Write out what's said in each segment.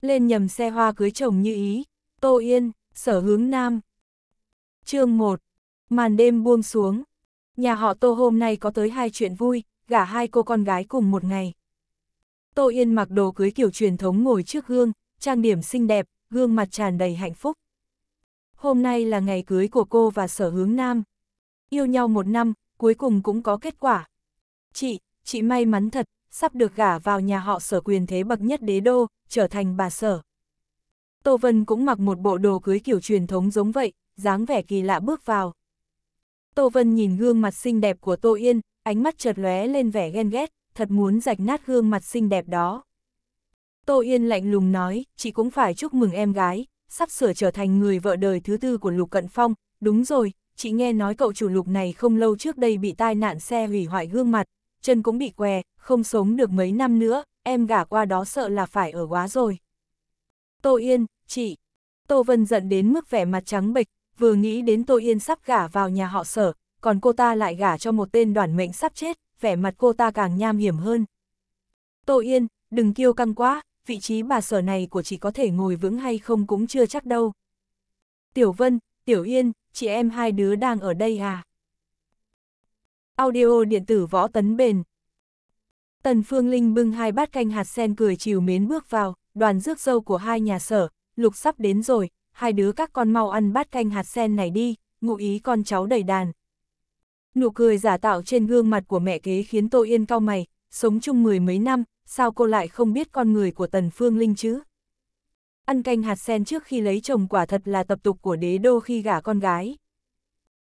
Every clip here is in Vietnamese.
Lên nhầm xe hoa cưới chồng như ý, Tô Yên, sở hướng Nam. chương 1. Màn đêm buông xuống. Nhà họ Tô hôm nay có tới hai chuyện vui, gả hai cô con gái cùng một ngày. Tô Yên mặc đồ cưới kiểu truyền thống ngồi trước gương, trang điểm xinh đẹp, gương mặt tràn đầy hạnh phúc. Hôm nay là ngày cưới của cô và sở hướng Nam. Yêu nhau một năm, cuối cùng cũng có kết quả. Chị, chị may mắn thật, sắp được gả vào nhà họ sở quyền thế bậc nhất đế đô, trở thành bà sở. Tô Vân cũng mặc một bộ đồ cưới kiểu truyền thống giống vậy, dáng vẻ kỳ lạ bước vào. Tô Vân nhìn gương mặt xinh đẹp của Tô Yên, ánh mắt chợt lóe lên vẻ ghen ghét, thật muốn rạch nát gương mặt xinh đẹp đó. Tô Yên lạnh lùng nói, chị cũng phải chúc mừng em gái, sắp sửa trở thành người vợ đời thứ tư của Lục Cận Phong, đúng rồi, chị nghe nói cậu chủ Lục này không lâu trước đây bị tai nạn xe hủy hoại gương mặt, chân cũng bị què, không sống được mấy năm nữa, em gả qua đó sợ là phải ở quá rồi. Tô Yên, chị. Tô Vân giận đến mức vẻ mặt trắng bệch, vừa nghĩ đến Tô Yên sắp gả vào nhà họ sở, còn cô ta lại gả cho một tên đoàn mệnh sắp chết, vẻ mặt cô ta càng nham hiểm hơn. Tô Yên, đừng kêu căng quá, vị trí bà sở này của chị có thể ngồi vững hay không cũng chưa chắc đâu. Tiểu Vân, Tiểu Yên, chị em hai đứa đang ở đây à? Audio điện tử võ tấn bền. Tần Phương Linh bưng hai bát canh hạt sen cười chiều mến bước vào, đoàn rước dâu của hai nhà sở, lục sắp đến rồi, hai đứa các con mau ăn bát canh hạt sen này đi, ngụ ý con cháu đầy đàn. Nụ cười giả tạo trên gương mặt của mẹ kế khiến tô yên cao mày, sống chung mười mấy năm, sao cô lại không biết con người của Tần Phương Linh chứ? Ăn canh hạt sen trước khi lấy chồng quả thật là tập tục của đế đô khi gả con gái.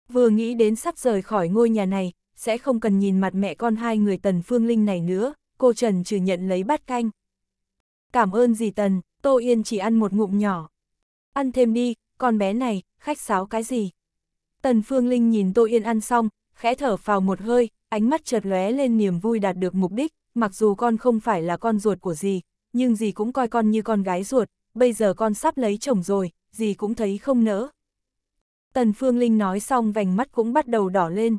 Vừa nghĩ đến sắp rời khỏi ngôi nhà này, sẽ không cần nhìn mặt mẹ con hai người Tần Phương Linh này nữa, cô Trần trừ nhận lấy bát canh. Cảm ơn dì Tần, Tô Yên chỉ ăn một ngụm nhỏ. Ăn thêm đi, con bé này, khách sáo cái gì? Tần Phương Linh nhìn Tô Yên ăn xong, khẽ thở phào một hơi, ánh mắt chợt lóe lên niềm vui đạt được mục đích, mặc dù con không phải là con ruột của dì, nhưng dì cũng coi con như con gái ruột, bây giờ con sắp lấy chồng rồi, dì cũng thấy không nỡ. Tần Phương Linh nói xong vành mắt cũng bắt đầu đỏ lên,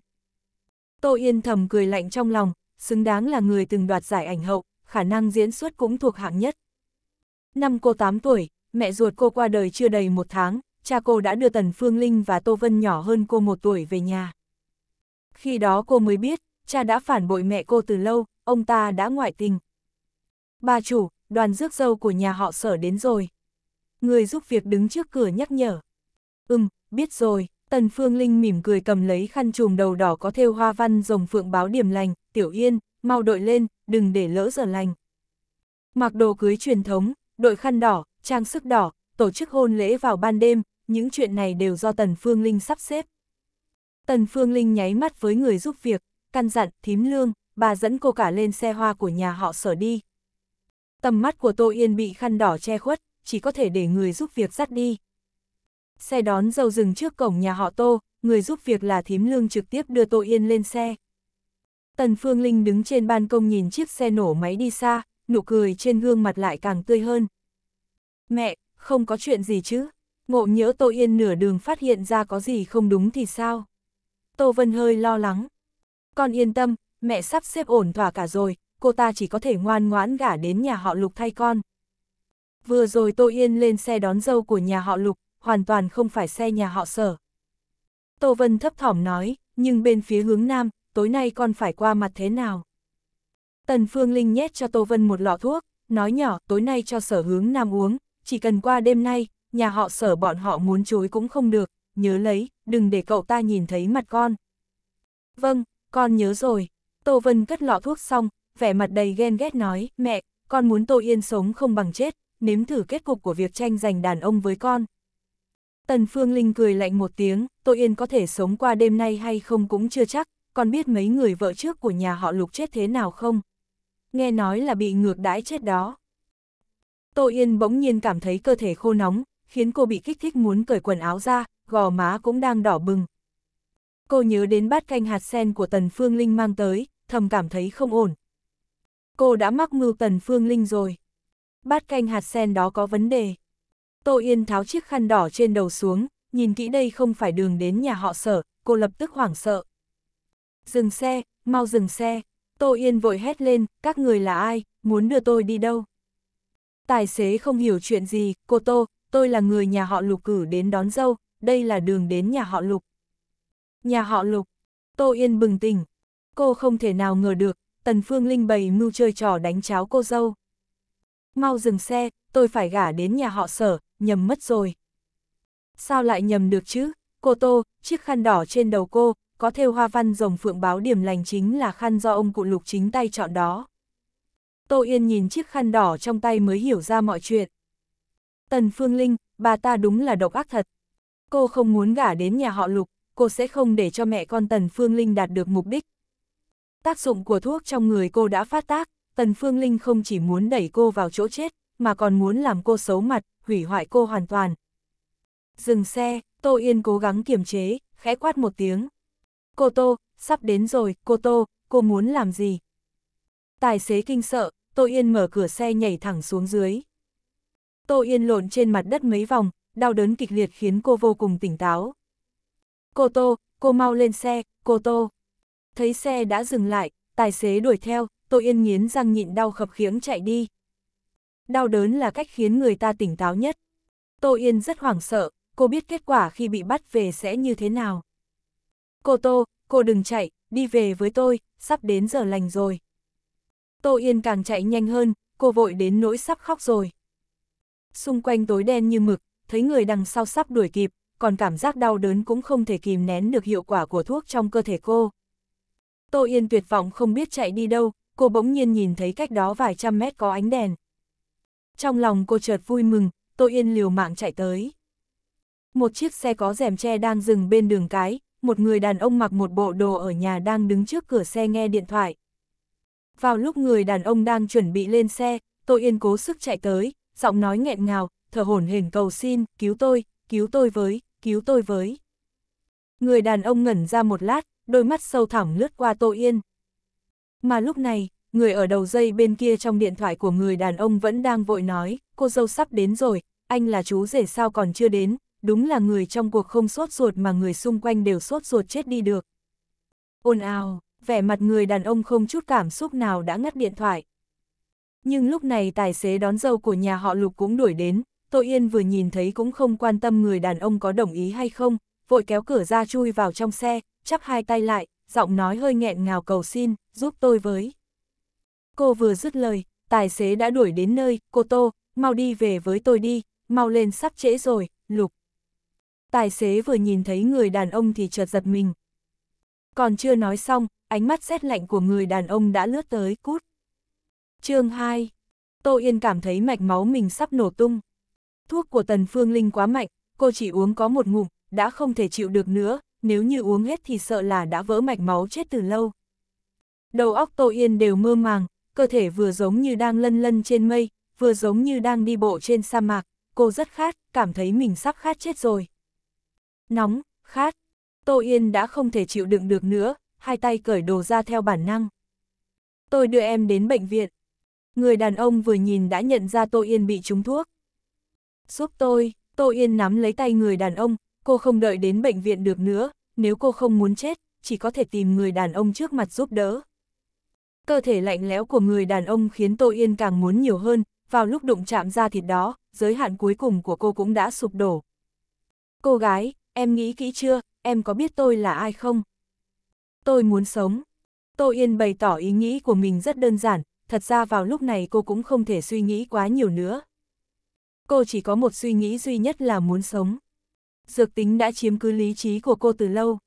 Tô Yên thầm cười lạnh trong lòng, xứng đáng là người từng đoạt giải ảnh hậu, khả năng diễn xuất cũng thuộc hạng nhất. Năm cô 8 tuổi, mẹ ruột cô qua đời chưa đầy một tháng, cha cô đã đưa Tần Phương Linh và Tô Vân nhỏ hơn cô một tuổi về nhà. Khi đó cô mới biết, cha đã phản bội mẹ cô từ lâu, ông ta đã ngoại tình. Bà chủ, đoàn rước dâu của nhà họ sở đến rồi. Người giúp việc đứng trước cửa nhắc nhở. Ừm, biết rồi. Tần Phương Linh mỉm cười cầm lấy khăn trùm đầu đỏ có thêu hoa văn rồng phượng báo điểm lành, Tiểu Yên, mau đội lên, đừng để lỡ giờ lành. Mặc đồ cưới truyền thống, đội khăn đỏ, trang sức đỏ, tổ chức hôn lễ vào ban đêm, những chuyện này đều do Tần Phương Linh sắp xếp. Tần Phương Linh nháy mắt với người giúp việc, căn dặn, thím lương, bà dẫn cô cả lên xe hoa của nhà họ sở đi. Tầm mắt của Tô Yên bị khăn đỏ che khuất, chỉ có thể để người giúp việc dắt đi, Xe đón dâu dừng trước cổng nhà họ Tô, người giúp việc là thím lương trực tiếp đưa Tô Yên lên xe. Tần Phương Linh đứng trên ban công nhìn chiếc xe nổ máy đi xa, nụ cười trên gương mặt lại càng tươi hơn. Mẹ, không có chuyện gì chứ? Ngộ nhớ Tô Yên nửa đường phát hiện ra có gì không đúng thì sao? Tô Vân hơi lo lắng. Con yên tâm, mẹ sắp xếp ổn thỏa cả rồi, cô ta chỉ có thể ngoan ngoãn gả đến nhà họ Lục thay con. Vừa rồi Tô Yên lên xe đón dâu của nhà họ Lục, hoàn toàn không phải xe nhà họ sở. Tô Vân thấp thỏm nói, nhưng bên phía hướng nam, tối nay con phải qua mặt thế nào? Tần Phương Linh nhét cho Tô Vân một lọ thuốc, nói nhỏ tối nay cho sở hướng nam uống, chỉ cần qua đêm nay, nhà họ sở bọn họ muốn chối cũng không được, nhớ lấy, đừng để cậu ta nhìn thấy mặt con. Vâng, con nhớ rồi. Tô Vân cất lọ thuốc xong, vẻ mặt đầy ghen ghét nói, mẹ, con muốn Tô Yên sống không bằng chết, nếm thử kết cục của việc tranh giành đàn ông với con. Tần Phương Linh cười lạnh một tiếng, tôi yên có thể sống qua đêm nay hay không cũng chưa chắc, còn biết mấy người vợ trước của nhà họ lục chết thế nào không? Nghe nói là bị ngược đãi chết đó. Tô Yên bỗng nhiên cảm thấy cơ thể khô nóng, khiến cô bị kích thích muốn cởi quần áo ra, gò má cũng đang đỏ bừng. Cô nhớ đến bát canh hạt sen của Tần Phương Linh mang tới, thầm cảm thấy không ổn. Cô đã mắc mưu Tần Phương Linh rồi. Bát canh hạt sen đó có vấn đề. Tô Yên tháo chiếc khăn đỏ trên đầu xuống, nhìn kỹ đây không phải đường đến nhà họ sở, cô lập tức hoảng sợ. Dừng xe, mau dừng xe, Tô Yên vội hét lên, các người là ai, muốn đưa tôi đi đâu? Tài xế không hiểu chuyện gì, cô Tô, tôi là người nhà họ lục cử đến đón dâu, đây là đường đến nhà họ lục. Nhà họ lục, Tô Yên bừng tỉnh, cô không thể nào ngờ được, Tần Phương Linh bày mưu chơi trò đánh cháo cô dâu. Mau dừng xe, tôi phải gả đến nhà họ sở, nhầm mất rồi. Sao lại nhầm được chứ? Cô Tô, chiếc khăn đỏ trên đầu cô, có thêu hoa văn rồng phượng báo điểm lành chính là khăn do ông cụ lục chính tay chọn đó. Tô Yên nhìn chiếc khăn đỏ trong tay mới hiểu ra mọi chuyện. Tần Phương Linh, bà ta đúng là độc ác thật. Cô không muốn gả đến nhà họ lục, cô sẽ không để cho mẹ con Tần Phương Linh đạt được mục đích. Tác dụng của thuốc trong người cô đã phát tác, Tần Phương Linh không chỉ muốn đẩy cô vào chỗ chết, mà còn muốn làm cô xấu mặt, hủy hoại cô hoàn toàn. Dừng xe, Tô Yên cố gắng kiềm chế, khẽ quát một tiếng. Cô Tô, sắp đến rồi, cô Tô, cô muốn làm gì? Tài xế kinh sợ, Tô Yên mở cửa xe nhảy thẳng xuống dưới. Tô Yên lộn trên mặt đất mấy vòng, đau đớn kịch liệt khiến cô vô cùng tỉnh táo. Cô Tô, cô mau lên xe, cô Tô. Thấy xe đã dừng lại, tài xế đuổi theo, Tô Yên nghiến răng nhịn đau khập khiếng chạy đi đau đớn là cách khiến người ta tỉnh táo nhất. Tô Yên rất hoảng sợ, cô biết kết quả khi bị bắt về sẽ như thế nào. Cô Tô, cô đừng chạy, đi về với tôi, sắp đến giờ lành rồi. Tô Yên càng chạy nhanh hơn, cô vội đến nỗi sắp khóc rồi. Xung quanh tối đen như mực, thấy người đằng sau sắp đuổi kịp, còn cảm giác đau đớn cũng không thể kìm nén được hiệu quả của thuốc trong cơ thể cô. Tô Yên tuyệt vọng không biết chạy đi đâu, cô bỗng nhiên nhìn thấy cách đó vài trăm mét có ánh đèn, trong lòng cô chợt vui mừng, Tô Yên liều mạng chạy tới. Một chiếc xe có rèm tre đang dừng bên đường cái, một người đàn ông mặc một bộ đồ ở nhà đang đứng trước cửa xe nghe điện thoại. Vào lúc người đàn ông đang chuẩn bị lên xe, Tô Yên cố sức chạy tới, giọng nói nghẹn ngào, thở hổn hển cầu xin, cứu tôi, cứu tôi với, cứu tôi với. Người đàn ông ngẩn ra một lát, đôi mắt sâu thẳm lướt qua Tô Yên. Mà lúc này, người ở đầu dây bên kia trong điện thoại của người đàn ông vẫn đang vội nói, cô dâu sắp đến rồi, anh là chú rể sao còn chưa đến, đúng là người trong cuộc không sốt ruột mà người xung quanh đều sốt ruột chết đi được. Ôn ào, vẻ mặt người đàn ông không chút cảm xúc nào đã ngắt điện thoại. Nhưng lúc này tài xế đón dâu của nhà họ Lục cũng đuổi đến, Tô Yên vừa nhìn thấy cũng không quan tâm người đàn ông có đồng ý hay không, vội kéo cửa ra chui vào trong xe, chắp hai tay lại, giọng nói hơi nghẹn ngào cầu xin, giúp tôi với. Cô vừa dứt lời, tài xế đã đuổi đến nơi, cô Tô, mau đi về với tôi đi, mau lên sắp trễ rồi, lục. Tài xế vừa nhìn thấy người đàn ông thì chợt giật mình. Còn chưa nói xong, ánh mắt rét lạnh của người đàn ông đã lướt tới cút. chương 2 Tô Yên cảm thấy mạch máu mình sắp nổ tung. Thuốc của Tần Phương Linh quá mạnh, cô chỉ uống có một ngụm, đã không thể chịu được nữa, nếu như uống hết thì sợ là đã vỡ mạch máu chết từ lâu. Đầu óc Tô Yên đều mơ màng, cơ thể vừa giống như đang lân lân trên mây, vừa giống như đang đi bộ trên sa mạc, cô rất khát, cảm thấy mình sắp khát chết rồi. Nóng, khát. Tô Yên đã không thể chịu đựng được nữa, hai tay cởi đồ ra theo bản năng. Tôi đưa em đến bệnh viện. Người đàn ông vừa nhìn đã nhận ra Tô Yên bị trúng thuốc. Giúp tôi, Tô Yên nắm lấy tay người đàn ông, cô không đợi đến bệnh viện được nữa, nếu cô không muốn chết, chỉ có thể tìm người đàn ông trước mặt giúp đỡ. Cơ thể lạnh lẽo của người đàn ông khiến Tô Yên càng muốn nhiều hơn, vào lúc đụng chạm ra thịt đó, giới hạn cuối cùng của cô cũng đã sụp đổ. Cô gái, em nghĩ kỹ chưa, em có biết tôi là ai không? Tôi muốn sống. Tô Yên bày tỏ ý nghĩ của mình rất đơn giản, thật ra vào lúc này cô cũng không thể suy nghĩ quá nhiều nữa. Cô chỉ có một suy nghĩ duy nhất là muốn sống. Dược tính đã chiếm cứ lý trí của cô từ lâu.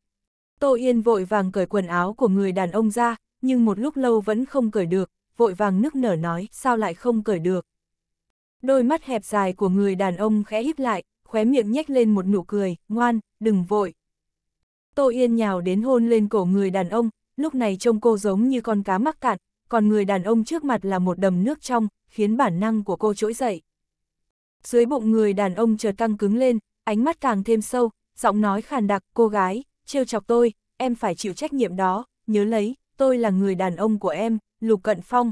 Tô Yên vội vàng cởi quần áo của người đàn ông ra, nhưng một lúc lâu vẫn không cởi được, vội vàng nức nở nói, sao lại không cởi được. Đôi mắt hẹp dài của người đàn ông khẽ híp lại, khóe miệng nhếch lên một nụ cười, ngoan, đừng vội. Tô Yên nhào đến hôn lên cổ người đàn ông, lúc này trông cô giống như con cá mắc cạn, còn người đàn ông trước mặt là một đầm nước trong, khiến bản năng của cô trỗi dậy. Dưới bụng người đàn ông chợt căng cứng lên, ánh mắt càng thêm sâu, giọng nói khàn đặc, cô gái, trêu chọc tôi, em phải chịu trách nhiệm đó, nhớ lấy, tôi là người đàn ông của em, Lục Cận Phong.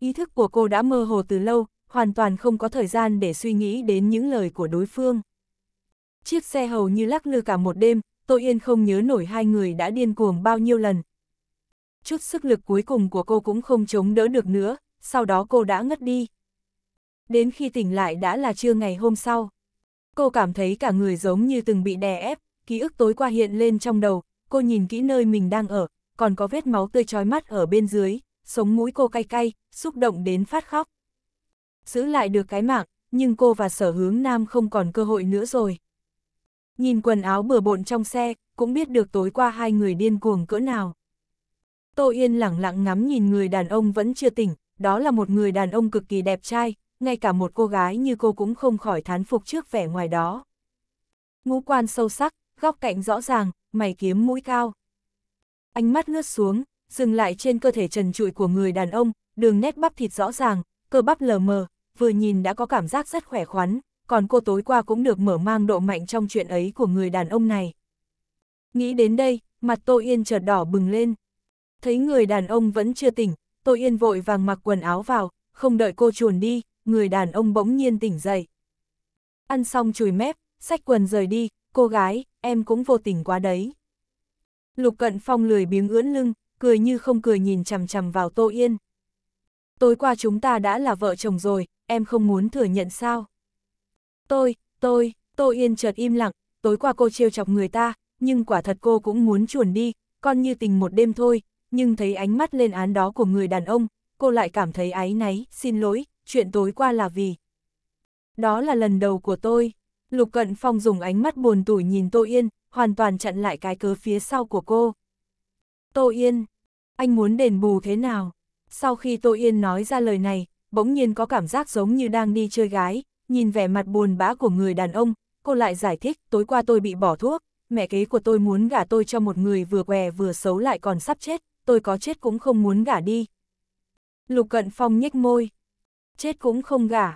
Ý thức của cô đã mơ hồ từ lâu, hoàn toàn không có thời gian để suy nghĩ đến những lời của đối phương. Chiếc xe hầu như lắc lư cả một đêm, Tô Yên không nhớ nổi hai người đã điên cuồng bao nhiêu lần. Chút sức lực cuối cùng của cô cũng không chống đỡ được nữa, sau đó cô đã ngất đi. Đến khi tỉnh lại đã là trưa ngày hôm sau. Cô cảm thấy cả người giống như từng bị đè ép, ký ức tối qua hiện lên trong đầu, cô nhìn kỹ nơi mình đang ở, còn có vết máu tươi trói mắt ở bên dưới, sống mũi cô cay cay, xúc động đến phát khóc. Giữ lại được cái mạng, nhưng cô và sở hướng nam không còn cơ hội nữa rồi. Nhìn quần áo bừa bộn trong xe, cũng biết được tối qua hai người điên cuồng cỡ nào. Tô Yên lặng lặng ngắm nhìn người đàn ông vẫn chưa tỉnh, đó là một người đàn ông cực kỳ đẹp trai, ngay cả một cô gái như cô cũng không khỏi thán phục trước vẻ ngoài đó. Ngũ quan sâu sắc, góc cạnh rõ ràng, mày kiếm mũi cao ánh mắt ngước xuống, dừng lại trên cơ thể trần trụi của người đàn ông, đường nét bắp thịt rõ ràng, cơ bắp lờ mờ, vừa nhìn đã có cảm giác rất khỏe khoắn, còn cô tối qua cũng được mở mang độ mạnh trong chuyện ấy của người đàn ông này. Nghĩ đến đây, mặt Tô Yên chợt đỏ bừng lên. Thấy người đàn ông vẫn chưa tỉnh, Tô Yên vội vàng mặc quần áo vào, không đợi cô chuồn đi, người đàn ông bỗng nhiên tỉnh dậy. Ăn xong chùi mép, sách quần rời đi, cô gái, em cũng vô tình quá đấy. Lục Cận Phong lười biếng ưỡn lưng, cười như không cười nhìn chằm chằm vào Tô Yên. Tối qua chúng ta đã là vợ chồng rồi, em không muốn thừa nhận sao? Tôi, tôi, Tô Yên chợt im lặng, tối qua cô trêu chọc người ta, nhưng quả thật cô cũng muốn chuồn đi, con như tình một đêm thôi, nhưng thấy ánh mắt lên án đó của người đàn ông, cô lại cảm thấy áy náy, xin lỗi, chuyện tối qua là vì. Đó là lần đầu của tôi, Lục Cận Phong dùng ánh mắt buồn tủi nhìn Tô Yên, hoàn toàn chặn lại cái cớ phía sau của cô. Tô Yên, anh muốn đền bù thế nào? Sau khi Tô Yên nói ra lời này, bỗng nhiên có cảm giác giống như đang đi chơi gái, nhìn vẻ mặt buồn bã của người đàn ông, cô lại giải thích tối qua tôi bị bỏ thuốc, mẹ kế của tôi muốn gả tôi cho một người vừa què vừa xấu lại còn sắp chết, tôi có chết cũng không muốn gả đi. Lục Cận Phong nhếch môi, chết cũng không gả.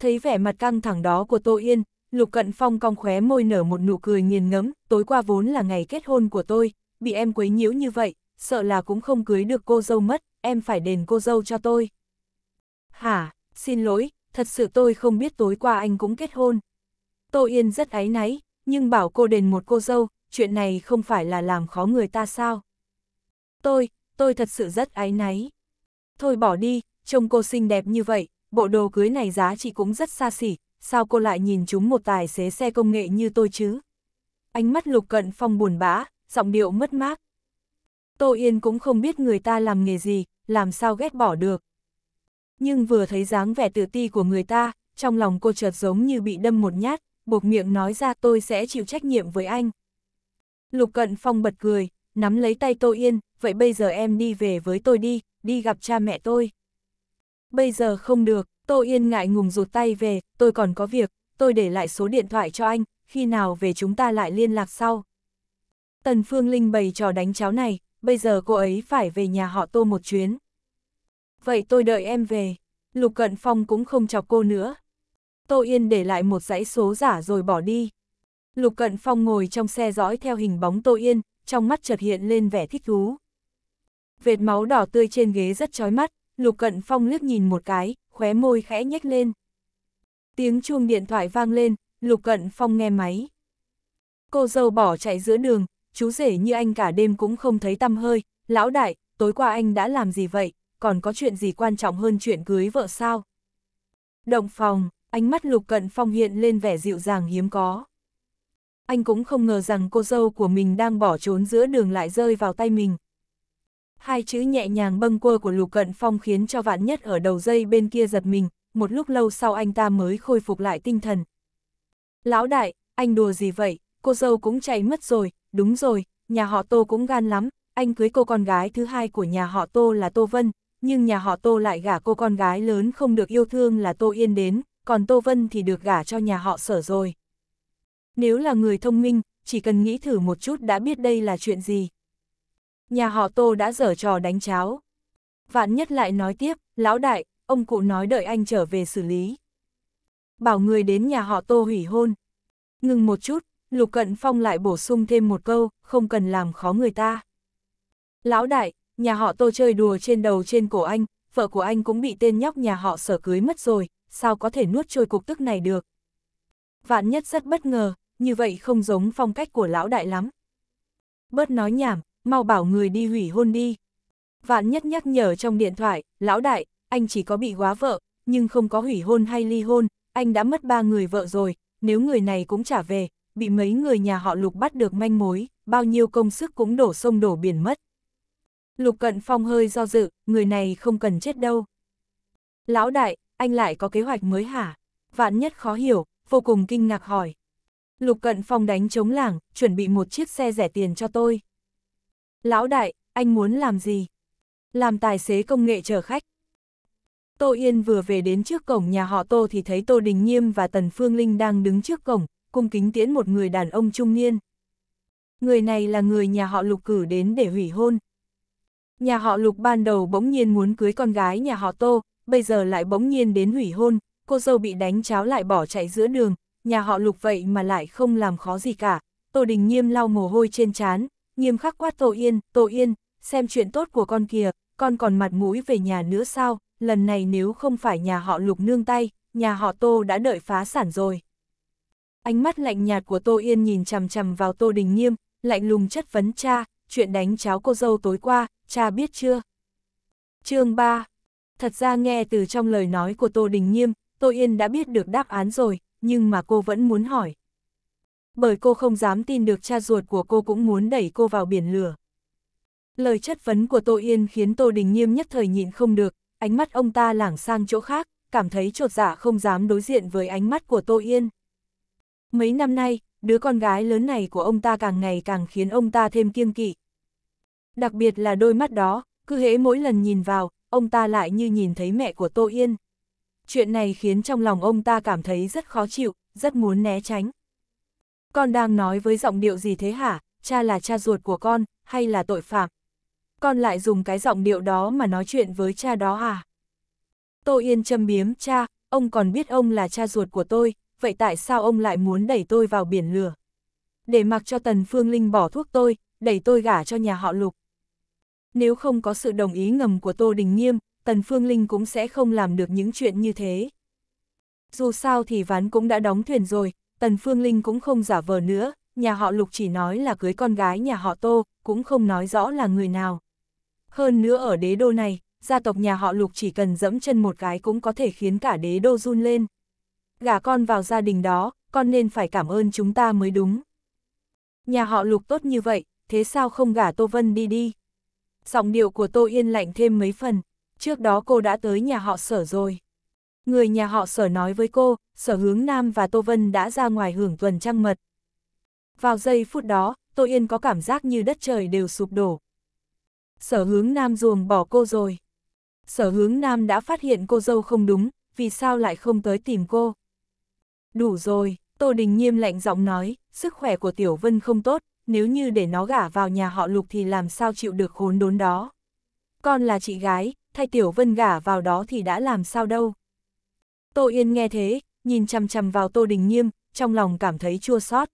Thấy vẻ mặt căng thẳng đó của Tô Yên, Lục Cận Phong cong khóe môi nở một nụ cười nghiền ngẫm, tối qua vốn là ngày kết hôn của tôi, bị em quấy nhiễu như vậy, sợ là cũng không cưới được cô dâu mất, em phải đền cô dâu cho tôi. Hả, xin lỗi, thật sự tôi không biết tối qua anh cũng kết hôn. Tô Yên rất áy náy, nhưng bảo cô đền một cô dâu, chuyện này không phải là làm khó người ta sao. Tôi, tôi thật sự rất áy náy. Thôi bỏ đi, trông cô xinh đẹp như vậy, bộ đồ cưới này giá trị cũng rất xa xỉ, sao cô lại nhìn chúng một tài xế xe công nghệ như tôi chứ? Ánh mắt lục cận phong buồn bã, giọng điệu mất mát. Tô Yên cũng không biết người ta làm nghề gì, làm sao ghét bỏ được. Nhưng vừa thấy dáng vẻ tự ti của người ta, trong lòng cô chợt giống như bị đâm một nhát, buộc miệng nói ra tôi sẽ chịu trách nhiệm với anh. Lục cận phong bật cười, nắm lấy tay Tô Yên, vậy bây giờ em đi về với tôi đi, đi gặp cha mẹ tôi. Bây giờ không được, Tô Yên ngại ngùng rụt tay về, tôi còn có việc, tôi để lại số điện thoại cho anh, khi nào về chúng ta lại liên lạc sau. Tần Phương Linh bày trò đánh cháo này, bây giờ cô ấy phải về nhà họ Tô một chuyến. Vậy tôi đợi em về, Lục Cận Phong cũng không chọc cô nữa. Tô Yên để lại một dãy số giả rồi bỏ đi. Lục Cận Phong ngồi trong xe dõi theo hình bóng Tô Yên, trong mắt chợt hiện lên vẻ thích thú. Vệt máu đỏ tươi trên ghế rất chói mắt, Lục Cận Phong liếc nhìn một cái, khóe môi khẽ nhếch lên. Tiếng chuông điện thoại vang lên, Lục Cận Phong nghe máy. Cô dâu bỏ chạy giữa đường, chú rể như anh cả đêm cũng không thấy tâm hơi, lão đại, tối qua anh đã làm gì vậy, còn có chuyện gì quan trọng hơn chuyện cưới vợ sao? Động phòng, ánh mắt Lục Cận Phong hiện lên vẻ dịu dàng hiếm có. Anh cũng không ngờ rằng cô dâu của mình đang bỏ trốn giữa đường lại rơi vào tay mình hai chữ nhẹ nhàng bâng quơ của Lục Cận Phong khiến cho vạn nhất ở đầu dây bên kia giật mình, một lúc lâu sau anh ta mới khôi phục lại tinh thần. Lão đại, anh đùa gì vậy, cô dâu cũng chạy mất rồi, đúng rồi, nhà họ Tô cũng gan lắm, anh cưới cô con gái thứ hai của nhà họ Tô là Tô Vân, nhưng nhà họ Tô lại gả cô con gái lớn không được yêu thương là Tô Yên đến, còn Tô Vân thì được gả cho nhà họ sở rồi. Nếu là người thông minh, chỉ cần nghĩ thử một chút đã biết đây là chuyện gì nhà họ Tô đã dở trò đánh cháo. Vạn nhất lại nói tiếp, lão đại, ông cụ nói đợi anh trở về xử lý. Bảo người đến nhà họ Tô hủy hôn. Ngừng một chút, Lục Cận Phong lại bổ sung thêm một câu, không cần làm khó người ta. Lão đại, nhà họ Tô chơi đùa trên đầu trên cổ anh, vợ của anh cũng bị tên nhóc nhà họ sở cưới mất rồi, sao có thể nuốt trôi cục tức này được. Vạn nhất rất bất ngờ, như vậy không giống phong cách của lão đại lắm. Bớt nói nhảm, mau bảo người đi hủy hôn đi. Vạn nhất nhắc nhở trong điện thoại, lão đại, anh chỉ có bị quá vợ, nhưng không có hủy hôn hay ly hôn, anh đã mất ba người vợ rồi, nếu người này cũng trả về, bị mấy người nhà họ lục bắt được manh mối, bao nhiêu công sức cũng đổ sông đổ biển mất. Lục cận phong hơi do dự, người này không cần chết đâu. Lão đại, anh lại có kế hoạch mới hả? Vạn nhất khó hiểu, vô cùng kinh ngạc hỏi. Lục cận phong đánh chống lảng, chuẩn bị một chiếc xe rẻ tiền cho tôi. Lão đại, anh muốn làm gì? Làm tài xế công nghệ chở khách. Tô Yên vừa về đến trước cổng nhà họ Tô thì thấy Tô Đình Nghiêm và Tần Phương Linh đang đứng trước cổng, cung kính tiễn một người đàn ông trung niên. Người này là người nhà họ Lục cử đến để hủy hôn. Nhà họ Lục ban đầu bỗng nhiên muốn cưới con gái nhà họ Tô, bây giờ lại bỗng nhiên đến hủy hôn, cô dâu bị đánh cháo lại bỏ chạy giữa đường, nhà họ Lục vậy mà lại không làm khó gì cả. Tô Đình Nghiêm lau mồ hôi trên trán, nghiêm khắc quát Tô Yên, Tô Yên, xem chuyện tốt của con kìa, con còn mặt mũi về nhà nữa sao, lần này nếu không phải nhà họ lục nương tay, nhà họ Tô đã đợi phá sản rồi. Ánh mắt lạnh nhạt của Tô Yên nhìn chằm chằm vào Tô Đình Nghiêm, lạnh lùng chất vấn cha, chuyện đánh cháo cô dâu tối qua, cha biết chưa? chương 3 Thật ra nghe từ trong lời nói của Tô Đình Nghiêm, Tô Yên đã biết được đáp án rồi, nhưng mà cô vẫn muốn hỏi bởi cô không dám tin được cha ruột của cô cũng muốn đẩy cô vào biển lửa. Lời chất vấn của Tô Yên khiến Tô Đình Nghiêm nhất thời nhịn không được, ánh mắt ông ta lảng sang chỗ khác, cảm thấy trột dạ không dám đối diện với ánh mắt của Tô Yên. Mấy năm nay, đứa con gái lớn này của ông ta càng ngày càng khiến ông ta thêm kiêng kỵ. Đặc biệt là đôi mắt đó, cứ hễ mỗi lần nhìn vào, ông ta lại như nhìn thấy mẹ của Tô Yên. Chuyện này khiến trong lòng ông ta cảm thấy rất khó chịu, rất muốn né tránh con đang nói với giọng điệu gì thế hả, cha là cha ruột của con, hay là tội phạm? Con lại dùng cái giọng điệu đó mà nói chuyện với cha đó à? Tô Yên châm biếm, cha, ông còn biết ông là cha ruột của tôi, vậy tại sao ông lại muốn đẩy tôi vào biển lửa? Để mặc cho Tần Phương Linh bỏ thuốc tôi, đẩy tôi gả cho nhà họ Lục. Nếu không có sự đồng ý ngầm của Tô Đình Nghiêm, Tần Phương Linh cũng sẽ không làm được những chuyện như thế. Dù sao thì ván cũng đã đóng thuyền rồi, Tần Phương Linh cũng không giả vờ nữa, nhà họ Lục chỉ nói là cưới con gái nhà họ Tô, cũng không nói rõ là người nào. Hơn nữa ở đế đô này, gia tộc nhà họ Lục chỉ cần dẫm chân một cái cũng có thể khiến cả đế đô run lên. Gả con vào gia đình đó, con nên phải cảm ơn chúng ta mới đúng. Nhà họ Lục tốt như vậy, thế sao không gả Tô Vân đi đi? Giọng điệu của Tô Yên lạnh thêm mấy phần, trước đó cô đã tới nhà họ sở rồi. Người nhà họ sở nói với cô, sở hướng Nam và Tô Vân đã ra ngoài hưởng tuần trăng mật. Vào giây phút đó, Tô Yên có cảm giác như đất trời đều sụp đổ. Sở hướng Nam ruồng bỏ cô rồi. Sở hướng Nam đã phát hiện cô dâu không đúng, vì sao lại không tới tìm cô. Đủ rồi, Tô Đình nghiêm lạnh giọng nói, sức khỏe của Tiểu Vân không tốt, nếu như để nó gả vào nhà họ Lục thì làm sao chịu được khốn đốn đó. Con là chị gái, thay Tiểu Vân gả vào đó thì đã làm sao đâu. Tô Yên nghe thế, nhìn chằm chằm vào Tô Đình Nhiêm, trong lòng cảm thấy chua xót.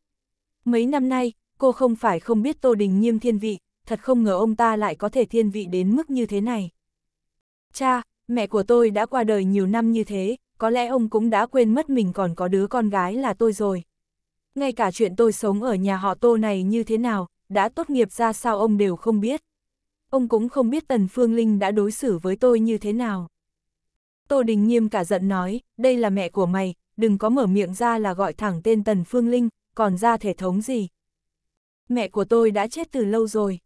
Mấy năm nay, cô không phải không biết Tô Đình Nhiêm thiên vị, thật không ngờ ông ta lại có thể thiên vị đến mức như thế này. Cha, mẹ của tôi đã qua đời nhiều năm như thế, có lẽ ông cũng đã quên mất mình còn có đứa con gái là tôi rồi. Ngay cả chuyện tôi sống ở nhà họ Tô này như thế nào, đã tốt nghiệp ra sao ông đều không biết. Ông cũng không biết Tần Phương Linh đã đối xử với tôi như thế nào. Tô Đình Nghiêm cả giận nói, đây là mẹ của mày, đừng có mở miệng ra là gọi thẳng tên Tần Phương Linh, còn ra thể thống gì. Mẹ của tôi đã chết từ lâu rồi.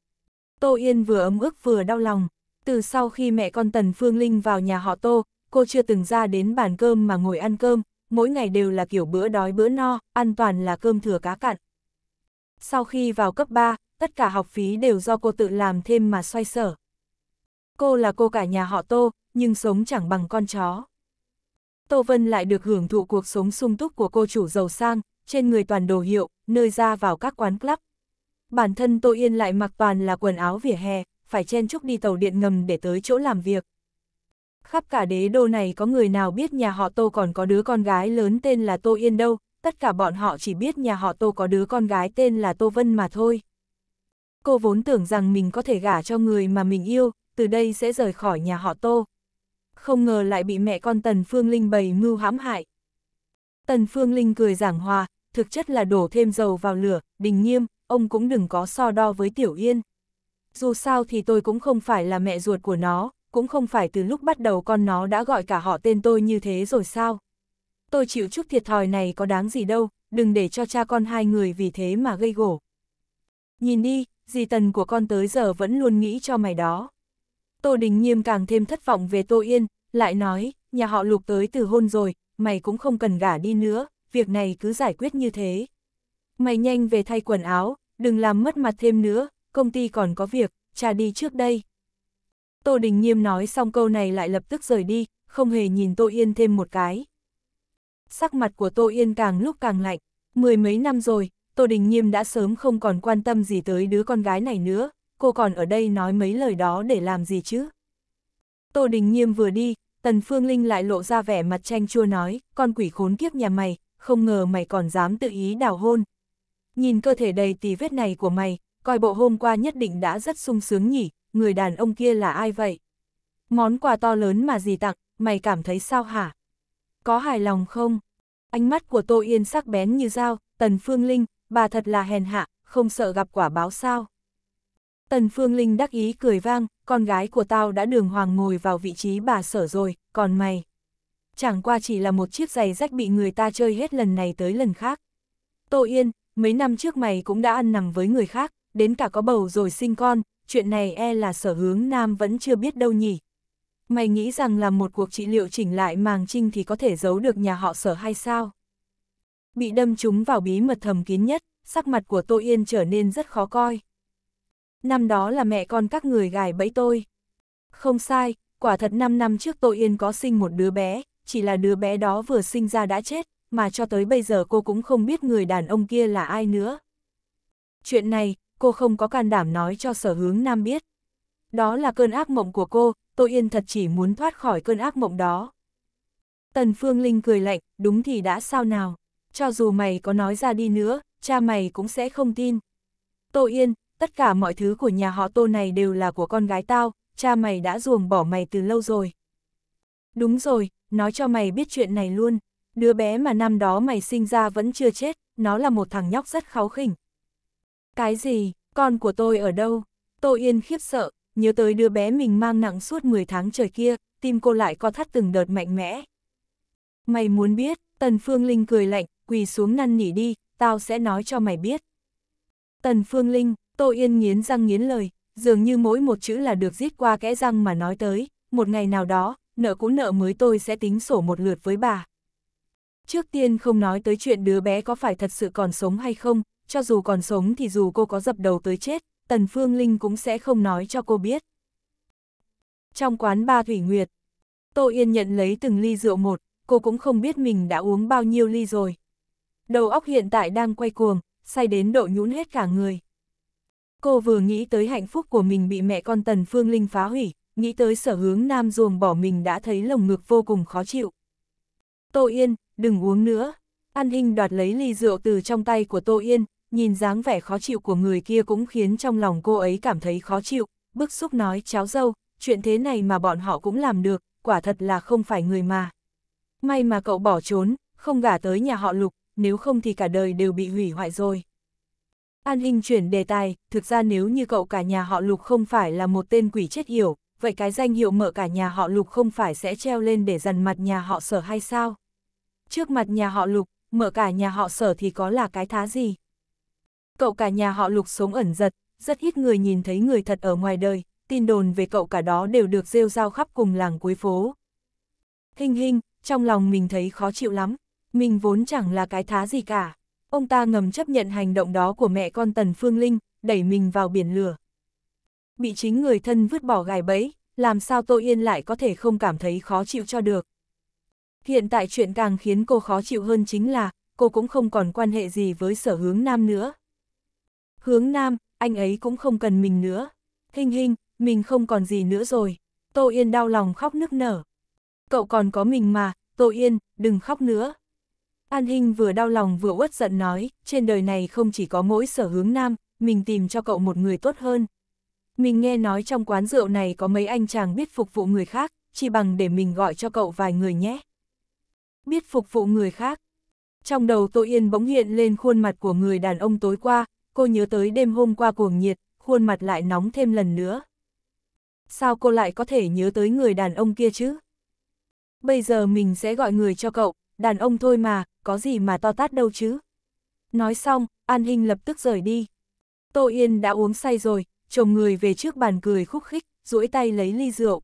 Tô Yên vừa ấm ức vừa đau lòng. Từ sau khi mẹ con Tần Phương Linh vào nhà họ Tô, cô chưa từng ra đến bàn cơm mà ngồi ăn cơm, mỗi ngày đều là kiểu bữa đói bữa no, ăn toàn là cơm thừa cá cặn. Sau khi vào cấp 3, tất cả học phí đều do cô tự làm thêm mà xoay sở. Cô là cô cả nhà họ Tô, nhưng sống chẳng bằng con chó. Tô Vân lại được hưởng thụ cuộc sống sung túc của cô chủ giàu sang, trên người toàn đồ hiệu, nơi ra vào các quán club. Bản thân Tô Yên lại mặc toàn là quần áo vỉa hè, phải chen chúc đi tàu điện ngầm để tới chỗ làm việc. Khắp cả đế đô này có người nào biết nhà họ Tô còn có đứa con gái lớn tên là Tô Yên đâu, tất cả bọn họ chỉ biết nhà họ Tô có đứa con gái tên là Tô Vân mà thôi. Cô vốn tưởng rằng mình có thể gả cho người mà mình yêu, từ đây sẽ rời khỏi nhà họ Tô không ngờ lại bị mẹ con Tần Phương Linh bày mưu hãm hại. Tần Phương Linh cười giảng hòa, thực chất là đổ thêm dầu vào lửa, đình nghiêm, ông cũng đừng có so đo với Tiểu Yên. Dù sao thì tôi cũng không phải là mẹ ruột của nó, cũng không phải từ lúc bắt đầu con nó đã gọi cả họ tên tôi như thế rồi sao. Tôi chịu chút thiệt thòi này có đáng gì đâu, đừng để cho cha con hai người vì thế mà gây gổ. Nhìn đi, dì tần của con tới giờ vẫn luôn nghĩ cho mày đó. Tô Đình Nghiêm càng thêm thất vọng về Tô Yên, lại nói, nhà họ lục tới từ hôn rồi, mày cũng không cần gả đi nữa, việc này cứ giải quyết như thế. Mày nhanh về thay quần áo, đừng làm mất mặt thêm nữa, công ty còn có việc, cha đi trước đây. Tô Đình Nghiêm nói xong câu này lại lập tức rời đi, không hề nhìn Tô Yên thêm một cái. Sắc mặt của Tô Yên càng lúc càng lạnh, mười mấy năm rồi, Tô Đình Nghiêm đã sớm không còn quan tâm gì tới đứa con gái này nữa, cô còn ở đây nói mấy lời đó để làm gì chứ? Tô Đình Nghiêm vừa đi, Tần Phương Linh lại lộ ra vẻ mặt tranh chua nói, con quỷ khốn kiếp nhà mày, không ngờ mày còn dám tự ý đào hôn. Nhìn cơ thể đầy tì vết này của mày, coi bộ hôm qua nhất định đã rất sung sướng nhỉ, người đàn ông kia là ai vậy? Món quà to lớn mà gì tặng, mày cảm thấy sao hả? Có hài lòng không? Ánh mắt của Tô Yên sắc bén như dao, Tần Phương Linh, bà thật là hèn hạ, không sợ gặp quả báo sao? Tần Phương Linh đắc ý cười vang, con gái của tao đã đường hoàng ngồi vào vị trí bà sở rồi, còn mày. Chẳng qua chỉ là một chiếc giày rách bị người ta chơi hết lần này tới lần khác. Tô Yên, mấy năm trước mày cũng đã ăn nằm với người khác, đến cả có bầu rồi sinh con, chuyện này e là sở hướng nam vẫn chưa biết đâu nhỉ. Mày nghĩ rằng là một cuộc trị liệu chỉnh lại màng trinh thì có thể giấu được nhà họ sở hay sao? Bị đâm trúng vào bí mật thầm kín nhất, sắc mặt của Tô Yên trở nên rất khó coi năm đó là mẹ con các người gài bẫy tôi. Không sai, quả thật 5 năm trước tôi yên có sinh một đứa bé, chỉ là đứa bé đó vừa sinh ra đã chết, mà cho tới bây giờ cô cũng không biết người đàn ông kia là ai nữa. Chuyện này, cô không có can đảm nói cho sở hướng nam biết. Đó là cơn ác mộng của cô, tôi yên thật chỉ muốn thoát khỏi cơn ác mộng đó. Tần Phương Linh cười lạnh, đúng thì đã sao nào, cho dù mày có nói ra đi nữa, cha mày cũng sẽ không tin. Tô Yên, tất cả mọi thứ của nhà họ tô này đều là của con gái tao, cha mày đã ruồng bỏ mày từ lâu rồi. Đúng rồi, nói cho mày biết chuyện này luôn, đứa bé mà năm đó mày sinh ra vẫn chưa chết, nó là một thằng nhóc rất kháu khỉnh. Cái gì, con của tôi ở đâu? Tô Yên khiếp sợ, nhớ tới đứa bé mình mang nặng suốt 10 tháng trời kia, tim cô lại co thắt từng đợt mạnh mẽ. Mày muốn biết, Tần Phương Linh cười lạnh, quỳ xuống năn nỉ đi, tao sẽ nói cho mày biết. Tần Phương Linh, Tô Yên nghiến răng nghiến lời, dường như mỗi một chữ là được giết qua kẽ răng mà nói tới, một ngày nào đó, nợ cũ nợ mới tôi sẽ tính sổ một lượt với bà. Trước tiên không nói tới chuyện đứa bé có phải thật sự còn sống hay không, cho dù còn sống thì dù cô có dập đầu tới chết, Tần Phương Linh cũng sẽ không nói cho cô biết. Trong quán ba Thủy Nguyệt, Tô Yên nhận lấy từng ly rượu một, cô cũng không biết mình đã uống bao nhiêu ly rồi. Đầu óc hiện tại đang quay cuồng, say đến độ nhũn hết cả người. Cô vừa nghĩ tới hạnh phúc của mình bị mẹ con Tần Phương Linh phá hủy, nghĩ tới sở hướng nam ruồng bỏ mình đã thấy lồng ngực vô cùng khó chịu. Tô Yên, đừng uống nữa. An Hinh đoạt lấy ly rượu từ trong tay của Tô Yên, nhìn dáng vẻ khó chịu của người kia cũng khiến trong lòng cô ấy cảm thấy khó chịu, bức xúc nói cháu dâu, chuyện thế này mà bọn họ cũng làm được, quả thật là không phải người mà. May mà cậu bỏ trốn, không gả tới nhà họ lục, nếu không thì cả đời đều bị hủy hoại rồi. An Hinh chuyển đề tài, thực ra nếu như cậu cả nhà họ Lục không phải là một tên quỷ chết hiểu, vậy cái danh hiệu mở cả nhà họ Lục không phải sẽ treo lên để dằn mặt nhà họ sở hay sao? Trước mặt nhà họ Lục, mở cả nhà họ sở thì có là cái thá gì? Cậu cả nhà họ Lục sống ẩn giật, rất ít người nhìn thấy người thật ở ngoài đời, tin đồn về cậu cả đó đều được rêu rao khắp cùng làng cuối phố. Hình hình, trong lòng mình thấy khó chịu lắm, mình vốn chẳng là cái thá gì cả, ông ta ngầm chấp nhận hành động đó của mẹ con Tần Phương Linh, đẩy mình vào biển lửa. Bị chính người thân vứt bỏ gài bẫy, làm sao Tô Yên lại có thể không cảm thấy khó chịu cho được. Hiện tại chuyện càng khiến cô khó chịu hơn chính là, cô cũng không còn quan hệ gì với sở hướng nam nữa. Hướng nam, anh ấy cũng không cần mình nữa. Hình hình, mình không còn gì nữa rồi. Tô Yên đau lòng khóc nức nở. Cậu còn có mình mà, Tô Yên, đừng khóc nữa. An Hinh vừa đau lòng vừa uất giận nói, trên đời này không chỉ có mỗi sở hướng nam, mình tìm cho cậu một người tốt hơn. Mình nghe nói trong quán rượu này có mấy anh chàng biết phục vụ người khác, chỉ bằng để mình gọi cho cậu vài người nhé. Biết phục vụ người khác. Trong đầu Tô Yên bỗng hiện lên khuôn mặt của người đàn ông tối qua, cô nhớ tới đêm hôm qua cuồng nhiệt, khuôn mặt lại nóng thêm lần nữa. Sao cô lại có thể nhớ tới người đàn ông kia chứ? Bây giờ mình sẽ gọi người cho cậu, đàn ông thôi mà, có gì mà to tát đâu chứ. Nói xong, An Hinh lập tức rời đi. Tô Yên đã uống say rồi, chồng người về trước bàn cười khúc khích, duỗi tay lấy ly rượu.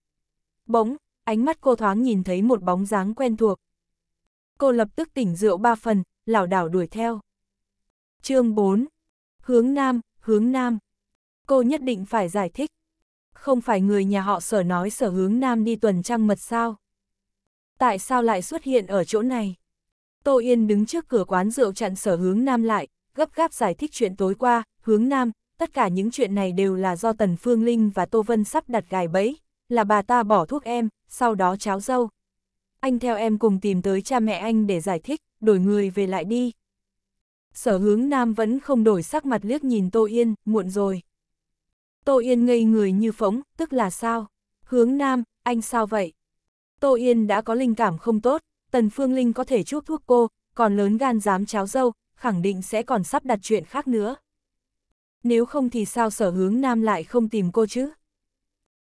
Bỗng, ánh mắt cô thoáng nhìn thấy một bóng dáng quen thuộc. Cô lập tức tỉnh rượu ba phần, lảo đảo đuổi theo. chương 4. Hướng Nam, hướng Nam. Cô nhất định phải giải thích. Không phải người nhà họ sở nói sở hướng Nam đi tuần trăng mật sao? Tại sao lại xuất hiện ở chỗ này? Tô Yên đứng trước cửa quán rượu chặn sở hướng nam lại, gấp gáp giải thích chuyện tối qua, hướng nam, tất cả những chuyện này đều là do Tần Phương Linh và Tô Vân sắp đặt gài bẫy, là bà ta bỏ thuốc em, sau đó cháo dâu. Anh theo em cùng tìm tới cha mẹ anh để giải thích, đổi người về lại đi. Sở hướng nam vẫn không đổi sắc mặt liếc nhìn Tô Yên, muộn rồi. Tô Yên ngây người như phóng, tức là sao? Hướng nam, anh sao vậy? Tô Yên đã có linh cảm không tốt, Tần Phương Linh có thể chuốc thuốc cô, còn lớn gan dám cháo dâu, khẳng định sẽ còn sắp đặt chuyện khác nữa. Nếu không thì sao sở hướng nam lại không tìm cô chứ?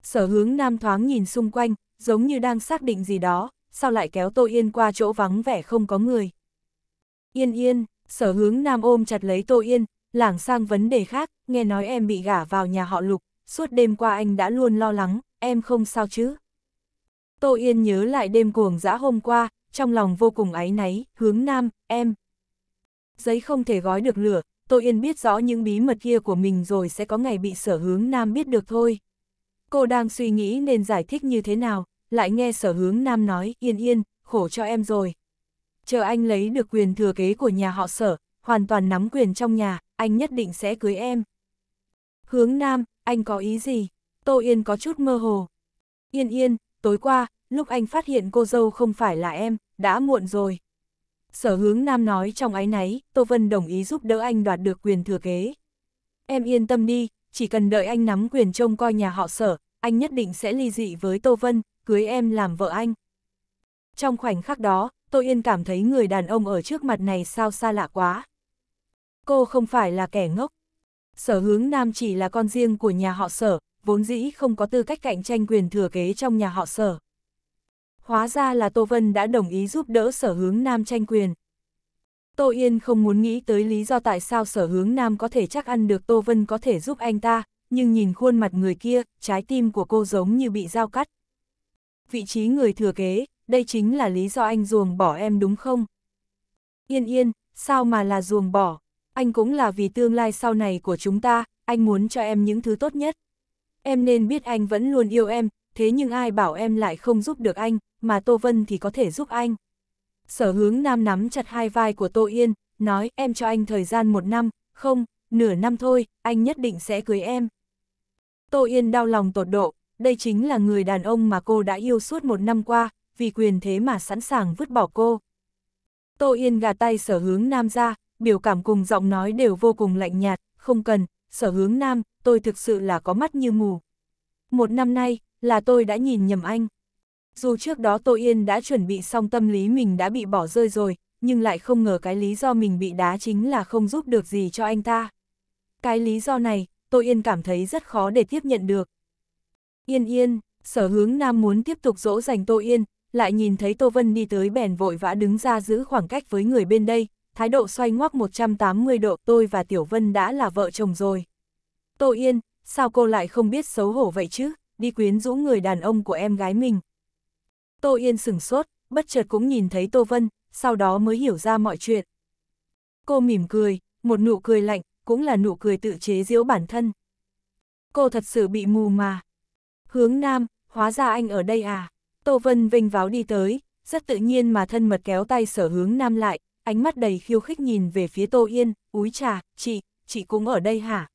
Sở hướng nam thoáng nhìn xung quanh, giống như đang xác định gì đó, sao lại kéo Tô Yên qua chỗ vắng vẻ không có người. Yên yên, sở hướng nam ôm chặt lấy Tô Yên, lảng sang vấn đề khác, nghe nói em bị gả vào nhà họ lục, suốt đêm qua anh đã luôn lo lắng, em không sao chứ. Tô Yên nhớ lại đêm cuồng dã hôm qua, trong lòng vô cùng áy náy, hướng nam, em. Giấy không thể gói được lửa, tô yên biết rõ những bí mật kia của mình rồi sẽ có ngày bị sở hướng nam biết được thôi. Cô đang suy nghĩ nên giải thích như thế nào, lại nghe sở hướng nam nói, yên yên, khổ cho em rồi. Chờ anh lấy được quyền thừa kế của nhà họ sở, hoàn toàn nắm quyền trong nhà, anh nhất định sẽ cưới em. Hướng nam, anh có ý gì? Tô Yên có chút mơ hồ. Yên yên, tối qua, lúc anh phát hiện cô dâu không phải là em, đã muộn rồi. Sở hướng nam nói trong ái náy, Tô Vân đồng ý giúp đỡ anh đoạt được quyền thừa kế. Em yên tâm đi, chỉ cần đợi anh nắm quyền trông coi nhà họ sở, anh nhất định sẽ ly dị với Tô Vân, cưới em làm vợ anh. Trong khoảnh khắc đó, Tô Yên cảm thấy người đàn ông ở trước mặt này sao xa lạ quá. Cô không phải là kẻ ngốc. Sở hướng nam chỉ là con riêng của nhà họ sở, vốn dĩ không có tư cách cạnh tranh quyền thừa kế trong nhà họ sở hóa ra là Tô Vân đã đồng ý giúp đỡ sở hướng nam tranh quyền. Tô Yên không muốn nghĩ tới lý do tại sao sở hướng nam có thể chắc ăn được Tô Vân có thể giúp anh ta, nhưng nhìn khuôn mặt người kia, trái tim của cô giống như bị dao cắt. Vị trí người thừa kế, đây chính là lý do anh ruồng bỏ em đúng không? Yên yên, sao mà là ruồng bỏ? Anh cũng là vì tương lai sau này của chúng ta, anh muốn cho em những thứ tốt nhất. Em nên biết anh vẫn luôn yêu em, thế nhưng ai bảo em lại không giúp được anh, mà Tô Vân thì có thể giúp anh. Sở hướng nam nắm chặt hai vai của Tô Yên, nói em cho anh thời gian một năm, không, nửa năm thôi, anh nhất định sẽ cưới em. Tô Yên đau lòng tột độ, đây chính là người đàn ông mà cô đã yêu suốt một năm qua, vì quyền thế mà sẵn sàng vứt bỏ cô. Tô Yên gạt tay sở hướng nam ra, biểu cảm cùng giọng nói đều vô cùng lạnh nhạt, không cần, sở hướng nam, tôi thực sự là có mắt như mù. Một năm nay, là tôi đã nhìn nhầm anh. Dù trước đó Tô Yên đã chuẩn bị xong tâm lý mình đã bị bỏ rơi rồi, nhưng lại không ngờ cái lý do mình bị đá chính là không giúp được gì cho anh ta. Cái lý do này, Tô Yên cảm thấy rất khó để tiếp nhận được. Yên yên, sở hướng nam muốn tiếp tục dỗ dành Tô Yên, lại nhìn thấy Tô Vân đi tới bèn vội vã đứng ra giữ khoảng cách với người bên đây, thái độ xoay ngoắc 180 độ tôi và Tiểu Vân đã là vợ chồng rồi. Tô Yên, sao cô lại không biết xấu hổ vậy chứ, đi quyến rũ người đàn ông của em gái mình, Tô Yên sừng sốt, bất chợt cũng nhìn thấy Tô Vân, sau đó mới hiểu ra mọi chuyện. Cô mỉm cười, một nụ cười lạnh, cũng là nụ cười tự chế giễu bản thân. Cô thật sự bị mù mà. Hướng Nam, hóa ra anh ở đây à? Tô Vân vinh váo đi tới, rất tự nhiên mà thân mật kéo tay sở hướng Nam lại, ánh mắt đầy khiêu khích nhìn về phía Tô Yên, úi trà, chị, chị cũng ở đây hả?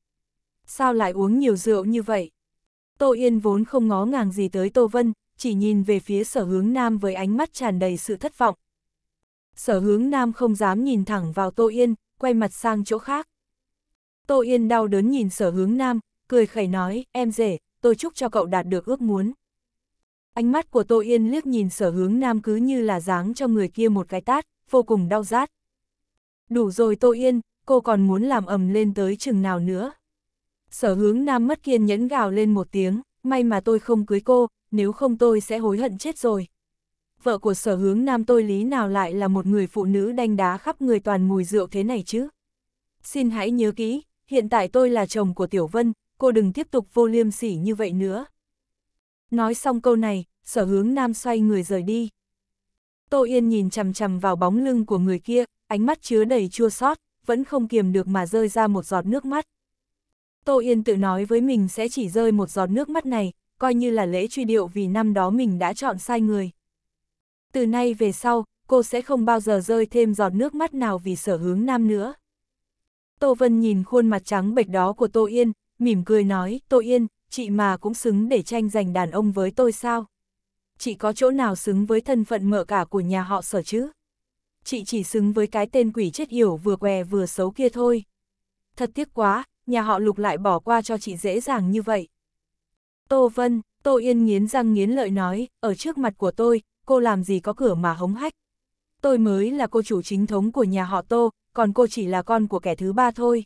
Sao lại uống nhiều rượu như vậy? Tô Yên vốn không ngó ngàng gì tới Tô Vân, chỉ nhìn về phía sở hướng nam với ánh mắt tràn đầy sự thất vọng. Sở hướng nam không dám nhìn thẳng vào Tô Yên, quay mặt sang chỗ khác. Tô Yên đau đớn nhìn sở hướng nam, cười khẩy nói, em rể, tôi chúc cho cậu đạt được ước muốn. Ánh mắt của Tô Yên liếc nhìn sở hướng nam cứ như là dáng cho người kia một cái tát, vô cùng đau rát. Đủ rồi Tô Yên, cô còn muốn làm ầm lên tới chừng nào nữa. Sở hướng nam mất kiên nhẫn gào lên một tiếng, may mà tôi không cưới cô, nếu không tôi sẽ hối hận chết rồi. Vợ của sở hướng nam tôi lý nào lại là một người phụ nữ đanh đá khắp người toàn mùi rượu thế này chứ? Xin hãy nhớ kỹ, hiện tại tôi là chồng của Tiểu Vân, cô đừng tiếp tục vô liêm sỉ như vậy nữa. Nói xong câu này, sở hướng nam xoay người rời đi. Tô Yên nhìn chằm chằm vào bóng lưng của người kia, ánh mắt chứa đầy chua xót, vẫn không kiềm được mà rơi ra một giọt nước mắt. Tô Yên tự nói với mình sẽ chỉ rơi một giọt nước mắt này, coi như là lễ truy điệu vì năm đó mình đã chọn sai người. Từ nay về sau, cô sẽ không bao giờ rơi thêm giọt nước mắt nào vì sở hướng nam nữa. Tô Vân nhìn khuôn mặt trắng bệch đó của Tô Yên, mỉm cười nói, Tô Yên, chị mà cũng xứng để tranh giành đàn ông với tôi sao? Chị có chỗ nào xứng với thân phận mợ cả của nhà họ sở chứ? Chị chỉ xứng với cái tên quỷ chết yểu vừa què vừa xấu kia thôi. Thật tiếc quá, nhà họ lục lại bỏ qua cho chị dễ dàng như vậy. Tô Vân, Tô Yên nghiến răng nghiến lợi nói, ở trước mặt của tôi, cô làm gì có cửa mà hống hách. Tôi mới là cô chủ chính thống của nhà họ Tô, còn cô chỉ là con của kẻ thứ ba thôi.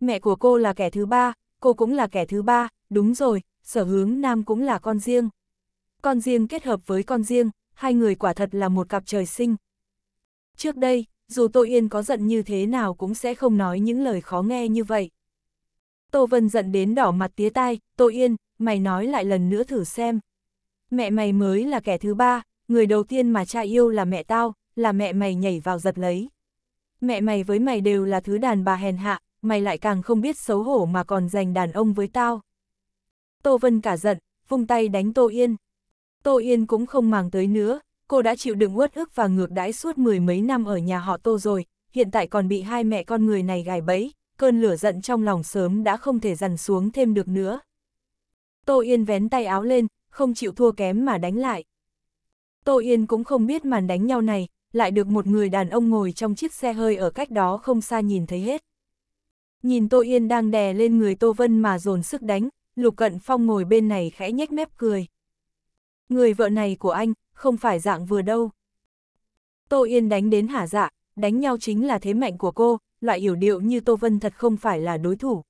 Mẹ của cô là kẻ thứ ba, cô cũng là kẻ thứ ba, đúng rồi, sở hướng nam cũng là con riêng. Con riêng kết hợp với con riêng, hai người quả thật là một cặp trời sinh. Trước đây, dù Tô Yên có giận như thế nào cũng sẽ không nói những lời khó nghe như vậy. Tô Vân giận đến đỏ mặt tía tai, Tô Yên, mày nói lại lần nữa thử xem. Mẹ mày mới là kẻ thứ ba, người đầu tiên mà cha yêu là mẹ tao, là mẹ mày nhảy vào giật lấy. Mẹ mày với mày đều là thứ đàn bà hèn hạ, mày lại càng không biết xấu hổ mà còn giành đàn ông với tao. Tô Vân cả giận, vung tay đánh Tô Yên. Tô Yên cũng không màng tới nữa, cô đã chịu đựng uất ức và ngược đãi suốt mười mấy năm ở nhà họ Tô rồi, hiện tại còn bị hai mẹ con người này gài bẫy, cơn lửa giận trong lòng sớm đã không thể dằn xuống thêm được nữa. Tô Yên vén tay áo lên, không chịu thua kém mà đánh lại. Tô Yên cũng không biết màn đánh nhau này, lại được một người đàn ông ngồi trong chiếc xe hơi ở cách đó không xa nhìn thấy hết. Nhìn Tô Yên đang đè lên người Tô Vân mà dồn sức đánh, Lục Cận Phong ngồi bên này khẽ nhếch mép cười. Người vợ này của anh, không phải dạng vừa đâu. Tô Yên đánh đến hả dạ, đánh nhau chính là thế mạnh của cô, loại hiểu điệu như Tô Vân thật không phải là đối thủ.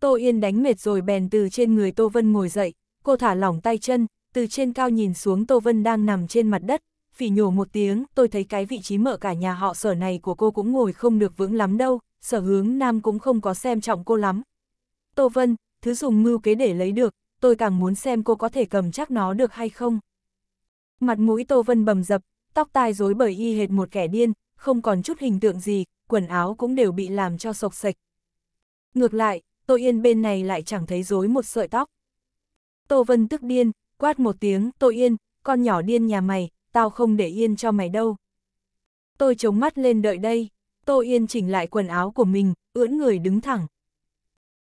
Tô Yên đánh mệt rồi bèn từ trên người Tô Vân ngồi dậy, cô thả lỏng tay chân, từ trên cao nhìn xuống Tô Vân đang nằm trên mặt đất, phỉ nhổ một tiếng, tôi thấy cái vị trí mở cả nhà họ sở này của cô cũng ngồi không được vững lắm đâu, sở hướng nam cũng không có xem trọng cô lắm. Tô Vân, thứ dùng mưu kế để lấy được, tôi càng muốn xem cô có thể cầm chắc nó được hay không. Mặt mũi Tô Vân bầm dập, tóc tai rối bởi y hệt một kẻ điên, không còn chút hình tượng gì, quần áo cũng đều bị làm cho sộc sạch. Ngược lại, Tô Yên bên này lại chẳng thấy rối một sợi tóc. Tô Vân tức điên, quát một tiếng, Tô Yên, con nhỏ điên nhà mày, tao không để yên cho mày đâu. Tôi chống mắt lên đợi đây, Tô Yên chỉnh lại quần áo của mình, ưỡn người đứng thẳng.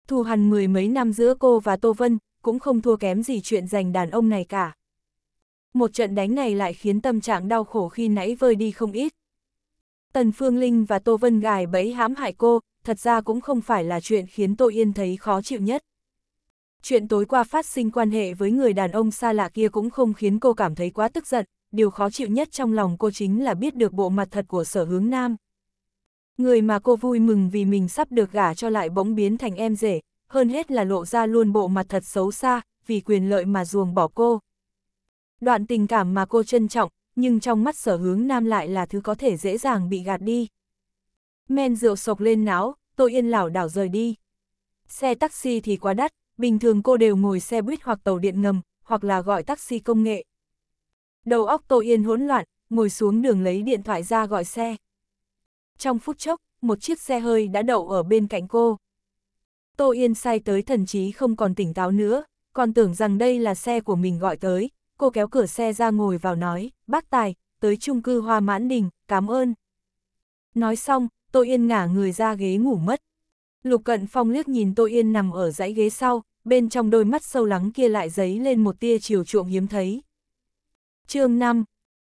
Thù hằn mười mấy năm giữa cô và Tô Vân, cũng không thua kém gì chuyện giành đàn ông này cả. Một trận đánh này lại khiến tâm trạng đau khổ khi nãy vơi đi không ít. Tần Phương Linh và Tô Vân gài bẫy hãm hại cô, thật ra cũng không phải là chuyện khiến Tô Yên thấy khó chịu nhất. Chuyện tối qua phát sinh quan hệ với người đàn ông xa lạ kia cũng không khiến cô cảm thấy quá tức giận, điều khó chịu nhất trong lòng cô chính là biết được bộ mặt thật của sở hướng nam. Người mà cô vui mừng vì mình sắp được gả cho lại bỗng biến thành em rể, hơn hết là lộ ra luôn bộ mặt thật xấu xa, vì quyền lợi mà ruồng bỏ cô. Đoạn tình cảm mà cô trân trọng, nhưng trong mắt sở hướng nam lại là thứ có thể dễ dàng bị gạt đi. Men rượu sộc lên não, tôi yên lảo đảo rời đi. Xe taxi thì quá đắt, bình thường cô đều ngồi xe buýt hoặc tàu điện ngầm, hoặc là gọi taxi công nghệ. Đầu óc Tô Yên hỗn loạn, ngồi xuống đường lấy điện thoại ra gọi xe. Trong phút chốc, một chiếc xe hơi đã đậu ở bên cạnh cô. Tô Yên say tới thần trí không còn tỉnh táo nữa, còn tưởng rằng đây là xe của mình gọi tới, cô kéo cửa xe ra ngồi vào nói, bác Tài, tới chung cư Hoa Mãn Đình, cảm ơn. Nói xong, tôi Yên ngả người ra ghế ngủ mất. Lục Cận Phong liếc nhìn tôi Yên nằm ở dãy ghế sau, bên trong đôi mắt sâu lắng kia lại giấy lên một tia chiều chuộng hiếm thấy. chương 5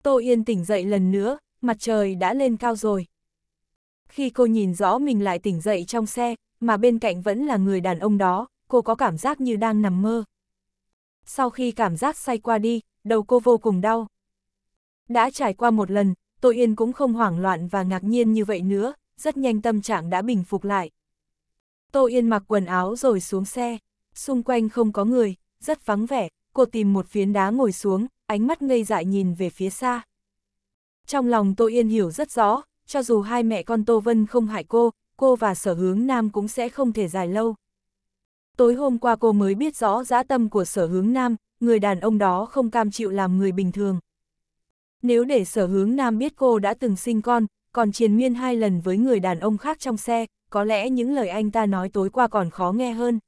tôi Yên tỉnh dậy lần nữa, mặt trời đã lên cao rồi. Khi cô nhìn rõ mình lại tỉnh dậy trong xe, mà bên cạnh vẫn là người đàn ông đó, cô có cảm giác như đang nằm mơ sau khi cảm giác say qua đi, đầu cô vô cùng đau. Đã trải qua một lần, Tô Yên cũng không hoảng loạn và ngạc nhiên như vậy nữa, rất nhanh tâm trạng đã bình phục lại. Tô Yên mặc quần áo rồi xuống xe, xung quanh không có người, rất vắng vẻ, cô tìm một phiến đá ngồi xuống, ánh mắt ngây dại nhìn về phía xa. Trong lòng Tô Yên hiểu rất rõ, cho dù hai mẹ con Tô Vân không hại cô, cô và sở hướng nam cũng sẽ không thể dài lâu. Tối hôm qua cô mới biết rõ dã tâm của sở hướng nam, người đàn ông đó không cam chịu làm người bình thường. Nếu để sở hướng nam biết cô đã từng sinh con, còn triền miên hai lần với người đàn ông khác trong xe, có lẽ những lời anh ta nói tối qua còn khó nghe hơn.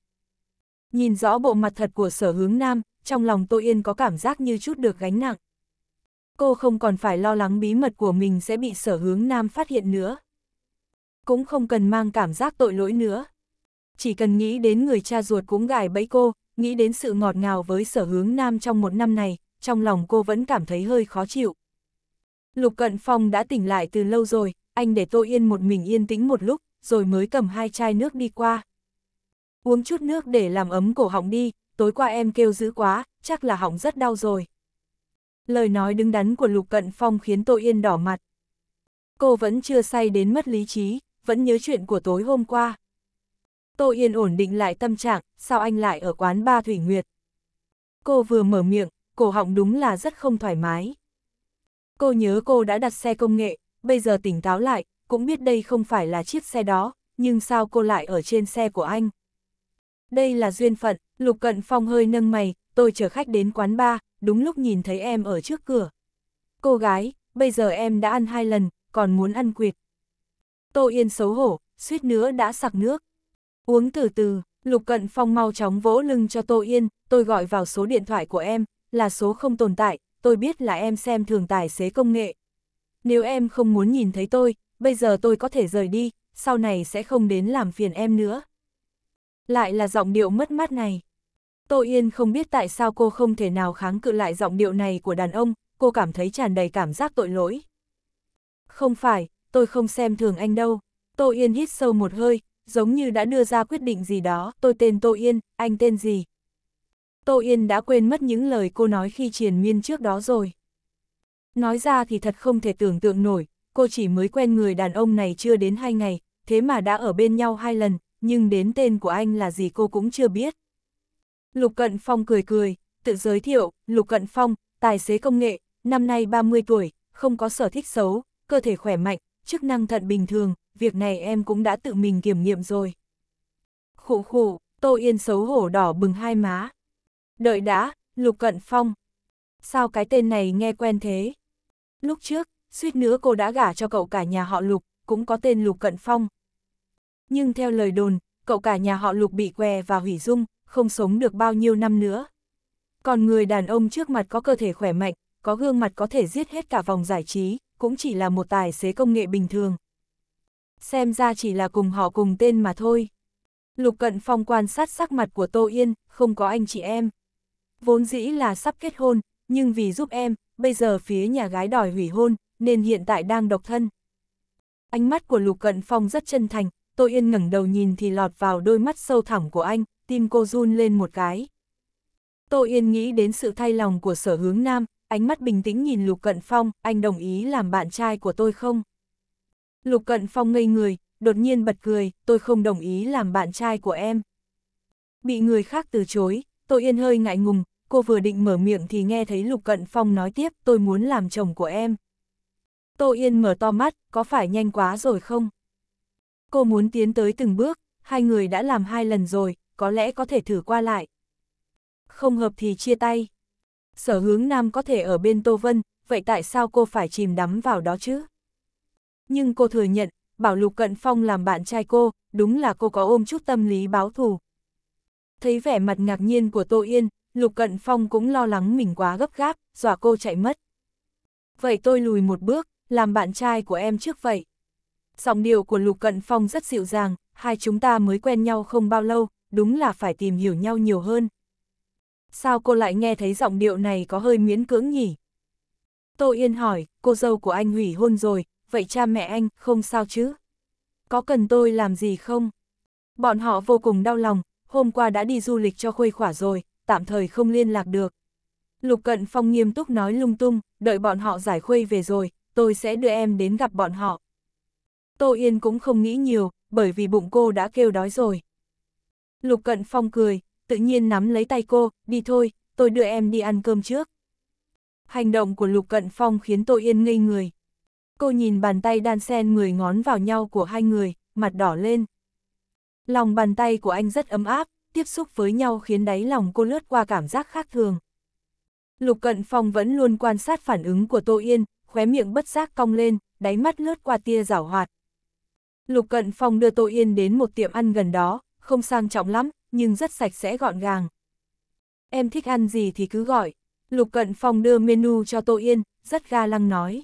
Nhìn rõ bộ mặt thật của sở hướng nam, trong lòng tôi Yên có cảm giác như chút được gánh nặng. Cô không còn phải lo lắng bí mật của mình sẽ bị sở hướng nam phát hiện nữa. Cũng không cần mang cảm giác tội lỗi nữa chỉ cần nghĩ đến người cha ruột cũng gài bẫy cô, nghĩ đến sự ngọt ngào với sở hướng nam trong một năm này, trong lòng cô vẫn cảm thấy hơi khó chịu. Lục Cận Phong đã tỉnh lại từ lâu rồi, anh để tôi yên một mình yên tĩnh một lúc, rồi mới cầm hai chai nước đi qua. Uống chút nước để làm ấm cổ họng đi, tối qua em kêu dữ quá, chắc là họng rất đau rồi. Lời nói đứng đắn của Lục Cận Phong khiến Tô Yên đỏ mặt. Cô vẫn chưa say đến mất lý trí, vẫn nhớ chuyện của tối hôm qua. Tô Yên ổn định lại tâm trạng, sao anh lại ở quán ba Thủy Nguyệt? Cô vừa mở miệng, cổ họng đúng là rất không thoải mái. Cô nhớ cô đã đặt xe công nghệ, bây giờ tỉnh táo lại, cũng biết đây không phải là chiếc xe đó, nhưng sao cô lại ở trên xe của anh? Đây là duyên phận, Lục Cận Phong hơi nâng mày, tôi chở khách đến quán ba, đúng lúc nhìn thấy em ở trước cửa. Cô gái, bây giờ em đã ăn hai lần, còn muốn ăn quyệt. Tô Yên xấu hổ, suýt nữa đã sặc nước. Uống từ từ, Lục Cận Phong mau chóng vỗ lưng cho Tô Yên, tôi gọi vào số điện thoại của em, là số không tồn tại, tôi biết là em xem thường tài xế công nghệ. Nếu em không muốn nhìn thấy tôi, bây giờ tôi có thể rời đi, sau này sẽ không đến làm phiền em nữa. Lại là giọng điệu mất mát này. Tô Yên không biết tại sao cô không thể nào kháng cự lại giọng điệu này của đàn ông, cô cảm thấy tràn đầy cảm giác tội lỗi. Không phải, tôi không xem thường anh đâu. Tô Yên hít sâu một hơi, giống như đã đưa ra quyết định gì đó, tôi tên Tô Yên, anh tên gì? Tô Yên đã quên mất những lời cô nói khi triền miên trước đó rồi. Nói ra thì thật không thể tưởng tượng nổi, cô chỉ mới quen người đàn ông này chưa đến hai ngày, thế mà đã ở bên nhau hai lần, nhưng đến tên của anh là gì cô cũng chưa biết. Lục Cận Phong cười cười, tự giới thiệu, Lục Cận Phong, tài xế công nghệ, năm nay 30 tuổi, không có sở thích xấu, cơ thể khỏe mạnh, chức năng thận bình thường, việc này em cũng đã tự mình kiểm nghiệm rồi. khổ khổ, Tô Yên xấu hổ đỏ bừng hai má. Đợi đã, Lục Cận Phong. Sao cái tên này nghe quen thế? Lúc trước, suýt nữa cô đã gả cho cậu cả nhà họ Lục, cũng có tên Lục Cận Phong. Nhưng theo lời đồn, cậu cả nhà họ Lục bị què và hủy dung, không sống được bao nhiêu năm nữa. Còn người đàn ông trước mặt có cơ thể khỏe mạnh, có gương mặt có thể giết hết cả vòng giải trí, cũng chỉ là một tài xế công nghệ bình thường. Xem ra chỉ là cùng họ cùng tên mà thôi. Lục Cận Phong quan sát sắc mặt của Tô Yên, không có anh chị em. Vốn dĩ là sắp kết hôn, nhưng vì giúp em, bây giờ phía nhà gái đòi hủy hôn, nên hiện tại đang độc thân. Ánh mắt của Lục Cận Phong rất chân thành, Tô Yên ngẩng đầu nhìn thì lọt vào đôi mắt sâu thẳm của anh, tim cô run lên một cái. Tô Yên nghĩ đến sự thay lòng của sở hướng nam, ánh mắt bình tĩnh nhìn Lục Cận Phong, anh đồng ý làm bạn trai của tôi không? Lục Cận Phong ngây người, đột nhiên bật cười, tôi không đồng ý làm bạn trai của em. Bị người khác từ chối, tôi yên hơi ngại ngùng, cô vừa định mở miệng thì nghe thấy Lục Cận Phong nói tiếp, tôi muốn làm chồng của em. Tô Yên mở to mắt, có phải nhanh quá rồi không? Cô muốn tiến tới từng bước, hai người đã làm hai lần rồi, có lẽ có thể thử qua lại. Không hợp thì chia tay sở hướng nam có thể ở bên Tô Vân, vậy tại sao cô phải chìm đắm vào đó chứ? Nhưng cô thừa nhận, bảo Lục Cận Phong làm bạn trai cô, đúng là cô có ôm chút tâm lý báo thù. Thấy vẻ mặt ngạc nhiên của Tô Yên, Lục Cận Phong cũng lo lắng mình quá gấp gáp, dọa cô chạy mất. Vậy tôi lùi một bước, làm bạn trai của em trước vậy. Giọng điệu của Lục Cận Phong rất dịu dàng, hai chúng ta mới quen nhau không bao lâu, đúng là phải tìm hiểu nhau nhiều hơn sao cô lại nghe thấy giọng điệu này có hơi miễn cưỡng nhỉ? Tô Yên hỏi, cô dâu của anh hủy hôn rồi, vậy cha mẹ anh không sao chứ? Có cần tôi làm gì không? Bọn họ vô cùng đau lòng, hôm qua đã đi du lịch cho khuây khỏa rồi, tạm thời không liên lạc được. Lục Cận Phong nghiêm túc nói lung tung, đợi bọn họ giải khuây về rồi, tôi sẽ đưa em đến gặp bọn họ. Tô Yên cũng không nghĩ nhiều, bởi vì bụng cô đã kêu đói rồi. Lục Cận Phong cười, tự nhiên nắm lấy tay cô, đi thôi, tôi đưa em đi ăn cơm trước. Hành động của Lục Cận Phong khiến Tô Yên ngây người. Cô nhìn bàn tay đan sen 10 ngón vào nhau của hai người, mặt đỏ lên. Lòng bàn tay của anh rất ấm áp, tiếp xúc với nhau khiến đáy lòng cô lướt qua cảm giác khác thường. Lục Cận Phong vẫn luôn quan sát phản ứng của Tô Yên, khóe miệng bất giác cong lên, đáy mắt lướt qua tia rảo hoạt. Lục Cận Phong đưa Tô Yên đến một tiệm ăn gần đó, không sang trọng lắm, nhưng rất sạch sẽ gọn gàng. Em thích ăn gì thì cứ gọi. Lục Cận Phong đưa menu cho Tô Yên, rất ga lăng nói.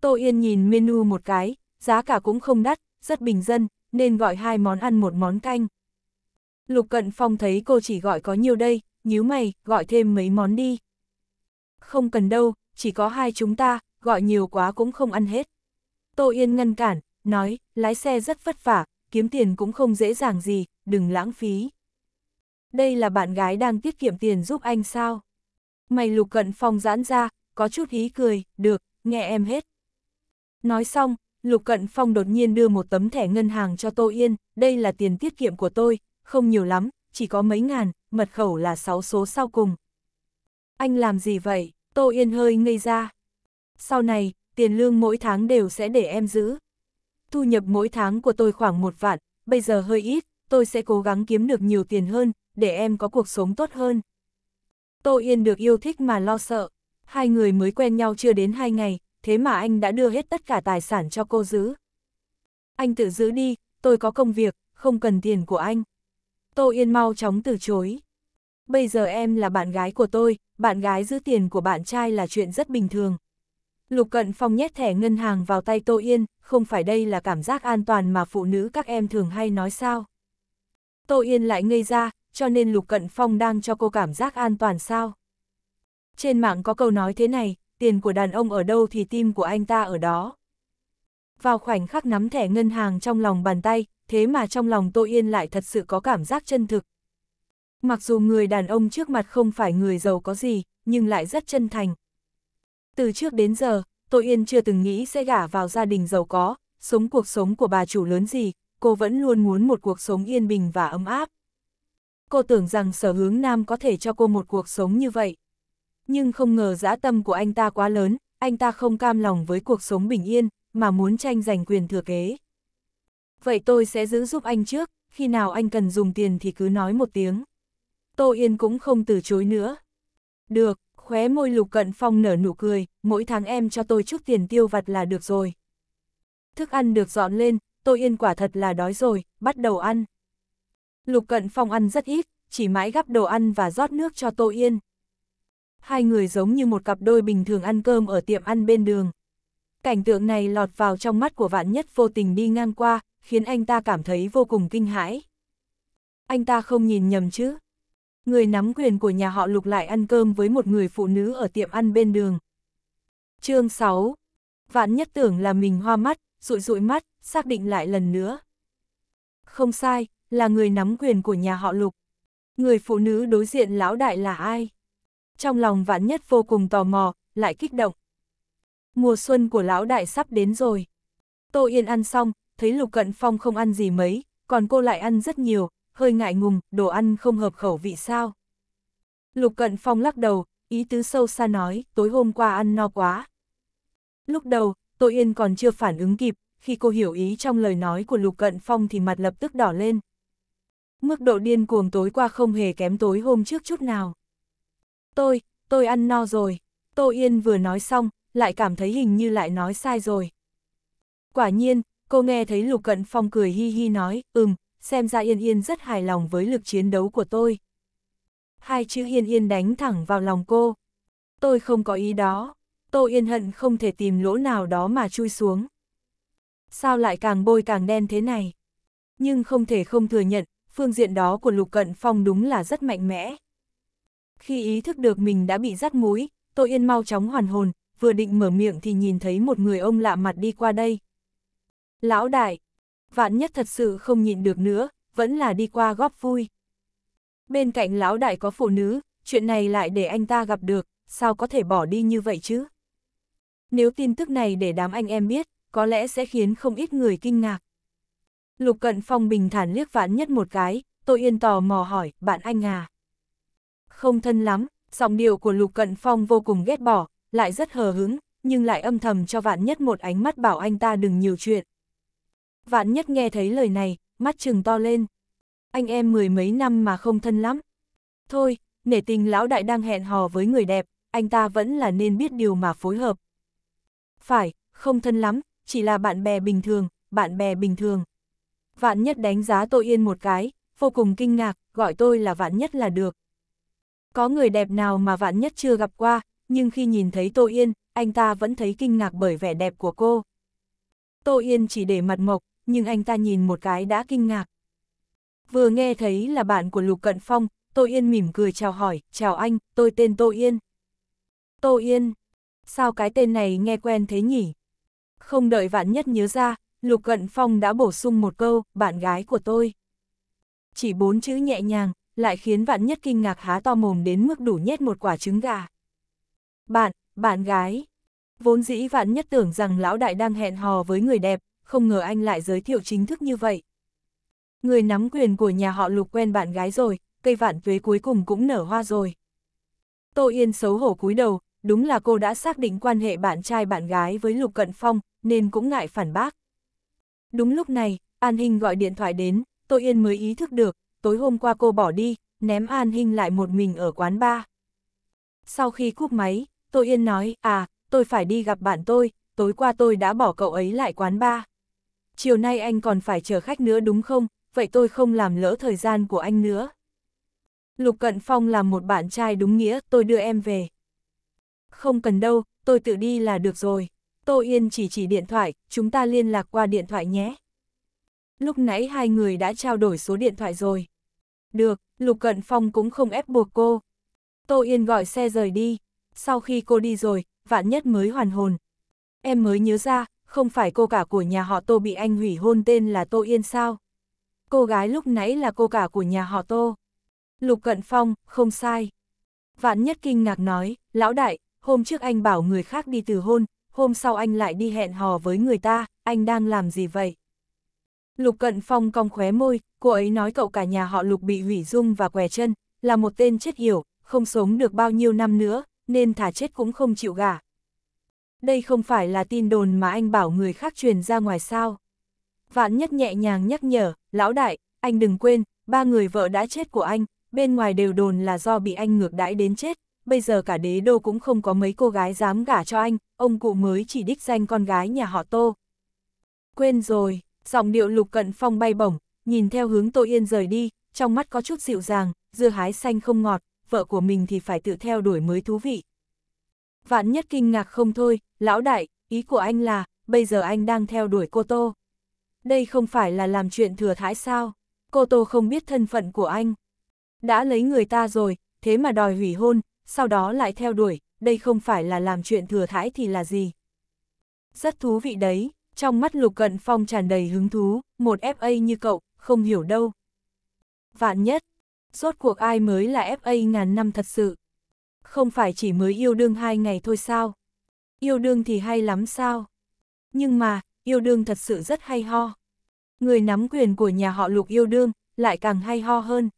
Tô Yên nhìn menu một cái, giá cả cũng không đắt, rất bình dân, nên gọi hai món ăn một món canh. Lục Cận Phong thấy cô chỉ gọi có nhiều đây, nhíu mày, gọi thêm mấy món đi. Không cần đâu, chỉ có hai chúng ta, gọi nhiều quá cũng không ăn hết. Tô Yên ngăn cản, nói, lái xe rất vất vả, kiếm tiền cũng không dễ dàng gì, đừng lãng phí. Đây là bạn gái đang tiết kiệm tiền giúp anh sao? Mày lục cận phong giãn ra, có chút ý cười, được, nghe em hết. Nói xong, Lục Cận Phong đột nhiên đưa một tấm thẻ ngân hàng cho Tô Yên, đây là tiền tiết kiệm của tôi, không nhiều lắm, chỉ có mấy ngàn, mật khẩu là 6 số sau cùng. Anh làm gì vậy? Tô Yên hơi ngây ra. Sau này, tiền lương mỗi tháng đều sẽ để em giữ. Thu nhập mỗi tháng của tôi khoảng một vạn, bây giờ hơi ít, tôi sẽ cố gắng kiếm được nhiều tiền hơn, để em có cuộc sống tốt hơn. Tô Yên được yêu thích mà lo sợ, hai người mới quen nhau chưa đến hai ngày, thế mà anh đã đưa hết tất cả tài sản cho cô giữ. Anh tự giữ đi, tôi có công việc, không cần tiền của anh. Tô Yên mau chóng từ chối. Bây giờ em là bạn gái của tôi, bạn gái giữ tiền của bạn trai là chuyện rất bình thường. Lục Cận Phong nhét thẻ ngân hàng vào tay Tô Yên, không phải đây là cảm giác an toàn mà phụ nữ các em thường hay nói sao. Tô Yên lại ngây ra, cho nên Lục Cận Phong đang cho cô cảm giác an toàn sao. Trên mạng có câu nói thế này, tiền của đàn ông ở đâu thì tim của anh ta ở đó. Vào khoảnh khắc nắm thẻ ngân hàng trong lòng bàn tay, thế mà trong lòng Tô Yên lại thật sự có cảm giác chân thực. Mặc dù người đàn ông trước mặt không phải người giàu có gì, nhưng lại rất chân thành. Từ trước đến giờ, Tô Yên chưa từng nghĩ sẽ gả vào gia đình giàu có, sống cuộc sống của bà chủ lớn gì, cô vẫn luôn muốn một cuộc sống yên bình và ấm áp. Cô tưởng rằng sở hướng nam có thể cho cô một cuộc sống như vậy. Nhưng không ngờ dã tâm của anh ta quá lớn, anh ta không cam lòng với cuộc sống bình yên, mà muốn tranh giành quyền thừa kế. Vậy tôi sẽ giữ giúp anh trước, khi nào anh cần dùng tiền thì cứ nói một tiếng. Tô Yên cũng không từ chối nữa. Được, khóe môi lục cận phong nở nụ cười, mỗi tháng em cho tôi chút tiền tiêu vặt là được rồi. Thức ăn được dọn lên, tôi yên quả thật là đói rồi, bắt đầu ăn. Lục Cận Phong ăn rất ít, chỉ mãi gắp đồ ăn và rót nước cho Tô Yên. Hai người giống như một cặp đôi bình thường ăn cơm ở tiệm ăn bên đường. Cảnh tượng này lọt vào trong mắt của vạn nhất vô tình đi ngang qua, khiến anh ta cảm thấy vô cùng kinh hãi. Anh ta không nhìn nhầm chứ. Người nắm quyền của nhà họ lục lại ăn cơm với một người phụ nữ ở tiệm ăn bên đường. chương 6. Vạn nhất tưởng là mình hoa mắt, rụi rụi mắt, xác định lại lần nữa. Không sai, là người nắm quyền của nhà họ Lục. Người phụ nữ đối diện lão đại là ai? Trong lòng vạn nhất vô cùng tò mò, lại kích động. Mùa xuân của lão đại sắp đến rồi. Tô Yên ăn xong, thấy Lục Cận Phong không ăn gì mấy, còn cô lại ăn rất nhiều, hơi ngại ngùng, đồ ăn không hợp khẩu vị sao. Lục Cận Phong lắc đầu, ý tứ sâu xa nói, tối hôm qua ăn no quá. Lúc đầu, Tô Yên còn chưa phản ứng kịp, khi cô hiểu ý trong lời nói của Lục Cận Phong thì mặt lập tức đỏ lên. Mức độ điên cuồng tối qua không hề kém tối hôm trước chút nào. Tôi, tôi ăn no rồi. Tô Yên vừa nói xong, lại cảm thấy hình như lại nói sai rồi. Quả nhiên, cô nghe thấy Lục Cận Phong cười hi hi nói, ừm, xem ra Yên Yên rất hài lòng với lực chiến đấu của tôi. Hai chữ Yên Yên đánh thẳng vào lòng cô. Tôi không có ý đó. Tô Yên hận không thể tìm lỗ nào đó mà chui xuống. Sao lại càng bôi càng đen thế này? Nhưng không thể không thừa nhận, phương diện đó của Lục Cận Phong đúng là rất mạnh mẽ. Khi ý thức được mình đã bị rắt mũi, Tô Yên mau chóng hoàn hồn, vừa định mở miệng thì nhìn thấy một người ông lạ mặt đi qua đây. Lão đại, vạn nhất thật sự không nhịn được nữa, vẫn là đi qua góp vui. Bên cạnh lão đại có phụ nữ, chuyện này lại để anh ta gặp được, sao có thể bỏ đi như vậy chứ? Nếu tin tức này để đám anh em biết, có lẽ sẽ khiến không ít người kinh ngạc. Lục Cận Phong bình thản liếc vãn nhất một cái, tôi yên tò mò hỏi, bạn anh à? Không thân lắm, giọng điệu của Lục Cận Phong vô cùng ghét bỏ, lại rất hờ hứng, nhưng lại âm thầm cho vạn nhất một ánh mắt bảo anh ta đừng nhiều chuyện. Vạn nhất nghe thấy lời này, mắt trừng to lên. Anh em mười mấy năm mà không thân lắm. Thôi, nể tình lão đại đang hẹn hò với người đẹp, anh ta vẫn là nên biết điều mà phối hợp. Phải, không thân lắm, chỉ là bạn bè bình thường, bạn bè bình thường. Vạn nhất đánh giá tôi yên một cái, vô cùng kinh ngạc, gọi tôi là vạn nhất là được. Có người đẹp nào mà vạn nhất chưa gặp qua, nhưng khi nhìn thấy Tô Yên, anh ta vẫn thấy kinh ngạc bởi vẻ đẹp của cô. Tô Yên chỉ để mặt mộc, nhưng anh ta nhìn một cái đã kinh ngạc. Vừa nghe thấy là bạn của Lục Cận Phong, Tô Yên mỉm cười chào hỏi, chào anh, tôi tên Tô Yên. Tô Yên, sao cái tên này nghe quen thế nhỉ? Không đợi vạn nhất nhớ ra, Lục Cận Phong đã bổ sung một câu, bạn gái của tôi. Chỉ bốn chữ nhẹ nhàng, lại khiến vạn nhất kinh ngạc há to mồm đến mức đủ nhét một quả trứng gà. Bạn, bạn gái. Vốn dĩ vạn nhất tưởng rằng lão đại đang hẹn hò với người đẹp, không ngờ anh lại giới thiệu chính thức như vậy. Người nắm quyền của nhà họ lục quen bạn gái rồi, cây vạn tuế cuối cùng cũng nở hoa rồi. Tô Yên xấu hổ cúi đầu, đúng là cô đã xác định quan hệ bạn trai bạn gái với Lục Cận Phong, nên cũng ngại phản bác. Đúng lúc này, An Hinh gọi điện thoại đến, Tô Yên mới ý thức được, tối hôm qua cô bỏ đi, ném An Hinh lại một mình ở quán bar. Sau khi cúp máy, Tô Yên nói, à, tôi phải đi gặp bạn tôi, tối qua tôi đã bỏ cậu ấy lại quán bar. Chiều nay anh còn phải chờ khách nữa đúng không, vậy tôi không làm lỡ thời gian của anh nữa. Lục Cận Phong là một bạn trai đúng nghĩa, tôi đưa em về không cần đâu, tôi tự đi là được rồi. Tô Yên chỉ chỉ điện thoại, chúng ta liên lạc qua điện thoại nhé. Lúc nãy hai người đã trao đổi số điện thoại rồi. Được, Lục Cận Phong cũng không ép buộc cô. Tô Yên gọi xe rời đi. Sau khi cô đi rồi, vạn nhất mới hoàn hồn. Em mới nhớ ra, không phải cô cả của nhà họ Tô bị anh hủy hôn tên là Tô Yên sao? Cô gái lúc nãy là cô cả của nhà họ Tô. Lục Cận Phong, không sai. Vạn nhất kinh ngạc nói, lão đại, hôm trước anh bảo người khác đi từ hôn, hôm sau anh lại đi hẹn hò với người ta, anh đang làm gì vậy? Lục Cận Phong cong khóe môi, cô ấy nói cậu cả nhà họ Lục bị hủy dung và què chân, là một tên chết hiểu, không sống được bao nhiêu năm nữa, nên thả chết cũng không chịu gả. Đây không phải là tin đồn mà anh bảo người khác truyền ra ngoài sao. Vạn nhất nhẹ nhàng nhắc nhở, lão đại, anh đừng quên, ba người vợ đã chết của anh, bên ngoài đều đồn là do bị anh ngược đãi đến chết, bây giờ cả đế đô cũng không có mấy cô gái dám gả cho anh, ông cụ mới chỉ đích danh con gái nhà họ Tô. Quên rồi, giọng điệu lục cận phong bay bổng, nhìn theo hướng Tô Yên rời đi, trong mắt có chút dịu dàng, dưa hái xanh không ngọt, vợ của mình thì phải tự theo đuổi mới thú vị. Vạn nhất kinh ngạc không thôi, lão đại, ý của anh là, bây giờ anh đang theo đuổi cô Tô. Đây không phải là làm chuyện thừa thãi sao, cô Tô không biết thân phận của anh. Đã lấy người ta rồi, thế mà đòi hủy hôn, sau đó lại theo đuổi, đây không phải là làm chuyện thừa thãi thì là gì. Rất thú vị đấy, trong mắt Lục Cận Phong tràn đầy hứng thú, một FA như cậu, không hiểu đâu. Vạn nhất, rốt cuộc ai mới là FA ngàn năm thật sự. Không phải chỉ mới yêu đương hai ngày thôi sao? Yêu đương thì hay lắm sao? Nhưng mà, yêu đương thật sự rất hay ho. Người nắm quyền của nhà họ lục yêu đương, lại càng hay ho hơn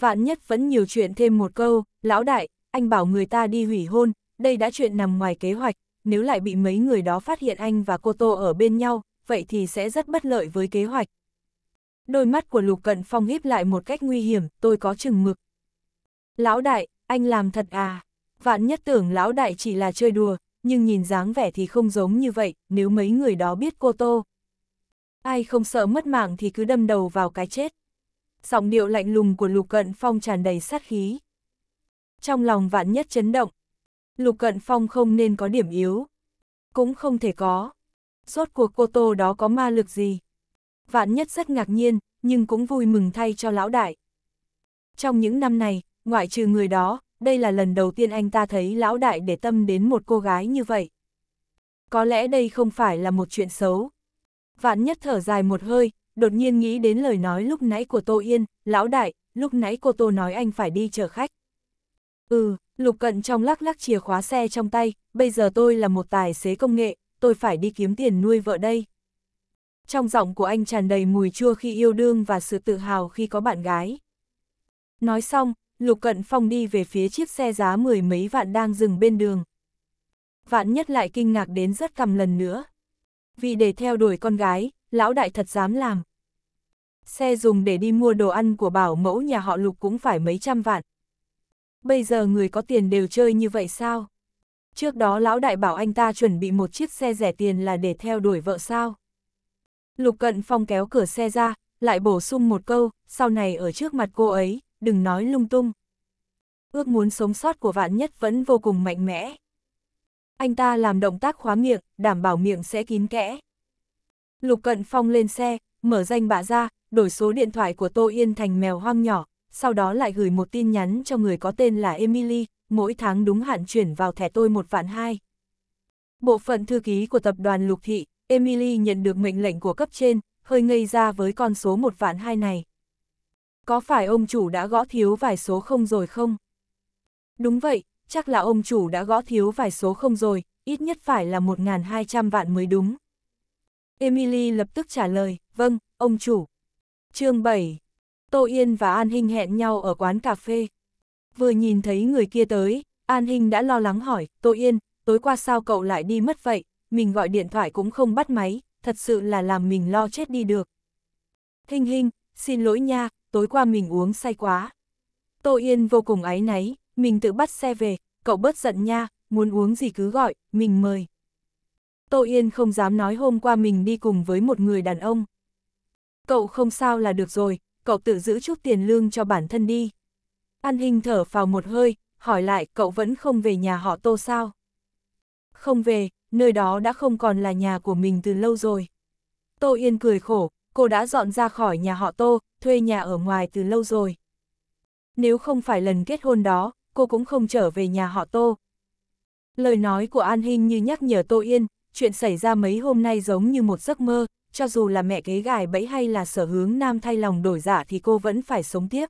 vạn nhất vẫn nhiều chuyện thêm một câu, lão đại, anh bảo người ta đi hủy hôn, đây đã chuyện nằm ngoài kế hoạch, nếu lại bị mấy người đó phát hiện anh và cô Tô ở bên nhau, vậy thì sẽ rất bất lợi với kế hoạch. Đôi mắt của Lục Cận Phong híp lại một cách nguy hiểm, tôi có chừng mực. Lão đại, anh làm thật à? Vạn nhất tưởng lão đại chỉ là chơi đùa, nhưng nhìn dáng vẻ thì không giống như vậy, nếu mấy người đó biết cô Tô. Ai không sợ mất mạng thì cứ đâm đầu vào cái chết giọng điệu lạnh lùng của Lục Cận Phong tràn đầy sát khí. Trong lòng vạn nhất chấn động, Lục Cận Phong không nên có điểm yếu, cũng không thể có. Rốt cuộc cô Tô đó có ma lực gì? Vạn nhất rất ngạc nhiên, nhưng cũng vui mừng thay cho lão đại. Trong những năm này, ngoại trừ người đó, đây là lần đầu tiên anh ta thấy lão đại để tâm đến một cô gái như vậy. Có lẽ đây không phải là một chuyện xấu. Vạn nhất thở dài một hơi, đột nhiên nghĩ đến lời nói lúc nãy của Tô Yên, lão đại, lúc nãy cô Tô nói anh phải đi chờ khách. Ừ, Lục Cận trong lắc lắc chìa khóa xe trong tay, bây giờ tôi là một tài xế công nghệ, tôi phải đi kiếm tiền nuôi vợ đây. Trong giọng của anh tràn đầy mùi chua khi yêu đương và sự tự hào khi có bạn gái. Nói xong, Lục Cận Phong đi về phía chiếc xe giá mười mấy vạn đang dừng bên đường. Vạn nhất lại kinh ngạc đến rất cầm lần nữa. Vì để theo đuổi con gái, lão đại thật dám làm. Xe dùng để đi mua đồ ăn của bảo mẫu nhà họ Lục cũng phải mấy trăm vạn. Bây giờ người có tiền đều chơi như vậy sao? Trước đó lão đại bảo anh ta chuẩn bị một chiếc xe rẻ tiền là để theo đuổi vợ sao? Lục cận phong kéo cửa xe ra, lại bổ sung một câu, sau này ở trước mặt cô ấy, đừng nói lung tung. Ước muốn sống sót của vạn nhất vẫn vô cùng mạnh mẽ. Anh ta làm động tác khóa miệng, đảm bảo miệng sẽ kín kẽ. Lục Cận Phong lên xe, mở danh bạ ra, đổi số điện thoại của Tô Yên thành mèo hoang nhỏ, sau đó lại gửi một tin nhắn cho người có tên là Emily, mỗi tháng đúng hạn chuyển vào thẻ tôi một vạn hai. Bộ phận thư ký của tập đoàn Lục Thị, Emily nhận được mệnh lệnh của cấp trên, hơi ngây ra với con số một vạn hai này. Có phải ông chủ đã gõ thiếu vài số không rồi không? Đúng vậy, chắc là ông chủ đã gõ thiếu vài số không rồi, ít nhất phải là 1.200 vạn mới đúng. Emily lập tức trả lời, vâng, ông chủ. chương 7. Tô Yên và An Hinh hẹn nhau ở quán cà phê. Vừa nhìn thấy người kia tới, An Hinh đã lo lắng hỏi, Tô Yên, tối qua sao cậu lại đi mất vậy, mình gọi điện thoại cũng không bắt máy, thật sự là làm mình lo chết đi được. Hinh Hinh, xin lỗi nha, tối qua mình uống say quá. Tô Yên vô cùng áy náy, mình tự bắt xe về, cậu bớt giận nha, muốn uống gì cứ gọi, mình mời. Tô Yên không dám nói hôm qua mình đi cùng với một người đàn ông. Cậu không sao là được rồi, cậu tự giữ chút tiền lương cho bản thân đi. An Hinh thở vào một hơi, hỏi lại cậu vẫn không về nhà họ Tô sao? Không về, nơi đó đã không còn là nhà của mình từ lâu rồi. Tô Yên cười khổ, cô đã dọn ra khỏi nhà họ Tô, thuê nhà ở ngoài từ lâu rồi. Nếu không phải lần kết hôn đó, cô cũng không trở về nhà họ Tô. Lời nói của An Hinh như nhắc nhở Tô Yên, chuyện xảy ra mấy hôm nay giống như một giấc mơ, cho dù là mẹ kế gài bẫy hay là sở hướng nam thay lòng đổi giả dạ thì cô vẫn phải sống tiếp.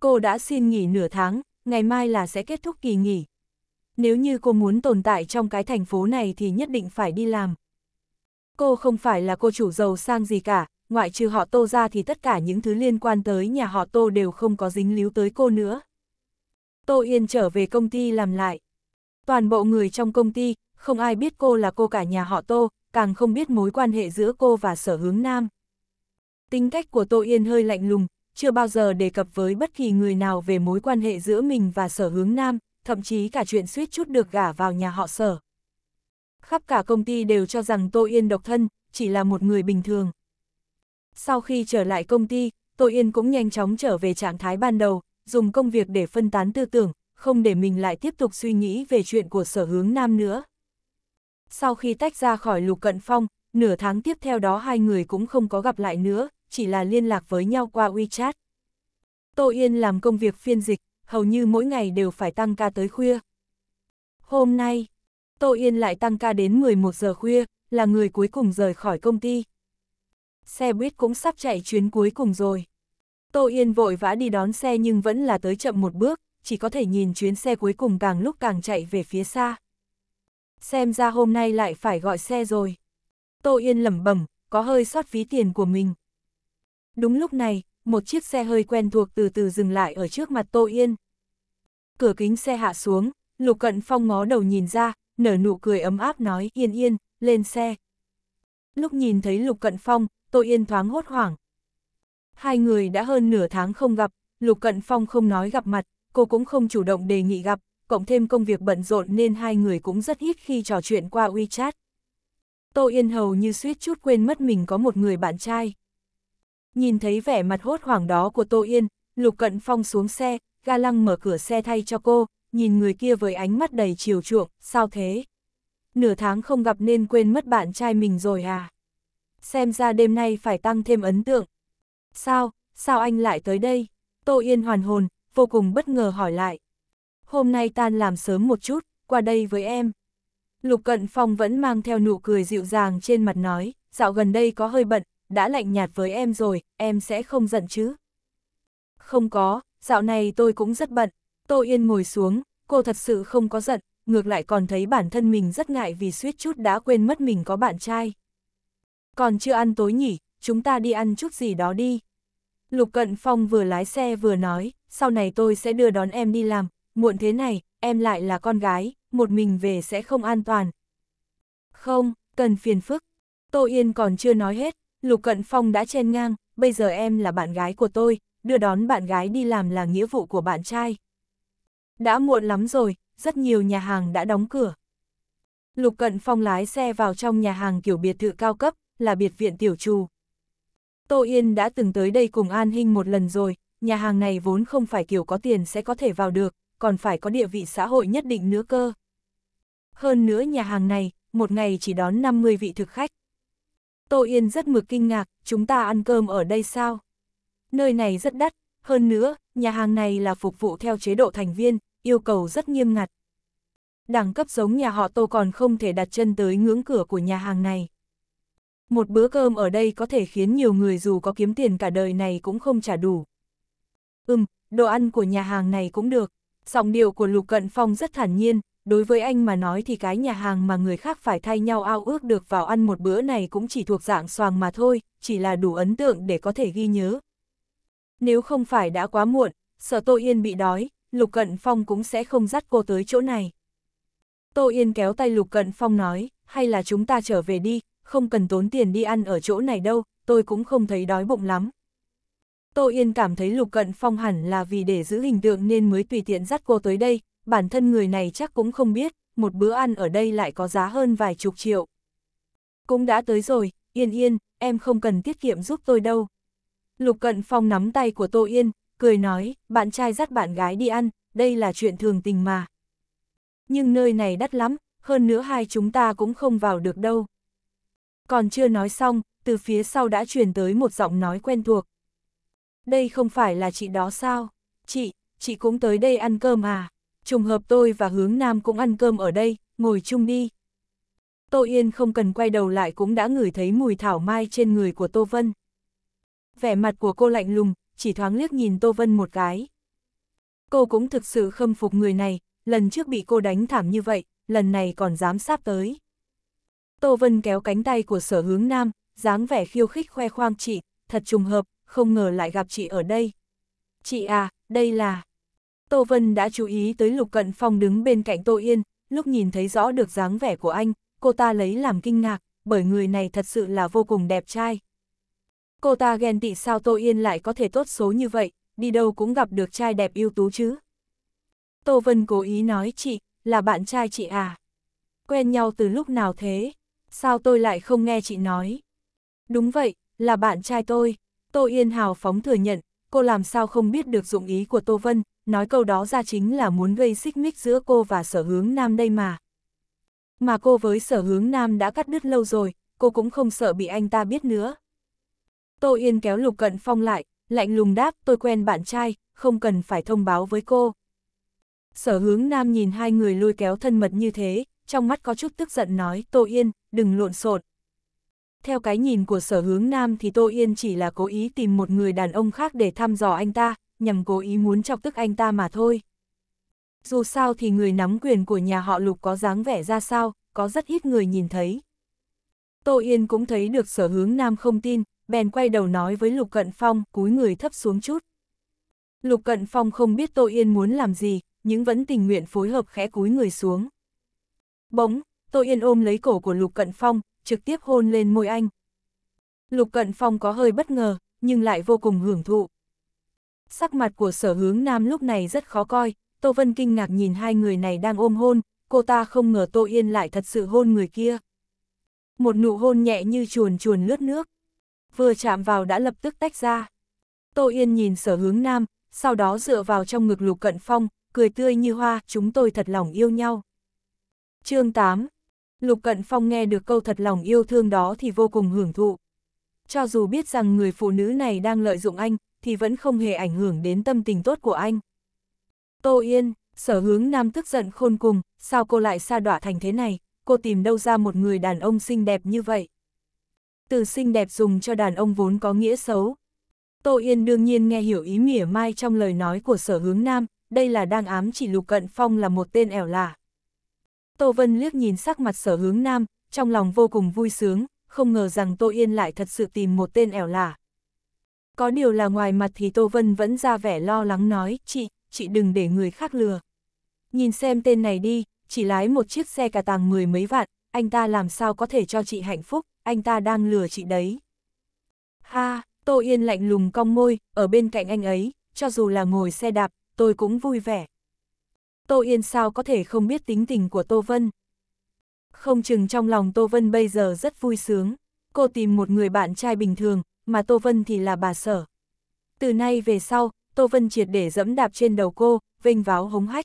Cô đã xin nghỉ nửa tháng, ngày mai là sẽ kết thúc kỳ nghỉ. Nếu như cô muốn tồn tại trong cái thành phố này thì nhất định phải đi làm. Cô không phải là cô chủ giàu sang gì cả, ngoại trừ họ tô ra thì tất cả những thứ liên quan tới nhà họ tô đều không có dính líu tới cô nữa. Tô Yên trở về công ty làm lại. Toàn bộ người trong công ty, không ai biết cô là cô cả nhà họ Tô, càng không biết mối quan hệ giữa cô và sở hướng nam. Tính cách của Tô Yên hơi lạnh lùng, chưa bao giờ đề cập với bất kỳ người nào về mối quan hệ giữa mình và sở hướng nam, thậm chí cả chuyện suýt chút được gả vào nhà họ sở. Khắp cả công ty đều cho rằng Tô Yên độc thân, chỉ là một người bình thường. Sau khi trở lại công ty, Tô Yên cũng nhanh chóng trở về trạng thái ban đầu, dùng công việc để phân tán tư tưởng, không để mình lại tiếp tục suy nghĩ về chuyện của sở hướng nam nữa. Sau khi tách ra khỏi Lục Cận Phong, nửa tháng tiếp theo đó hai người cũng không có gặp lại nữa, chỉ là liên lạc với nhau qua WeChat. Tô Yên làm công việc phiên dịch, hầu như mỗi ngày đều phải tăng ca tới khuya. Hôm nay, Tô Yên lại tăng ca đến 11 giờ khuya, là người cuối cùng rời khỏi công ty. Xe buýt cũng sắp chạy chuyến cuối cùng rồi. Tô Yên vội vã đi đón xe nhưng vẫn là tới chậm một bước, chỉ có thể nhìn chuyến xe cuối cùng càng lúc càng chạy về phía xa xem ra hôm nay lại phải gọi xe rồi. Tô Yên lẩm bẩm, có hơi sót phí tiền của mình. Đúng lúc này, một chiếc xe hơi quen thuộc từ từ dừng lại ở trước mặt Tô Yên. Cửa kính xe hạ xuống, Lục Cận Phong ngó đầu nhìn ra, nở nụ cười ấm áp nói yên yên, lên xe. Lúc nhìn thấy Lục Cận Phong, Tô Yên thoáng hốt hoảng. Hai người đã hơn nửa tháng không gặp, Lục Cận Phong không nói gặp mặt, cô cũng không chủ động đề nghị gặp, cộng thêm công việc bận rộn nên hai người cũng rất ít khi trò chuyện qua WeChat. Tô Yên hầu như suýt chút quên mất mình có một người bạn trai. Nhìn thấy vẻ mặt hốt hoảng đó của Tô Yên, Lục Cận Phong xuống xe, ga lăng mở cửa xe thay cho cô, nhìn người kia với ánh mắt đầy chiều chuộng, sao thế? Nửa tháng không gặp nên quên mất bạn trai mình rồi à? Xem ra đêm nay phải tăng thêm ấn tượng. Sao, sao anh lại tới đây? Tô Yên hoàn hồn, vô cùng bất ngờ hỏi lại hôm nay tan làm sớm một chút, qua đây với em. Lục Cận Phong vẫn mang theo nụ cười dịu dàng trên mặt nói, dạo gần đây có hơi bận, đã lạnh nhạt với em rồi, em sẽ không giận chứ. Không có, dạo này tôi cũng rất bận, Tô Yên ngồi xuống, cô thật sự không có giận, ngược lại còn thấy bản thân mình rất ngại vì suýt chút đã quên mất mình có bạn trai. Còn chưa ăn tối nhỉ, chúng ta đi ăn chút gì đó đi. Lục Cận Phong vừa lái xe vừa nói, sau này tôi sẽ đưa đón em đi làm, muộn thế này, em lại là con gái, một mình về sẽ không an toàn. Không, cần phiền phức. Tô Yên còn chưa nói hết, Lục Cận Phong đã chen ngang, bây giờ em là bạn gái của tôi, đưa đón bạn gái đi làm là nghĩa vụ của bạn trai. Đã muộn lắm rồi, rất nhiều nhà hàng đã đóng cửa. Lục Cận Phong lái xe vào trong nhà hàng kiểu biệt thự cao cấp, là biệt viện tiểu trù. Tô Yên đã từng tới đây cùng An Hinh một lần rồi, nhà hàng này vốn không phải kiểu có tiền sẽ có thể vào được, còn phải có địa vị xã hội nhất định nữa cơ. Hơn nữa nhà hàng này, một ngày chỉ đón 50 vị thực khách. Tô Yên rất mực kinh ngạc, chúng ta ăn cơm ở đây sao? Nơi này rất đắt, hơn nữa, nhà hàng này là phục vụ theo chế độ thành viên, yêu cầu rất nghiêm ngặt. Đẳng cấp giống nhà họ Tô còn không thể đặt chân tới ngưỡng cửa của nhà hàng này. Một bữa cơm ở đây có thể khiến nhiều người dù có kiếm tiền cả đời này cũng không trả đủ. Ừm, đồ ăn của nhà hàng này cũng được, Giọng điệu của Lục Cận Phong rất thản nhiên, đối với anh mà nói thì cái nhà hàng mà người khác phải thay nhau ao ước được vào ăn một bữa này cũng chỉ thuộc dạng xoàng mà thôi, chỉ là đủ ấn tượng để có thể ghi nhớ. Nếu không phải đã quá muộn, sợ Tô Yên bị đói, Lục Cận Phong cũng sẽ không dắt cô tới chỗ này. Tô Yên kéo tay Lục Cận Phong nói, hay là chúng ta trở về đi, không cần tốn tiền đi ăn ở chỗ này đâu, tôi cũng không thấy đói bụng lắm. Tô Yên cảm thấy Lục Cận Phong hẳn là vì để giữ hình tượng nên mới tùy tiện dắt cô tới đây, bản thân người này chắc cũng không biết, một bữa ăn ở đây lại có giá hơn vài chục triệu. Cũng đã tới rồi, Yên Yên, em không cần tiết kiệm giúp tôi đâu. Lục Cận Phong nắm tay của Tô Yên, cười nói, bạn trai dắt bạn gái đi ăn, đây là chuyện thường tình mà. Nhưng nơi này đắt lắm, hơn nữa hai chúng ta cũng không vào được đâu. Còn chưa nói xong, từ phía sau đã truyền tới một giọng nói quen thuộc, đây không phải là chị đó sao? Chị, chị cũng tới đây ăn cơm à? Trùng hợp tôi và hướng nam cũng ăn cơm ở đây, ngồi chung đi. Tô Yên không cần quay đầu lại cũng đã ngửi thấy mùi thảo mai trên người của Tô Vân. Vẻ mặt của cô lạnh lùng, chỉ thoáng liếc nhìn Tô Vân một cái. Cô cũng thực sự khâm phục người này, lần trước bị cô đánh thảm như vậy, lần này còn dám sáp tới. Tô Vân kéo cánh tay của sở hướng nam, dáng vẻ khiêu khích khoe khoang chị, thật trùng hợp, không ngờ lại gặp chị ở đây. Chị à, đây là... Tô Vân đã chú ý tới Lục Cận Phong đứng bên cạnh Tô Yên, lúc nhìn thấy rõ được dáng vẻ của anh, cô ta lấy làm kinh ngạc, bởi người này thật sự là vô cùng đẹp trai. Cô ta ghen tị sao Tô Yên lại có thể tốt số như vậy, đi đâu cũng gặp được trai đẹp ưu tú chứ. Tô Vân cố ý nói chị, là bạn trai chị à. Quen nhau từ lúc nào thế? Sao tôi lại không nghe chị nói? Đúng vậy, là bạn trai tôi. Tô Yên hào phóng thừa nhận, cô làm sao không biết được dụng ý của Tô Vân, nói câu đó ra chính là muốn gây xích mích giữa cô và sở hướng nam đây mà. Mà cô với sở hướng nam đã cắt đứt lâu rồi, cô cũng không sợ bị anh ta biết nữa. Tô Yên kéo Lục Cận Phong lại, lạnh lùng đáp tôi quen bạn trai, không cần phải thông báo với cô. Sở hướng nam nhìn hai người lôi kéo thân mật như thế, trong mắt có chút tức giận nói Tô Yên, đừng lộn xộn theo cái nhìn của sở hướng nam thì Tô Yên chỉ là cố ý tìm một người đàn ông khác để thăm dò anh ta, nhằm cố ý muốn chọc tức anh ta mà thôi. Dù sao thì người nắm quyền của nhà họ Lục có dáng vẻ ra sao, có rất ít người nhìn thấy. Tô Yên cũng thấy được sở hướng nam không tin, bèn quay đầu nói với Lục Cận Phong, cúi người thấp xuống chút. Lục Cận Phong không biết Tô Yên muốn làm gì, nhưng vẫn tình nguyện phối hợp khẽ cúi người xuống. Bỗng, Tô Yên ôm lấy cổ của Lục Cận Phong, trực tiếp hôn lên môi anh. Lục Cận Phong có hơi bất ngờ, nhưng lại vô cùng hưởng thụ. Sắc mặt của sở hướng nam lúc này rất khó coi, Tô Vân kinh ngạc nhìn hai người này đang ôm hôn, cô ta không ngờ Tô Yên lại thật sự hôn người kia. Một nụ hôn nhẹ như chuồn chuồn lướt nước, vừa chạm vào đã lập tức tách ra. Tô Yên nhìn sở hướng nam, sau đó dựa vào trong ngực lục cận phong, cười tươi như hoa, chúng tôi thật lòng yêu nhau. chương 8, Lục Cận Phong nghe được câu thật lòng yêu thương đó thì vô cùng hưởng thụ. Cho dù biết rằng người phụ nữ này đang lợi dụng anh, thì vẫn không hề ảnh hưởng đến tâm tình tốt của anh. Tô Yên, sở hướng nam tức giận khôn cùng, sao cô lại xa đọa thành thế này, cô tìm đâu ra một người đàn ông xinh đẹp như vậy. Từ xinh đẹp dùng cho đàn ông vốn có nghĩa xấu. Tô Yên đương nhiên nghe hiểu ý mỉa mai trong lời nói của sở hướng nam, đây là đang ám chỉ Lục Cận Phong là một tên ẻo lả. Tô Vân liếc nhìn sắc mặt sở hướng nam, trong lòng vô cùng vui sướng, không ngờ rằng Tô Yên lại thật sự tìm một tên ẻo lả. Có điều là ngoài mặt thì Tô Vân vẫn ra vẻ lo lắng nói, chị, chị đừng để người khác lừa. Nhìn xem tên này đi, chỉ lái một chiếc xe cả tàng mười mấy vạn, anh ta làm sao có thể cho chị hạnh phúc, anh ta đang lừa chị đấy. Ha, Tô Yên lạnh lùng cong môi, ở bên cạnh anh ấy, cho dù là ngồi xe đạp, tôi cũng vui vẻ. Tô Yên sao có thể không biết tính tình của Tô Vân. Không chừng trong lòng Tô Vân bây giờ rất vui sướng, cô tìm một người bạn trai bình thường, mà Tô Vân thì là bà sở. Từ nay về sau, Tô Vân triệt để dẫm đạp trên đầu cô, vênh váo hống hách.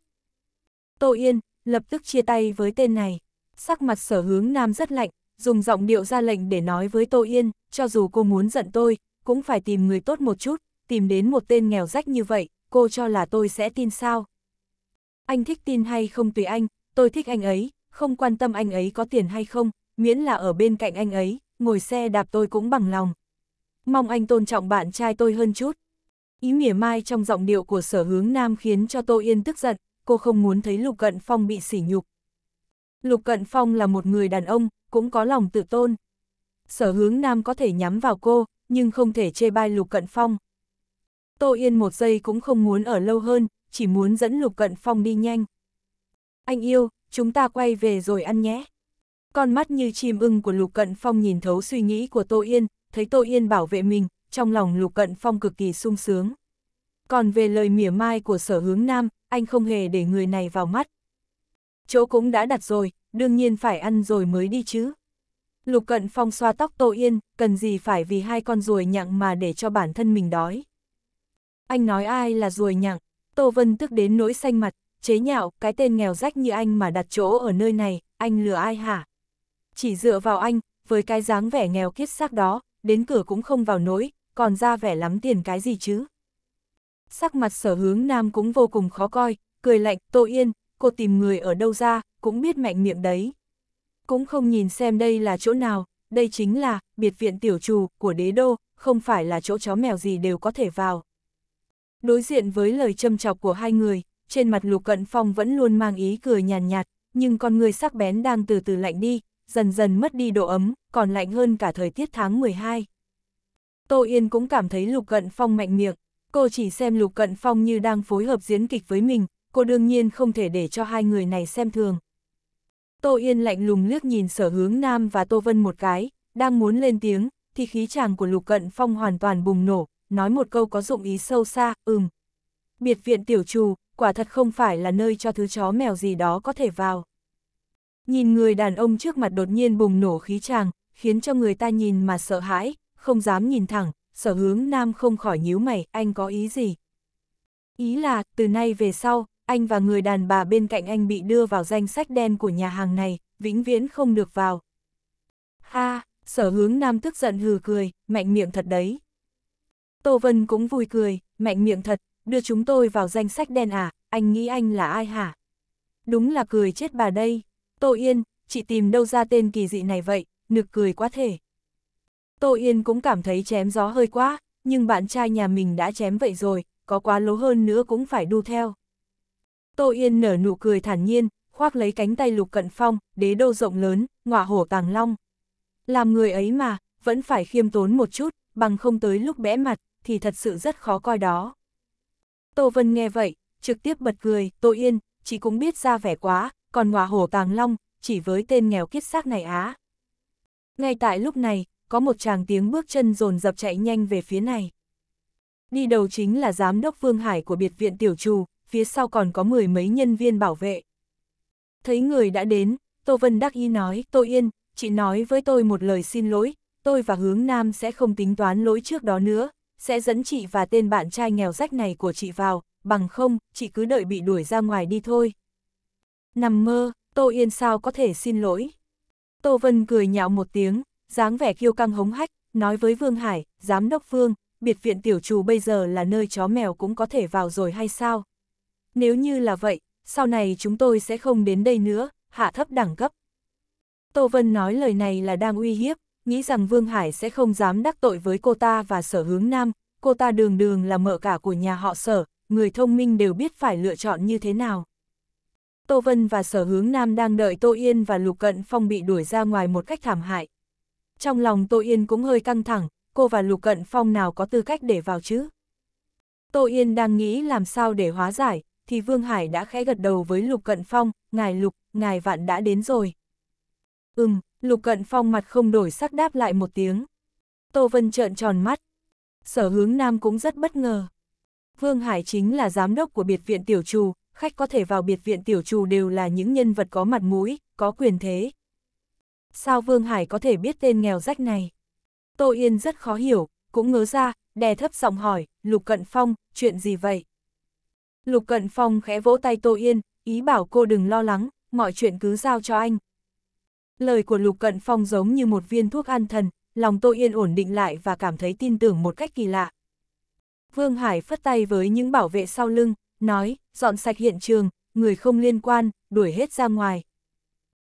Tô Yên, lập tức chia tay với tên này. Sắc mặt sở hướng nam rất lạnh, dùng giọng điệu ra lệnh để nói với Tô Yên, cho dù cô muốn giận tôi, cũng phải tìm người tốt một chút, tìm đến một tên nghèo rách như vậy, cô cho là tôi sẽ tin sao anh thích tin hay không tùy anh, tôi thích anh ấy, không quan tâm anh ấy có tiền hay không, miễn là ở bên cạnh anh ấy, ngồi xe đạp tôi cũng bằng lòng. Mong anh tôn trọng bạn trai tôi hơn chút. Ý mỉa mai trong giọng điệu của sở hướng nam khiến cho Tô Yên tức giận, cô không muốn thấy Lục Cận Phong bị sỉ nhục. Lục Cận Phong là một người đàn ông, cũng có lòng tự tôn. Sở hướng nam có thể nhắm vào cô, nhưng không thể chê bai Lục Cận Phong. Tô Yên một giây cũng không muốn ở lâu hơn, chỉ muốn dẫn Lục Cận Phong đi nhanh. Anh yêu, chúng ta quay về rồi ăn nhé. Con mắt như chim ưng của Lục Cận Phong nhìn thấu suy nghĩ của Tô Yên, thấy Tô Yên bảo vệ mình, trong lòng Lục Cận Phong cực kỳ sung sướng. Còn về lời mỉa mai của sở hướng nam, anh không hề để người này vào mắt. Chỗ cũng đã đặt rồi, đương nhiên phải ăn rồi mới đi chứ. Lục Cận Phong xoa tóc Tô Yên, cần gì phải vì hai con ruồi nhặng mà để cho bản thân mình đói. Anh nói ai là ruồi nhặng, Tô Vân tức đến nỗi xanh mặt, chế nhạo, cái tên nghèo rách như anh mà đặt chỗ ở nơi này, anh lừa ai hả? Chỉ dựa vào anh, với cái dáng vẻ nghèo kiết xác đó, đến cửa cũng không vào nỗi, còn ra vẻ lắm tiền cái gì chứ? Sắc mặt sở hướng nam cũng vô cùng khó coi, cười lạnh, Tô Yên, cô tìm người ở đâu ra, cũng biết mạnh miệng đấy. Cũng không nhìn xem đây là chỗ nào, đây chính là biệt viện tiểu trù của đế đô, không phải là chỗ chó mèo gì đều có thể vào. Đối diện với lời châm chọc của hai người, trên mặt Lục Cận Phong vẫn luôn mang ý cười nhàn nhạt, nhưng con người sắc bén đang từ từ lạnh đi, dần dần mất đi độ ấm, còn lạnh hơn cả thời tiết tháng 12. Tô Yên cũng cảm thấy Lục Cận Phong mạnh miệng, cô chỉ xem Lục Cận Phong như đang phối hợp diễn kịch với mình, cô đương nhiên không thể để cho hai người này xem thường. Tô Yên lạnh lùng liếc nhìn sở hướng Nam và Tô Vân một cái, đang muốn lên tiếng, thì khí chàng của Lục Cận Phong hoàn toàn bùng nổ, nói một câu có dụng ý sâu xa, ừm. Biệt viện tiểu trù, quả thật không phải là nơi cho thứ chó mèo gì đó có thể vào. Nhìn người đàn ông trước mặt đột nhiên bùng nổ khí tràng, khiến cho người ta nhìn mà sợ hãi, không dám nhìn thẳng, sở hướng nam không khỏi nhíu mày, anh có ý gì? Ý là, từ nay về sau, anh và người đàn bà bên cạnh anh bị đưa vào danh sách đen của nhà hàng này, vĩnh viễn không được vào. Ha, sở hướng nam tức giận hừ cười, mạnh miệng thật đấy. Tô Vân cũng vui cười, mạnh miệng thật, đưa chúng tôi vào danh sách đen à, anh nghĩ anh là ai hả? Đúng là cười chết bà đây. Tô Yên, chị tìm đâu ra tên kỳ dị này vậy, nực cười quá thể. Tô Yên cũng cảm thấy chém gió hơi quá, nhưng bạn trai nhà mình đã chém vậy rồi, có quá lố hơn nữa cũng phải đu theo. Tô Yên nở nụ cười thản nhiên, khoác lấy cánh tay lục cận phong, đế đô rộng lớn, ngọa hổ tàng long. Làm người ấy mà, vẫn phải khiêm tốn một chút, bằng không tới lúc bẽ mặt thì thật sự rất khó coi đó. Tô Vân nghe vậy, trực tiếp bật cười, Tô Yên, chị cũng biết ra vẻ quá, còn ngọa hổ tàng long, chỉ với tên nghèo kiết xác này á. Ngay tại lúc này, có một chàng tiếng bước chân dồn dập chạy nhanh về phía này. Đi đầu chính là giám đốc Vương Hải của biệt viện tiểu trù, phía sau còn có mười mấy nhân viên bảo vệ. Thấy người đã đến, Tô Vân đắc ý nói, Tô Yên, chị nói với tôi một lời xin lỗi, tôi và hướng Nam sẽ không tính toán lỗi trước đó nữa, sẽ dẫn chị và tên bạn trai nghèo rách này của chị vào, bằng không, chị cứ đợi bị đuổi ra ngoài đi thôi. Nằm mơ, Tô Yên sao có thể xin lỗi. Tô Vân cười nhạo một tiếng, dáng vẻ kiêu căng hống hách, nói với Vương Hải, giám đốc Vương, biệt viện tiểu trù bây giờ là nơi chó mèo cũng có thể vào rồi hay sao? Nếu như là vậy, sau này chúng tôi sẽ không đến đây nữa, hạ thấp đẳng cấp. Tô Vân nói lời này là đang uy hiếp, nghĩ rằng Vương Hải sẽ không dám đắc tội với cô ta và sở hướng nam, cô ta đường đường là mợ cả của nhà họ sở, người thông minh đều biết phải lựa chọn như thế nào. Tô Vân và sở hướng nam đang đợi Tô Yên và Lục Cận Phong bị đuổi ra ngoài một cách thảm hại. Trong lòng Tô Yên cũng hơi căng thẳng, cô và Lục Cận Phong nào có tư cách để vào chứ? Tô Yên đang nghĩ làm sao để hóa giải, thì Vương Hải đã khẽ gật đầu với Lục Cận Phong, ngài Lục, ngài Vạn đã đến rồi. Ừm, Lục Cận Phong mặt không đổi sắc đáp lại một tiếng. Tô Vân trợn tròn mắt. Sở hướng Nam cũng rất bất ngờ. Vương Hải chính là giám đốc của biệt viện tiểu trù, khách có thể vào biệt viện tiểu trù đều là những nhân vật có mặt mũi, có quyền thế. Sao Vương Hải có thể biết tên nghèo rách này? Tô Yên rất khó hiểu, cũng ngớ ra, đè thấp giọng hỏi, Lục Cận Phong, chuyện gì vậy? Lục Cận Phong khẽ vỗ tay Tô Yên, ý bảo cô đừng lo lắng, mọi chuyện cứ giao cho anh, Lời của Lục Cận Phong giống như một viên thuốc an thần, lòng tôi Yên ổn định lại và cảm thấy tin tưởng một cách kỳ lạ. Vương Hải phất tay với những bảo vệ sau lưng, nói, dọn sạch hiện trường, người không liên quan, đuổi hết ra ngoài.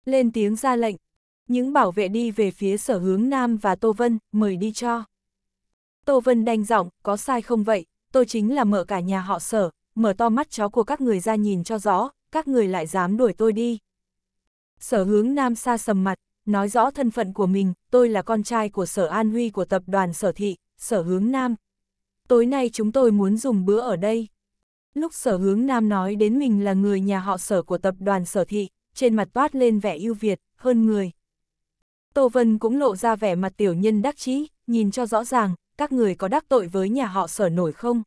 Lên tiếng ra lệnh, những bảo vệ đi về phía sở hướng Nam và Tô Vân, mời đi cho. Tô Vân đanh giọng, có sai không vậy, tôi chính là mở cả nhà họ sở, mở to mắt chó của các người ra nhìn cho rõ, các người lại dám đuổi tôi đi. Sở hướng nam xa sầm mặt, nói rõ thân phận của mình, tôi là con trai của sở an huy của tập đoàn sở thị, sở hướng nam. Tối nay chúng tôi muốn dùng bữa ở đây. Lúc sở hướng nam nói đến mình là người nhà họ sở của tập đoàn sở thị, trên mặt toát lên vẻ ưu việt, hơn người. Tô Vân cũng lộ ra vẻ mặt tiểu nhân đắc chí, nhìn cho rõ ràng, các người có đắc tội với nhà họ sở nổi không?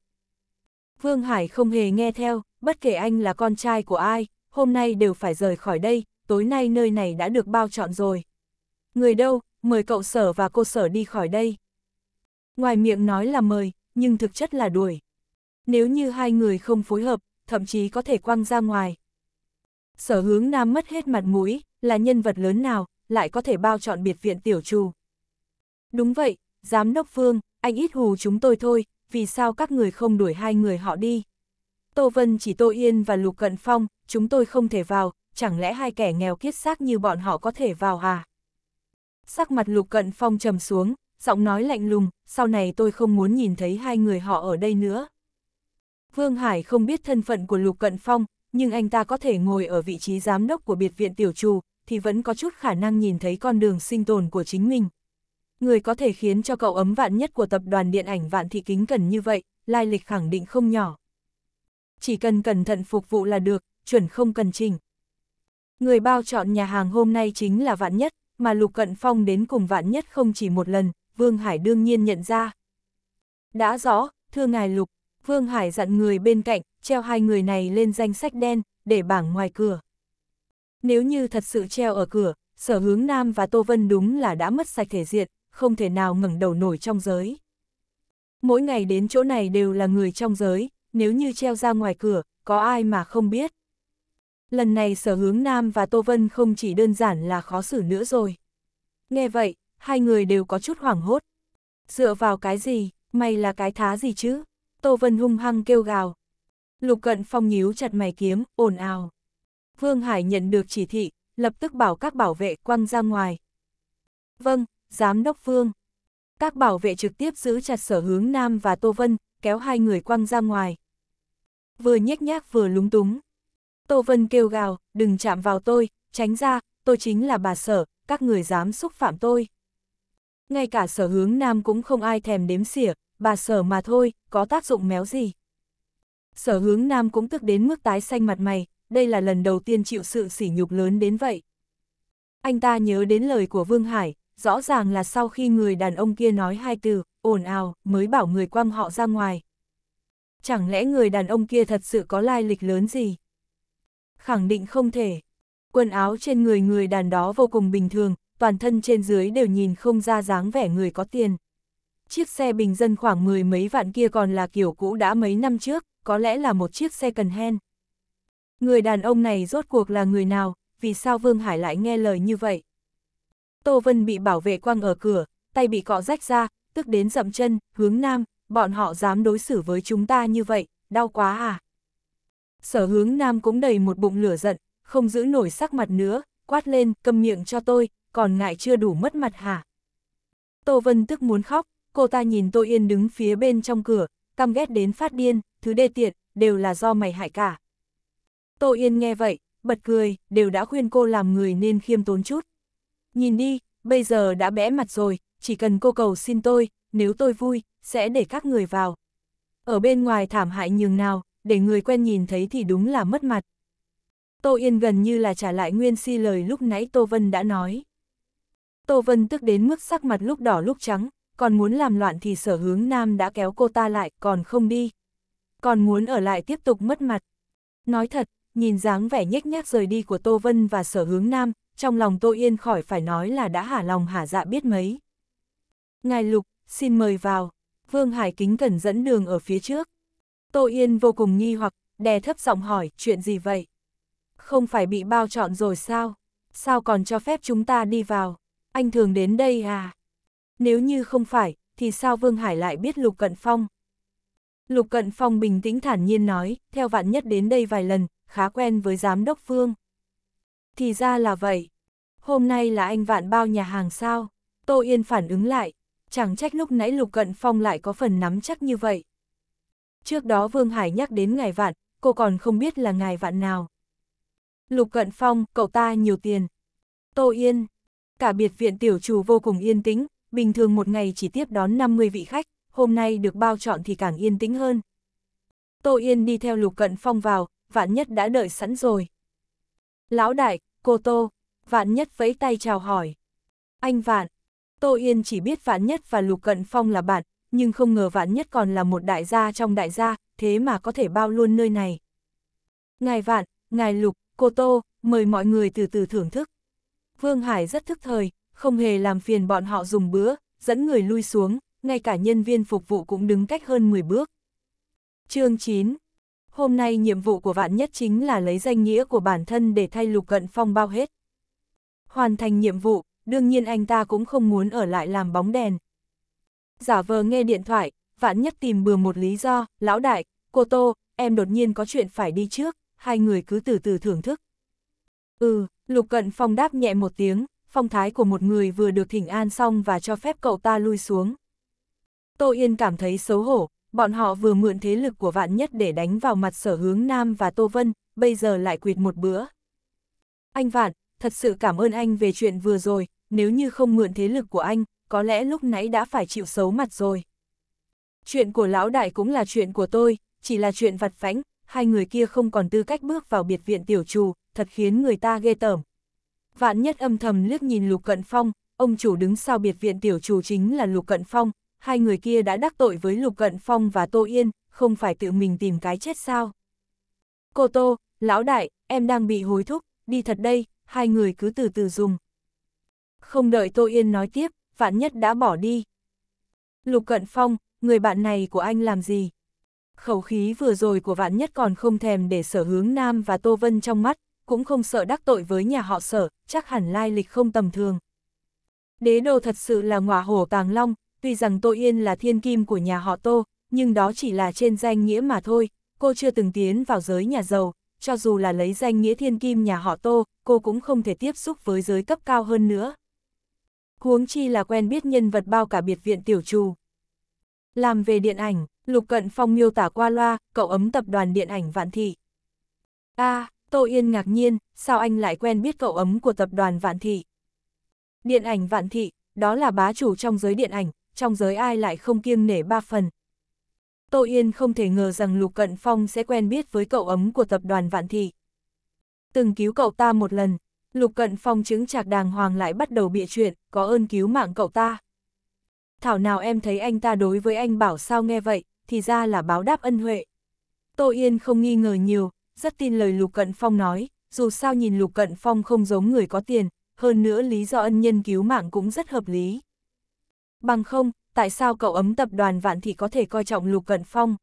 Vương Hải không hề nghe theo, bất kể anh là con trai của ai, hôm nay đều phải rời khỏi đây, tối nay nơi này đã được bao trọn rồi. Người đâu, mời cậu sở và cô sở đi khỏi đây. Ngoài miệng nói là mời, nhưng thực chất là đuổi. Nếu như hai người không phối hợp, thậm chí có thể quăng ra ngoài. Sở hướng nam mất hết mặt mũi, là nhân vật lớn nào, lại có thể bao chọn biệt viện tiểu trù. Đúng vậy, giám đốc Phương, anh ít hù chúng tôi thôi, vì sao các người không đuổi hai người họ đi. Tô Vân chỉ Tô Yên và Lục Cận Phong, chúng tôi không thể vào, chẳng lẽ hai kẻ nghèo kiết xác như bọn họ có thể vào à? Sắc mặt lục cận phong trầm xuống, giọng nói lạnh lùng, sau này tôi không muốn nhìn thấy hai người họ ở đây nữa. Vương Hải không biết thân phận của lục cận phong, nhưng anh ta có thể ngồi ở vị trí giám đốc của biệt viện tiểu trù, thì vẫn có chút khả năng nhìn thấy con đường sinh tồn của chính mình. Người có thể khiến cho cậu ấm vạn nhất của tập đoàn điện ảnh Vạn Thị Kính Cần như vậy, lai lịch khẳng định không nhỏ. Chỉ cần cẩn thận phục vụ là được, chuẩn không cần trình. Người bao chọn nhà hàng hôm nay chính là Vạn Nhất, mà Lục Cận Phong đến cùng Vạn Nhất không chỉ một lần, Vương Hải đương nhiên nhận ra. Đã rõ, thưa ngài Lục, Vương Hải dặn người bên cạnh, treo hai người này lên danh sách đen, để bảng ngoài cửa. Nếu như thật sự treo ở cửa, sở hướng Nam và Tô Vân đúng là đã mất sạch thể diện, không thể nào ngẩng đầu nổi trong giới. Mỗi ngày đến chỗ này đều là người trong giới, nếu như treo ra ngoài cửa, có ai mà không biết lần này sở hướng Nam và Tô Vân không chỉ đơn giản là khó xử nữa rồi. Nghe vậy, hai người đều có chút hoảng hốt. Dựa vào cái gì, mày là cái thá gì chứ? Tô Vân hung hăng kêu gào. Lục cận phong nhíu chặt mày kiếm, ồn ào. Vương Hải nhận được chỉ thị, lập tức bảo các bảo vệ quăng ra ngoài. Vâng, Giám đốc Vương. Các bảo vệ trực tiếp giữ chặt sở hướng Nam và Tô Vân, kéo hai người quăng ra ngoài. Vừa nhếch nhác vừa lúng túng, Tô Vân kêu gào, đừng chạm vào tôi, tránh ra, tôi chính là bà sở, các người dám xúc phạm tôi. Ngay cả sở hướng nam cũng không ai thèm đếm xỉa, bà sở mà thôi, có tác dụng méo gì. Sở hướng nam cũng tức đến mức tái xanh mặt mày, đây là lần đầu tiên chịu sự sỉ nhục lớn đến vậy. Anh ta nhớ đến lời của Vương Hải, rõ ràng là sau khi người đàn ông kia nói hai từ, ồn ào, mới bảo người quăng họ ra ngoài. Chẳng lẽ người đàn ông kia thật sự có lai lịch lớn gì? khẳng định không thể. Quần áo trên người người đàn đó vô cùng bình thường, toàn thân trên dưới đều nhìn không ra dáng vẻ người có tiền. Chiếc xe bình dân khoảng mười mấy vạn kia còn là kiểu cũ đã mấy năm trước, có lẽ là một chiếc xe cần hen. Người đàn ông này rốt cuộc là người nào, vì sao Vương Hải lại nghe lời như vậy? Tô Vân bị bảo vệ quăng ở cửa, tay bị cọ rách ra, tức đến dậm chân, hướng nam, bọn họ dám đối xử với chúng ta như vậy, đau quá à? sở hướng nam cũng đầy một bụng lửa giận, không giữ nổi sắc mặt nữa, quát lên, câm miệng cho tôi, còn ngại chưa đủ mất mặt hả? Tô Vân tức muốn khóc, cô ta nhìn Tô Yên đứng phía bên trong cửa, căm ghét đến phát điên, thứ đê tiện, đều là do mày hại cả. Tô Yên nghe vậy, bật cười, đều đã khuyên cô làm người nên khiêm tốn chút. Nhìn đi, bây giờ đã bẽ mặt rồi, chỉ cần cô cầu xin tôi, nếu tôi vui, sẽ để các người vào. Ở bên ngoài thảm hại nhường nào, để người quen nhìn thấy thì đúng là mất mặt. Tô Yên gần như là trả lại nguyên si lời lúc nãy Tô Vân đã nói. Tô Vân tức đến mức sắc mặt lúc đỏ lúc trắng, còn muốn làm loạn thì sở hướng nam đã kéo cô ta lại, còn không đi. Còn muốn ở lại tiếp tục mất mặt. Nói thật, nhìn dáng vẻ nhếch nhác rời đi của Tô Vân và sở hướng nam, trong lòng Tô Yên khỏi phải nói là đã hả lòng hả dạ biết mấy. Ngài Lục, xin mời vào. Vương Hải kính cẩn dẫn đường ở phía trước. Tô Yên vô cùng nghi hoặc, đè thấp giọng hỏi, chuyện gì vậy? Không phải bị bao chọn rồi sao? Sao còn cho phép chúng ta đi vào? Anh thường đến đây à? Nếu như không phải, thì sao Vương Hải lại biết Lục Cận Phong? Lục Cận Phong bình tĩnh thản nhiên nói, theo vạn nhất đến đây vài lần, khá quen với giám đốc Phương. Thì ra là vậy. Hôm nay là anh vạn bao nhà hàng sao? Tô Yên phản ứng lại. Chẳng trách lúc nãy Lục Cận Phong lại có phần nắm chắc như vậy. Trước đó Vương Hải nhắc đến ngài vạn, cô còn không biết là ngài vạn nào. Lục Cận Phong, cậu ta nhiều tiền. Tô Yên. Cả biệt viện tiểu trù vô cùng yên tĩnh, bình thường một ngày chỉ tiếp đón 50 vị khách, hôm nay được bao chọn thì càng yên tĩnh hơn. Tô Yên đi theo Lục Cận Phong vào, vạn nhất đã đợi sẵn rồi. Lão đại, cô Tô, vạn nhất vẫy tay chào hỏi. Anh vạn, Tô Yên chỉ biết vạn nhất và Lục Cận Phong là bạn, nhưng không ngờ vạn nhất còn là một đại gia trong đại gia, thế mà có thể bao luôn nơi này. Ngài vạn, ngài lục, cô tô, mời mọi người từ từ thưởng thức. Vương Hải rất thức thời, không hề làm phiền bọn họ dùng bữa, dẫn người lui xuống, ngay cả nhân viên phục vụ cũng đứng cách hơn 10 bước. Chương 9 Hôm nay nhiệm vụ của vạn nhất chính là lấy danh nghĩa của bản thân để thay lục cận phong bao hết. Hoàn thành nhiệm vụ, đương nhiên anh ta cũng không muốn ở lại làm bóng đèn, giả vờ nghe điện thoại, vạn nhất tìm bừa một lý do, lão đại, cô Tô, em đột nhiên có chuyện phải đi trước, hai người cứ từ từ thưởng thức. Ừ, Lục Cận Phong đáp nhẹ một tiếng, phong thái của một người vừa được thỉnh an xong và cho phép cậu ta lui xuống. Tô Yên cảm thấy xấu hổ, bọn họ vừa mượn thế lực của vạn nhất để đánh vào mặt sở hướng Nam và Tô Vân, bây giờ lại quỵt một bữa. Anh Vạn, thật sự cảm ơn anh về chuyện vừa rồi, nếu như không mượn thế lực của anh, có lẽ lúc nãy đã phải chịu xấu mặt rồi. Chuyện của lão đại cũng là chuyện của tôi, chỉ là chuyện vặt vãnh, hai người kia không còn tư cách bước vào biệt viện tiểu trù, thật khiến người ta ghê tởm. Vạn nhất âm thầm liếc nhìn Lục Cận Phong, ông chủ đứng sau biệt viện tiểu trù chính là Lục Cận Phong, hai người kia đã đắc tội với Lục Cận Phong và Tô Yên, không phải tự mình tìm cái chết sao. Cô Tô, lão đại, em đang bị hối thúc, đi thật đây, hai người cứ từ từ dùng. Không đợi Tô Yên nói tiếp, vạn nhất đã bỏ đi. Lục Cận Phong, người bạn này của anh làm gì? Khẩu khí vừa rồi của vạn nhất còn không thèm để sở hướng Nam và Tô Vân trong mắt, cũng không sợ đắc tội với nhà họ sở, chắc hẳn lai lịch không tầm thường. Đế đô thật sự là ngọa hổ tàng long, tuy rằng Tô Yên là thiên kim của nhà họ Tô, nhưng đó chỉ là trên danh nghĩa mà thôi, cô chưa từng tiến vào giới nhà giàu, cho dù là lấy danh nghĩa thiên kim nhà họ Tô, cô cũng không thể tiếp xúc với giới cấp cao hơn nữa huống chi là quen biết nhân vật bao cả biệt viện tiểu trù. Làm về điện ảnh, Lục Cận Phong miêu tả qua loa, cậu ấm tập đoàn điện ảnh Vạn Thị. a à, Tô Yên ngạc nhiên, sao anh lại quen biết cậu ấm của tập đoàn Vạn Thị? Điện ảnh Vạn Thị, đó là bá chủ trong giới điện ảnh, trong giới ai lại không kiêng nể ba phần. Tô Yên không thể ngờ rằng Lục Cận Phong sẽ quen biết với cậu ấm của tập đoàn Vạn Thị. Từng cứu cậu ta một lần, Lục Cận Phong chứng chạc đàng hoàng lại bắt đầu bịa chuyện, có ơn cứu mạng cậu ta. Thảo nào em thấy anh ta đối với anh bảo sao nghe vậy, thì ra là báo đáp ân huệ. Tô Yên không nghi ngờ nhiều, rất tin lời Lục Cận Phong nói, dù sao nhìn Lục Cận Phong không giống người có tiền, hơn nữa lý do ân nhân cứu mạng cũng rất hợp lý. Bằng không, tại sao cậu ấm tập đoàn vạn thị có thể coi trọng Lục Cận Phong?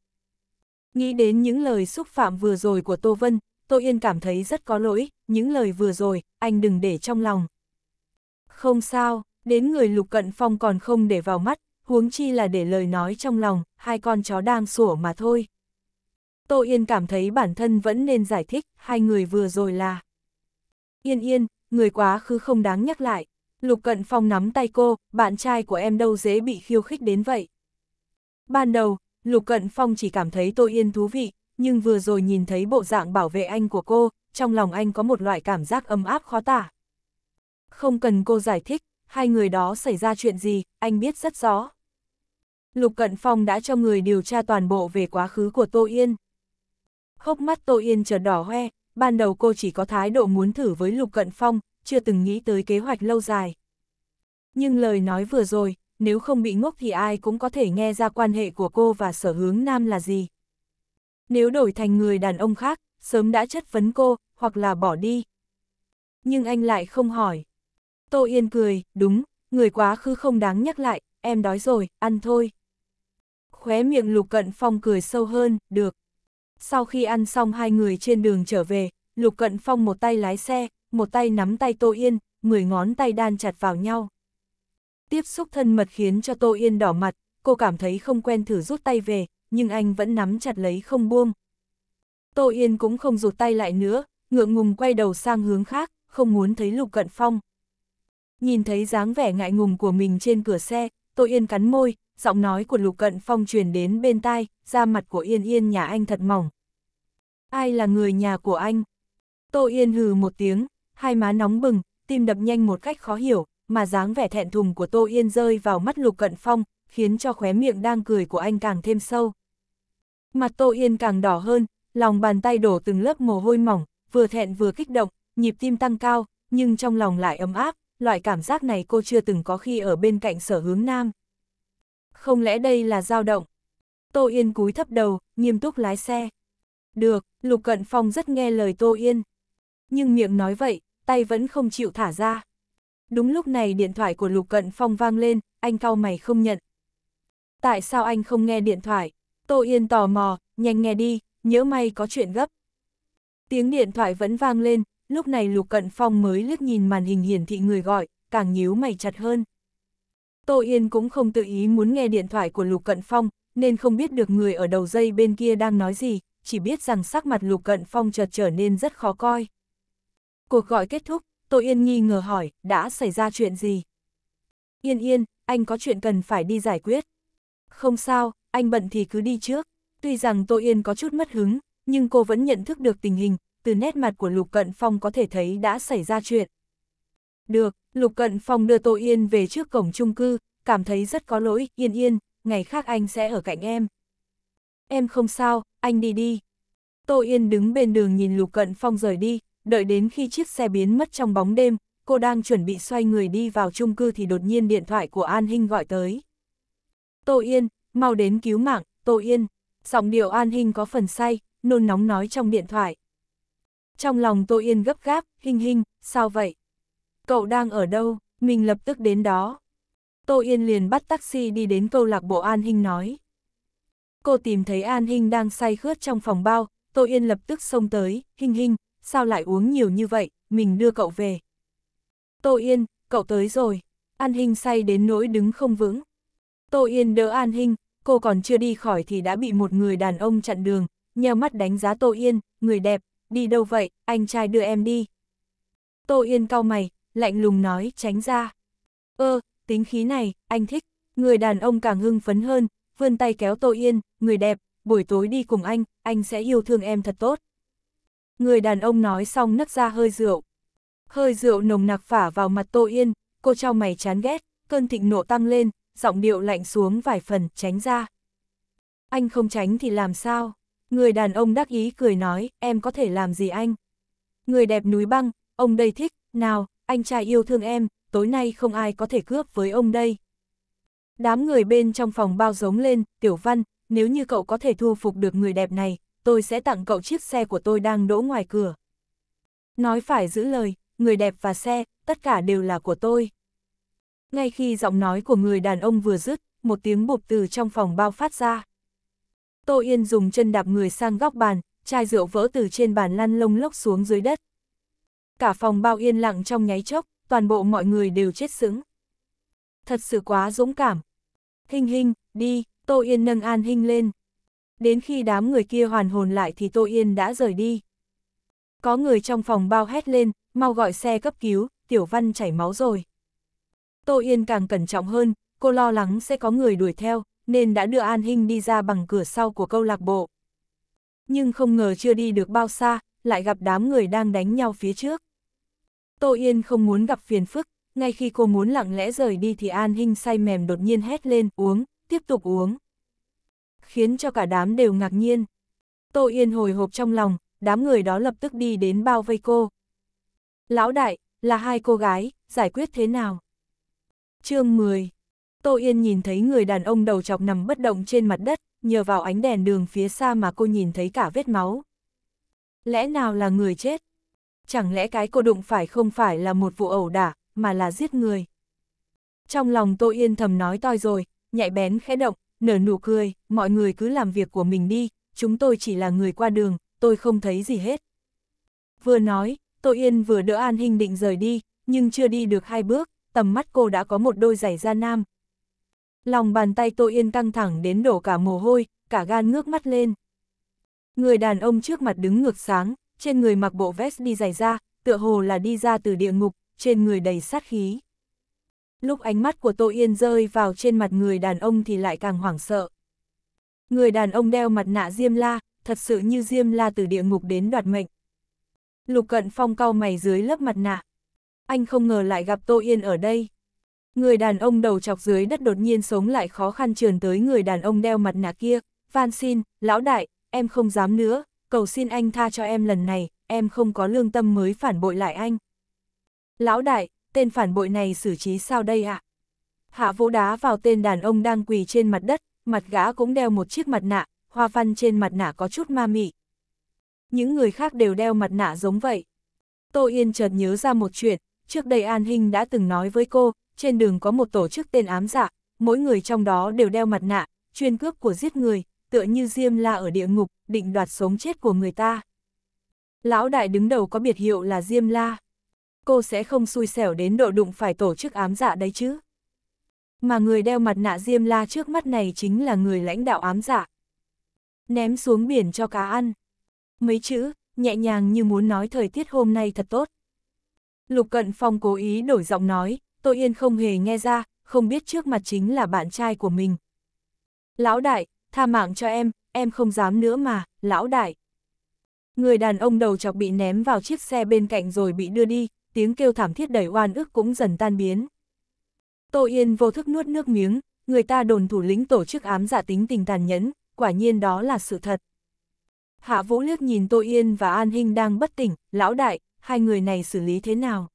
Nghĩ đến những lời xúc phạm vừa rồi của Tô Vân, Tô Yên cảm thấy rất có lỗi, những lời vừa rồi, anh đừng để trong lòng. Không sao, đến người Lục Cận Phong còn không để vào mắt, huống chi là để lời nói trong lòng, hai con chó đang sủa mà thôi. Tô Yên cảm thấy bản thân vẫn nên giải thích, hai người vừa rồi là. Yên yên, người quá khứ không đáng nhắc lại. Lục Cận Phong nắm tay cô, bạn trai của em đâu dễ bị khiêu khích đến vậy. Ban đầu, Lục Cận Phong chỉ cảm thấy Tô Yên thú vị, nhưng vừa rồi nhìn thấy bộ dạng bảo vệ anh của cô, trong lòng anh có một loại cảm giác ấm áp khó tả. Không cần cô giải thích, hai người đó xảy ra chuyện gì, anh biết rất rõ. Lục Cận Phong đã cho người điều tra toàn bộ về quá khứ của Tô Yên. Hốc mắt Tô Yên chợt đỏ hoe, ban đầu cô chỉ có thái độ muốn thử với Lục Cận Phong, chưa từng nghĩ tới kế hoạch lâu dài. Nhưng lời nói vừa rồi, nếu không bị ngốc thì ai cũng có thể nghe ra quan hệ của cô và sở hướng nam là gì. Nếu đổi thành người đàn ông khác, sớm đã chất vấn cô, hoặc là bỏ đi. Nhưng anh lại không hỏi. Tô Yên cười, đúng, người quá khứ không đáng nhắc lại, em đói rồi, ăn thôi. Khóe miệng Lục Cận Phong cười sâu hơn, được. Sau khi ăn xong hai người trên đường trở về, Lục Cận Phong một tay lái xe, một tay nắm tay Tô Yên, mười ngón tay đan chặt vào nhau. Tiếp xúc thân mật khiến cho Tô Yên đỏ mặt, cô cảm thấy không quen thử rút tay về, nhưng anh vẫn nắm chặt lấy không buông. Tô Yên cũng không rụt tay lại nữa, ngượng ngùng quay đầu sang hướng khác, không muốn thấy Lục Cận Phong. Nhìn thấy dáng vẻ ngại ngùng của mình trên cửa xe, Tô Yên cắn môi, giọng nói của Lục Cận Phong truyền đến bên tai, da mặt của Yên Yên nhà anh thật mỏng. Ai là người nhà của anh? Tô Yên hừ một tiếng, hai má nóng bừng, tim đập nhanh một cách khó hiểu, mà dáng vẻ thẹn thùng của Tô Yên rơi vào mắt Lục Cận Phong, khiến cho khóe miệng đang cười của anh càng thêm sâu. Mặt Tô Yên càng đỏ hơn, lòng bàn tay đổ từng lớp mồ hôi mỏng, vừa thẹn vừa kích động, nhịp tim tăng cao, nhưng trong lòng lại ấm áp, loại cảm giác này cô chưa từng có khi ở bên cạnh sở hướng nam. Không lẽ đây là dao động? Tô Yên cúi thấp đầu, nghiêm túc lái xe. Được, Lục Cận Phong rất nghe lời Tô Yên. Nhưng miệng nói vậy, tay vẫn không chịu thả ra. Đúng lúc này điện thoại của Lục Cận Phong vang lên, anh cau mày không nhận. Tại sao anh không nghe điện thoại? Tô Yên tò mò, nhanh nghe đi, nhớ may có chuyện gấp. Tiếng điện thoại vẫn vang lên, lúc này Lục Cận Phong mới liếc nhìn màn hình hiển thị người gọi, càng nhíu mày chặt hơn. Tô Yên cũng không tự ý muốn nghe điện thoại của Lục Cận Phong, nên không biết được người ở đầu dây bên kia đang nói gì, chỉ biết rằng sắc mặt Lục Cận Phong chợt trở nên rất khó coi. Cuộc gọi kết thúc, Tô Yên nghi ngờ hỏi, đã xảy ra chuyện gì? Yên yên, anh có chuyện cần phải đi giải quyết. Không sao, anh bận thì cứ đi trước. Tuy rằng Tô Yên có chút mất hứng, nhưng cô vẫn nhận thức được tình hình, từ nét mặt của Lục Cận Phong có thể thấy đã xảy ra chuyện. Được, Lục Cận Phong đưa Tô Yên về trước cổng chung cư, cảm thấy rất có lỗi, yên yên, ngày khác anh sẽ ở cạnh em. Em không sao, anh đi đi. Tô Yên đứng bên đường nhìn Lục Cận Phong rời đi, đợi đến khi chiếc xe biến mất trong bóng đêm, cô đang chuẩn bị xoay người đi vào chung cư thì đột nhiên điện thoại của An Hinh gọi tới. Tô Yên, mau đến cứu mạng, Tô Yên. Giọng điệu an hình có phần say, nôn nóng nói trong điện thoại. Trong lòng Tô Yên gấp gáp, hình hình, sao vậy? Cậu đang ở đâu, mình lập tức đến đó. Tô Yên liền bắt taxi đi đến câu lạc bộ An Hinh nói. Cô tìm thấy An Hinh đang say khướt trong phòng bao, Tô Yên lập tức xông tới, Hinh Hinh, sao lại uống nhiều như vậy, mình đưa cậu về. Tô Yên, cậu tới rồi. An Hinh say đến nỗi đứng không vững, Tô Yên đỡ An Hinh, cô còn chưa đi khỏi thì đã bị một người đàn ông chặn đường, nheo mắt đánh giá Tô Yên, người đẹp, đi đâu vậy, anh trai đưa em đi. Tô Yên cau mày, lạnh lùng nói tránh ra. Ơ, tính khí này, anh thích, người đàn ông càng hưng phấn hơn, vươn tay kéo Tô Yên, người đẹp, buổi tối đi cùng anh, anh sẽ yêu thương em thật tốt. Người đàn ông nói xong nấc ra hơi rượu. Hơi rượu nồng nặc phả vào mặt Tô Yên, cô trao mày chán ghét, cơn thịnh nộ tăng lên, giọng điệu lạnh xuống vài phần, tránh ra. Anh không tránh thì làm sao? Người đàn ông đắc ý cười nói, em có thể làm gì anh? Người đẹp núi băng, ông đây thích, nào, anh trai yêu thương em, tối nay không ai có thể cướp với ông đây. Đám người bên trong phòng bao giống lên, tiểu văn, nếu như cậu có thể thu phục được người đẹp này, tôi sẽ tặng cậu chiếc xe của tôi đang đỗ ngoài cửa. Nói phải giữ lời, người đẹp và xe, tất cả đều là của tôi. Ngay khi giọng nói của người đàn ông vừa dứt, một tiếng bụp từ trong phòng bao phát ra. Tô Yên dùng chân đạp người sang góc bàn, chai rượu vỡ từ trên bàn lăn lông lốc xuống dưới đất. Cả phòng bao yên lặng trong nháy chốc, toàn bộ mọi người đều chết sững. Thật sự quá dũng cảm. Hình hình, đi, Tô Yên nâng An Hinh lên. Đến khi đám người kia hoàn hồn lại thì Tô Yên đã rời đi. Có người trong phòng bao hét lên, mau gọi xe cấp cứu, Tiểu Văn chảy máu rồi. Tô Yên càng cẩn trọng hơn, cô lo lắng sẽ có người đuổi theo, nên đã đưa An Hinh đi ra bằng cửa sau của câu lạc bộ. Nhưng không ngờ chưa đi được bao xa, lại gặp đám người đang đánh nhau phía trước. Tô Yên không muốn gặp phiền phức, ngay khi cô muốn lặng lẽ rời đi thì An Hinh say mềm đột nhiên hét lên, uống, tiếp tục uống. Khiến cho cả đám đều ngạc nhiên. Tô Yên hồi hộp trong lòng, đám người đó lập tức đi đến bao vây cô. Lão đại, là hai cô gái, giải quyết thế nào? chương 10 Tô Yên nhìn thấy người đàn ông đầu chọc nằm bất động trên mặt đất, nhờ vào ánh đèn đường phía xa mà cô nhìn thấy cả vết máu. Lẽ nào là người chết? Chẳng lẽ cái cô đụng phải không phải là một vụ ẩu đả, mà là giết người? Trong lòng Tô Yên thầm nói toi rồi, nhạy bén khẽ động, nở nụ cười, mọi người cứ làm việc của mình đi, chúng tôi chỉ là người qua đường, tôi không thấy gì hết. Vừa nói, Tô Yên vừa đỡ An hình định rời đi, nhưng chưa đi được hai bước, tầm mắt cô đã có một đôi giày da nam. Lòng bàn tay Tô Yên căng thẳng đến đổ cả mồ hôi, cả gan ngước mắt lên. Người đàn ông trước mặt đứng ngược sáng, trên người mặc bộ vest đi giày da, tựa hồ là đi ra từ địa ngục, trên người đầy sát khí. Lúc ánh mắt của Tô Yên rơi vào trên mặt người đàn ông thì lại càng hoảng sợ. Người đàn ông đeo mặt nạ Diêm La, thật sự như Diêm La từ địa ngục đến đoạt mệnh. Lục Cận Phong cau mày dưới lớp mặt nạ, anh không ngờ lại gặp Tô Yên ở đây. Người đàn ông đầu chọc dưới đất đột nhiên sống lại khó khăn trườn tới người đàn ông đeo mặt nạ kia, van xin, lão đại, em không dám nữa, cầu xin anh tha cho em lần này, em không có lương tâm mới phản bội lại anh. Lão đại, tên phản bội này xử trí sao đây ạ? Hạ vũ đá vào tên đàn ông đang quỳ trên mặt đất, mặt gã cũng đeo một chiếc mặt nạ, hoa văn trên mặt nạ có chút ma mị. Những người khác đều đeo mặt nạ giống vậy. Tô Yên chợt nhớ ra một chuyện, Trước đây An Hinh đã từng nói với cô, trên đường có một tổ chức tên ám giả, dạ, mỗi người trong đó đều đeo mặt nạ, chuyên cướp của giết người, tựa như Diêm La ở địa ngục, định đoạt sống chết của người ta. Lão đại đứng đầu có biệt hiệu là Diêm La. Cô sẽ không xui xẻo đến độ đụng phải tổ chức ám dạ đấy chứ. Mà người đeo mặt nạ Diêm La trước mắt này chính là người lãnh đạo ám dạ. Ném xuống biển cho cá ăn. Mấy chữ, nhẹ nhàng như muốn nói thời tiết hôm nay thật tốt. Lục Cận Phong cố ý đổi giọng nói, Tô Yên không hề nghe ra, không biết trước mặt chính là bạn trai của mình. Lão đại, tha mạng cho em, em không dám nữa mà, lão đại. Người đàn ông đầu chọc bị ném vào chiếc xe bên cạnh rồi bị đưa đi, tiếng kêu thảm thiết đầy oan ức cũng dần tan biến. Tô Yên vô thức nuốt nước miếng, người ta đồn thủ lĩnh tổ chức ám giả dạ tính tình tàn nhẫn, quả nhiên đó là sự thật. Hạ Vũ liếc nhìn Tô Yên và An Hinh đang bất tỉnh, lão đại, hai người này xử lý thế nào?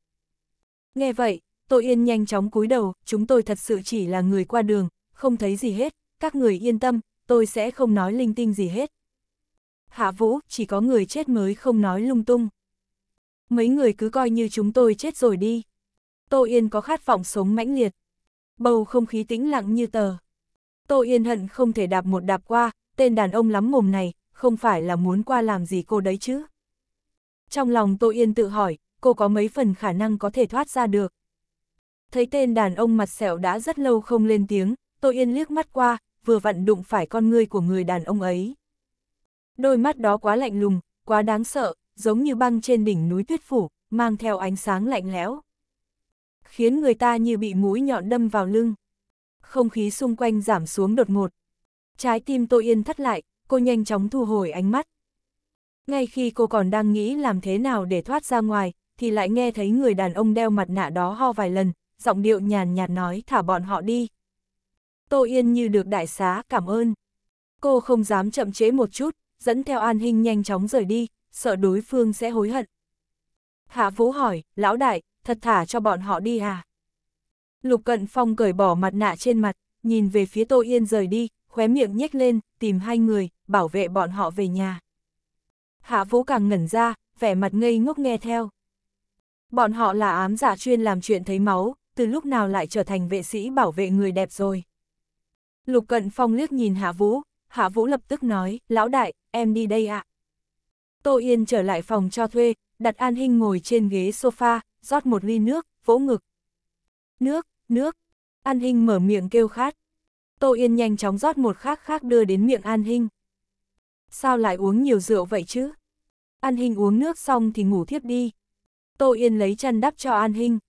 Nghe vậy, tôi yên nhanh chóng cúi đầu, chúng tôi thật sự chỉ là người qua đường, không thấy gì hết, các người yên tâm, tôi sẽ không nói linh tinh gì hết. Hạ Vũ, chỉ có người chết mới không nói lung tung. Mấy người cứ coi như chúng tôi chết rồi đi. Tô Yên có khát vọng sống mãnh liệt. Bầu không khí tĩnh lặng như tờ. Tô Yên hận không thể đạp một đạp qua, tên đàn ông lắm mồm này, không phải là muốn qua làm gì cô đấy chứ. Trong lòng Tô Yên tự hỏi, cô có mấy phần khả năng có thể thoát ra được. Thấy tên đàn ông mặt sẹo đã rất lâu không lên tiếng, Tô Yên liếc mắt qua, vừa vặn đụng phải con ngươi của người đàn ông ấy. Đôi mắt đó quá lạnh lùng, quá đáng sợ, giống như băng trên đỉnh núi tuyết phủ, mang theo ánh sáng lạnh lẽo. Khiến người ta như bị mũi nhọn đâm vào lưng. Không khí xung quanh giảm xuống đột ngột. Trái tim Tô Yên thắt lại, cô nhanh chóng thu hồi ánh mắt. Ngay khi cô còn đang nghĩ làm thế nào để thoát ra ngoài, thì lại nghe thấy người đàn ông đeo mặt nạ đó ho vài lần, giọng điệu nhàn nhạt nói thả bọn họ đi. Tô Yên như được đại xá cảm ơn. Cô không dám chậm chế một chút, dẫn theo an hình nhanh chóng rời đi, sợ đối phương sẽ hối hận. Hạ Vũ hỏi, lão đại, thật thả cho bọn họ đi à? Lục Cận Phong cởi bỏ mặt nạ trên mặt, nhìn về phía Tô Yên rời đi, khóe miệng nhếch lên, tìm hai người, bảo vệ bọn họ về nhà. Hạ Vũ càng ngẩn ra, vẻ mặt ngây ngốc nghe theo. Bọn họ là ám giả chuyên làm chuyện thấy máu, từ lúc nào lại trở thành vệ sĩ bảo vệ người đẹp rồi. Lục Cận Phong liếc nhìn Hạ Vũ, Hạ Vũ lập tức nói, lão đại, em đi đây ạ. Tô Yên trở lại phòng cho thuê, đặt An Hinh ngồi trên ghế sofa, rót một ly nước, vỗ ngực. Nước, nước, An Hinh mở miệng kêu khát. Tô Yên nhanh chóng rót một khát khác đưa đến miệng An Hinh. Sao lại uống nhiều rượu vậy chứ? An Hinh uống nước xong thì ngủ thiếp đi. Tô Yên lấy chăn đắp cho An Hinh.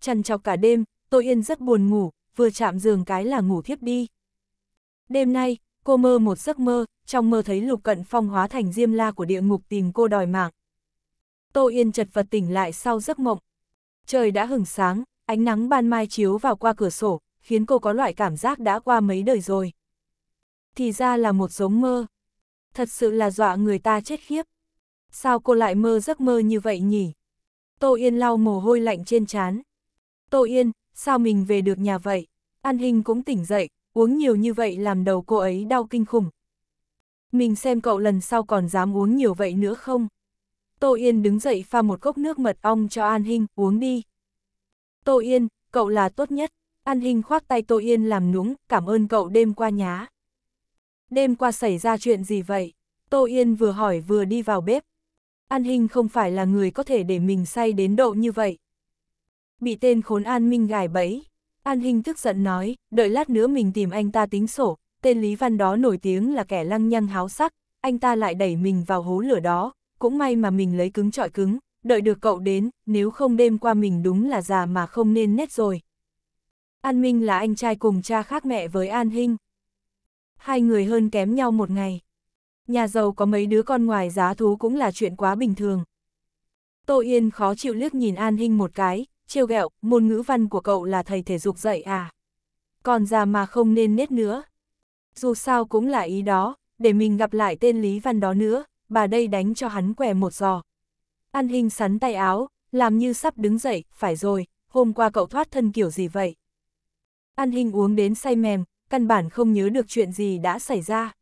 Chăn chọc cả đêm, Tô Yên rất buồn ngủ, vừa chạm giường cái là ngủ thiếp đi. Đêm nay, cô mơ một giấc mơ, trong mơ thấy Lục Cận Phong hóa thành diêm la của địa ngục tìm cô đòi mạng. Tô Yên chật vật tỉnh lại sau giấc mộng. Trời đã hừng sáng, ánh nắng ban mai chiếu vào qua cửa sổ, khiến cô có loại cảm giác đã qua mấy đời rồi. Thì ra là một giống mơ. Thật sự là dọa người ta chết khiếp. Sao cô lại mơ giấc mơ như vậy nhỉ? Tô Yên lau mồ hôi lạnh trên trán. Tô Yên, sao mình về được nhà vậy? An Hình cũng tỉnh dậy, uống nhiều như vậy làm đầu cô ấy đau kinh khủng. Mình xem cậu lần sau còn dám uống nhiều vậy nữa không? Tô Yên đứng dậy pha một cốc nước mật ong cho An Hinh, uống đi. Tô Yên, cậu là tốt nhất. An Hinh khoác tay Tô Yên làm nũng, cảm ơn cậu đêm qua nhá đêm qua xảy ra chuyện gì vậy? Tô Yên vừa hỏi vừa đi vào bếp. An Hinh không phải là người có thể để mình say đến độ như vậy. Bị tên khốn An Minh gài bẫy. An Hinh tức giận nói, đợi lát nữa mình tìm anh ta tính sổ, tên Lý Văn đó nổi tiếng là kẻ lăng nhăng háo sắc, anh ta lại đẩy mình vào hố lửa đó, cũng may mà mình lấy cứng trọi cứng, đợi được cậu đến, nếu không đêm qua mình đúng là già mà không nên nét rồi. An Minh là anh trai cùng cha khác mẹ với An Hinh, hai người hơn kém nhau một ngày. Nhà giàu có mấy đứa con ngoài giá thú cũng là chuyện quá bình thường. Tô Yên khó chịu liếc nhìn An Hinh một cái, trêu ghẹo, môn ngữ văn của cậu là thầy thể dục dạy à. Còn già mà không nên nết nữa. Dù sao cũng là ý đó, để mình gặp lại tên Lý Văn đó nữa, bà đây đánh cho hắn què một giò. An Hinh sắn tay áo, làm như sắp đứng dậy, phải rồi, hôm qua cậu thoát thân kiểu gì vậy? An Hinh uống đến say mềm, căn bản không nhớ được chuyện gì đã xảy ra.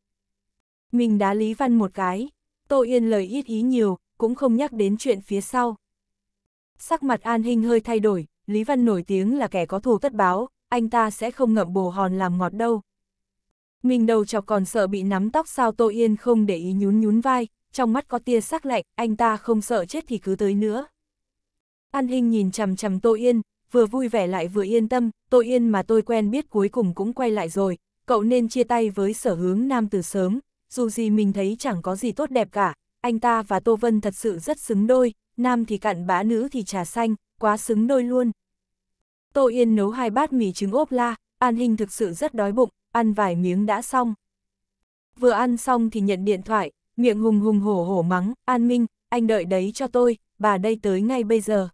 Mình đá Lý Văn một cái, Tô Yên lời ít ý nhiều, cũng không nhắc đến chuyện phía sau. Sắc mặt An Hinh hơi thay đổi, Lý Văn nổi tiếng là kẻ có thù tất báo, anh ta sẽ không ngậm bồ hòn làm ngọt đâu. Mình đầu chọc còn sợ bị nắm tóc sao Tô Yên không để ý nhún nhún vai, trong mắt có tia sắc lạnh, anh ta không sợ chết thì cứ tới nữa. An Hinh nhìn chằm chằm Tô Yên, vừa vui vẻ lại vừa yên tâm, tôi yên mà tôi quen biết cuối cùng cũng quay lại rồi, cậu nên chia tay với sở hướng nam từ sớm, dù gì mình thấy chẳng có gì tốt đẹp cả, anh ta và Tô Vân thật sự rất xứng đôi, nam thì cặn bã nữ thì trà xanh, quá xứng đôi luôn. Tô Yên nấu hai bát mì trứng ốp la, An Hình thực sự rất đói bụng, ăn vài miếng đã xong. Vừa ăn xong thì nhận điện thoại, miệng hùng hùng hổ hổ mắng, An Minh, anh đợi đấy cho tôi, bà đây tới ngay bây giờ.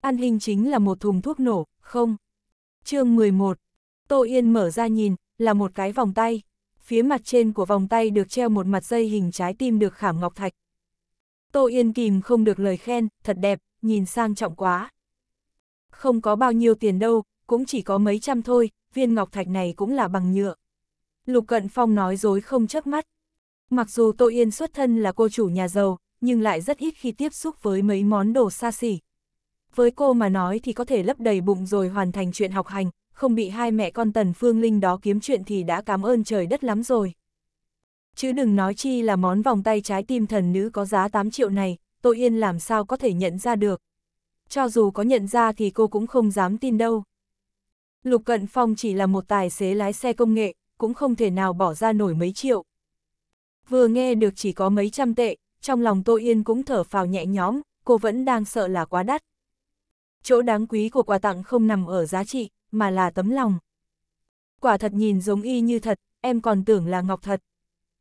An hình chính là một thùng thuốc nổ, không? chương 11. Tô Yên mở ra nhìn, là một cái vòng tay. Phía mặt trên của vòng tay được treo một mặt dây hình trái tim được khảm ngọc thạch. Tô Yên kìm không được lời khen, thật đẹp, nhìn sang trọng quá. Không có bao nhiêu tiền đâu, cũng chỉ có mấy trăm thôi, viên ngọc thạch này cũng là bằng nhựa. Lục Cận Phong nói dối không chớp mắt. Mặc dù Tô Yên xuất thân là cô chủ nhà giàu, nhưng lại rất ít khi tiếp xúc với mấy món đồ xa xỉ với cô mà nói thì có thể lấp đầy bụng rồi hoàn thành chuyện học hành, không bị hai mẹ con Tần Phương Linh đó kiếm chuyện thì đã cảm ơn trời đất lắm rồi. Chứ đừng nói chi là món vòng tay trái tim thần nữ có giá 8 triệu này, Tô Yên làm sao có thể nhận ra được. Cho dù có nhận ra thì cô cũng không dám tin đâu. Lục Cận Phong chỉ là một tài xế lái xe công nghệ, cũng không thể nào bỏ ra nổi mấy triệu. Vừa nghe được chỉ có mấy trăm tệ, trong lòng Tô Yên cũng thở phào nhẹ nhõm, cô vẫn đang sợ là quá đắt, chỗ đáng quý của quà tặng không nằm ở giá trị, mà là tấm lòng. Quả thật nhìn giống y như thật, em còn tưởng là ngọc thật.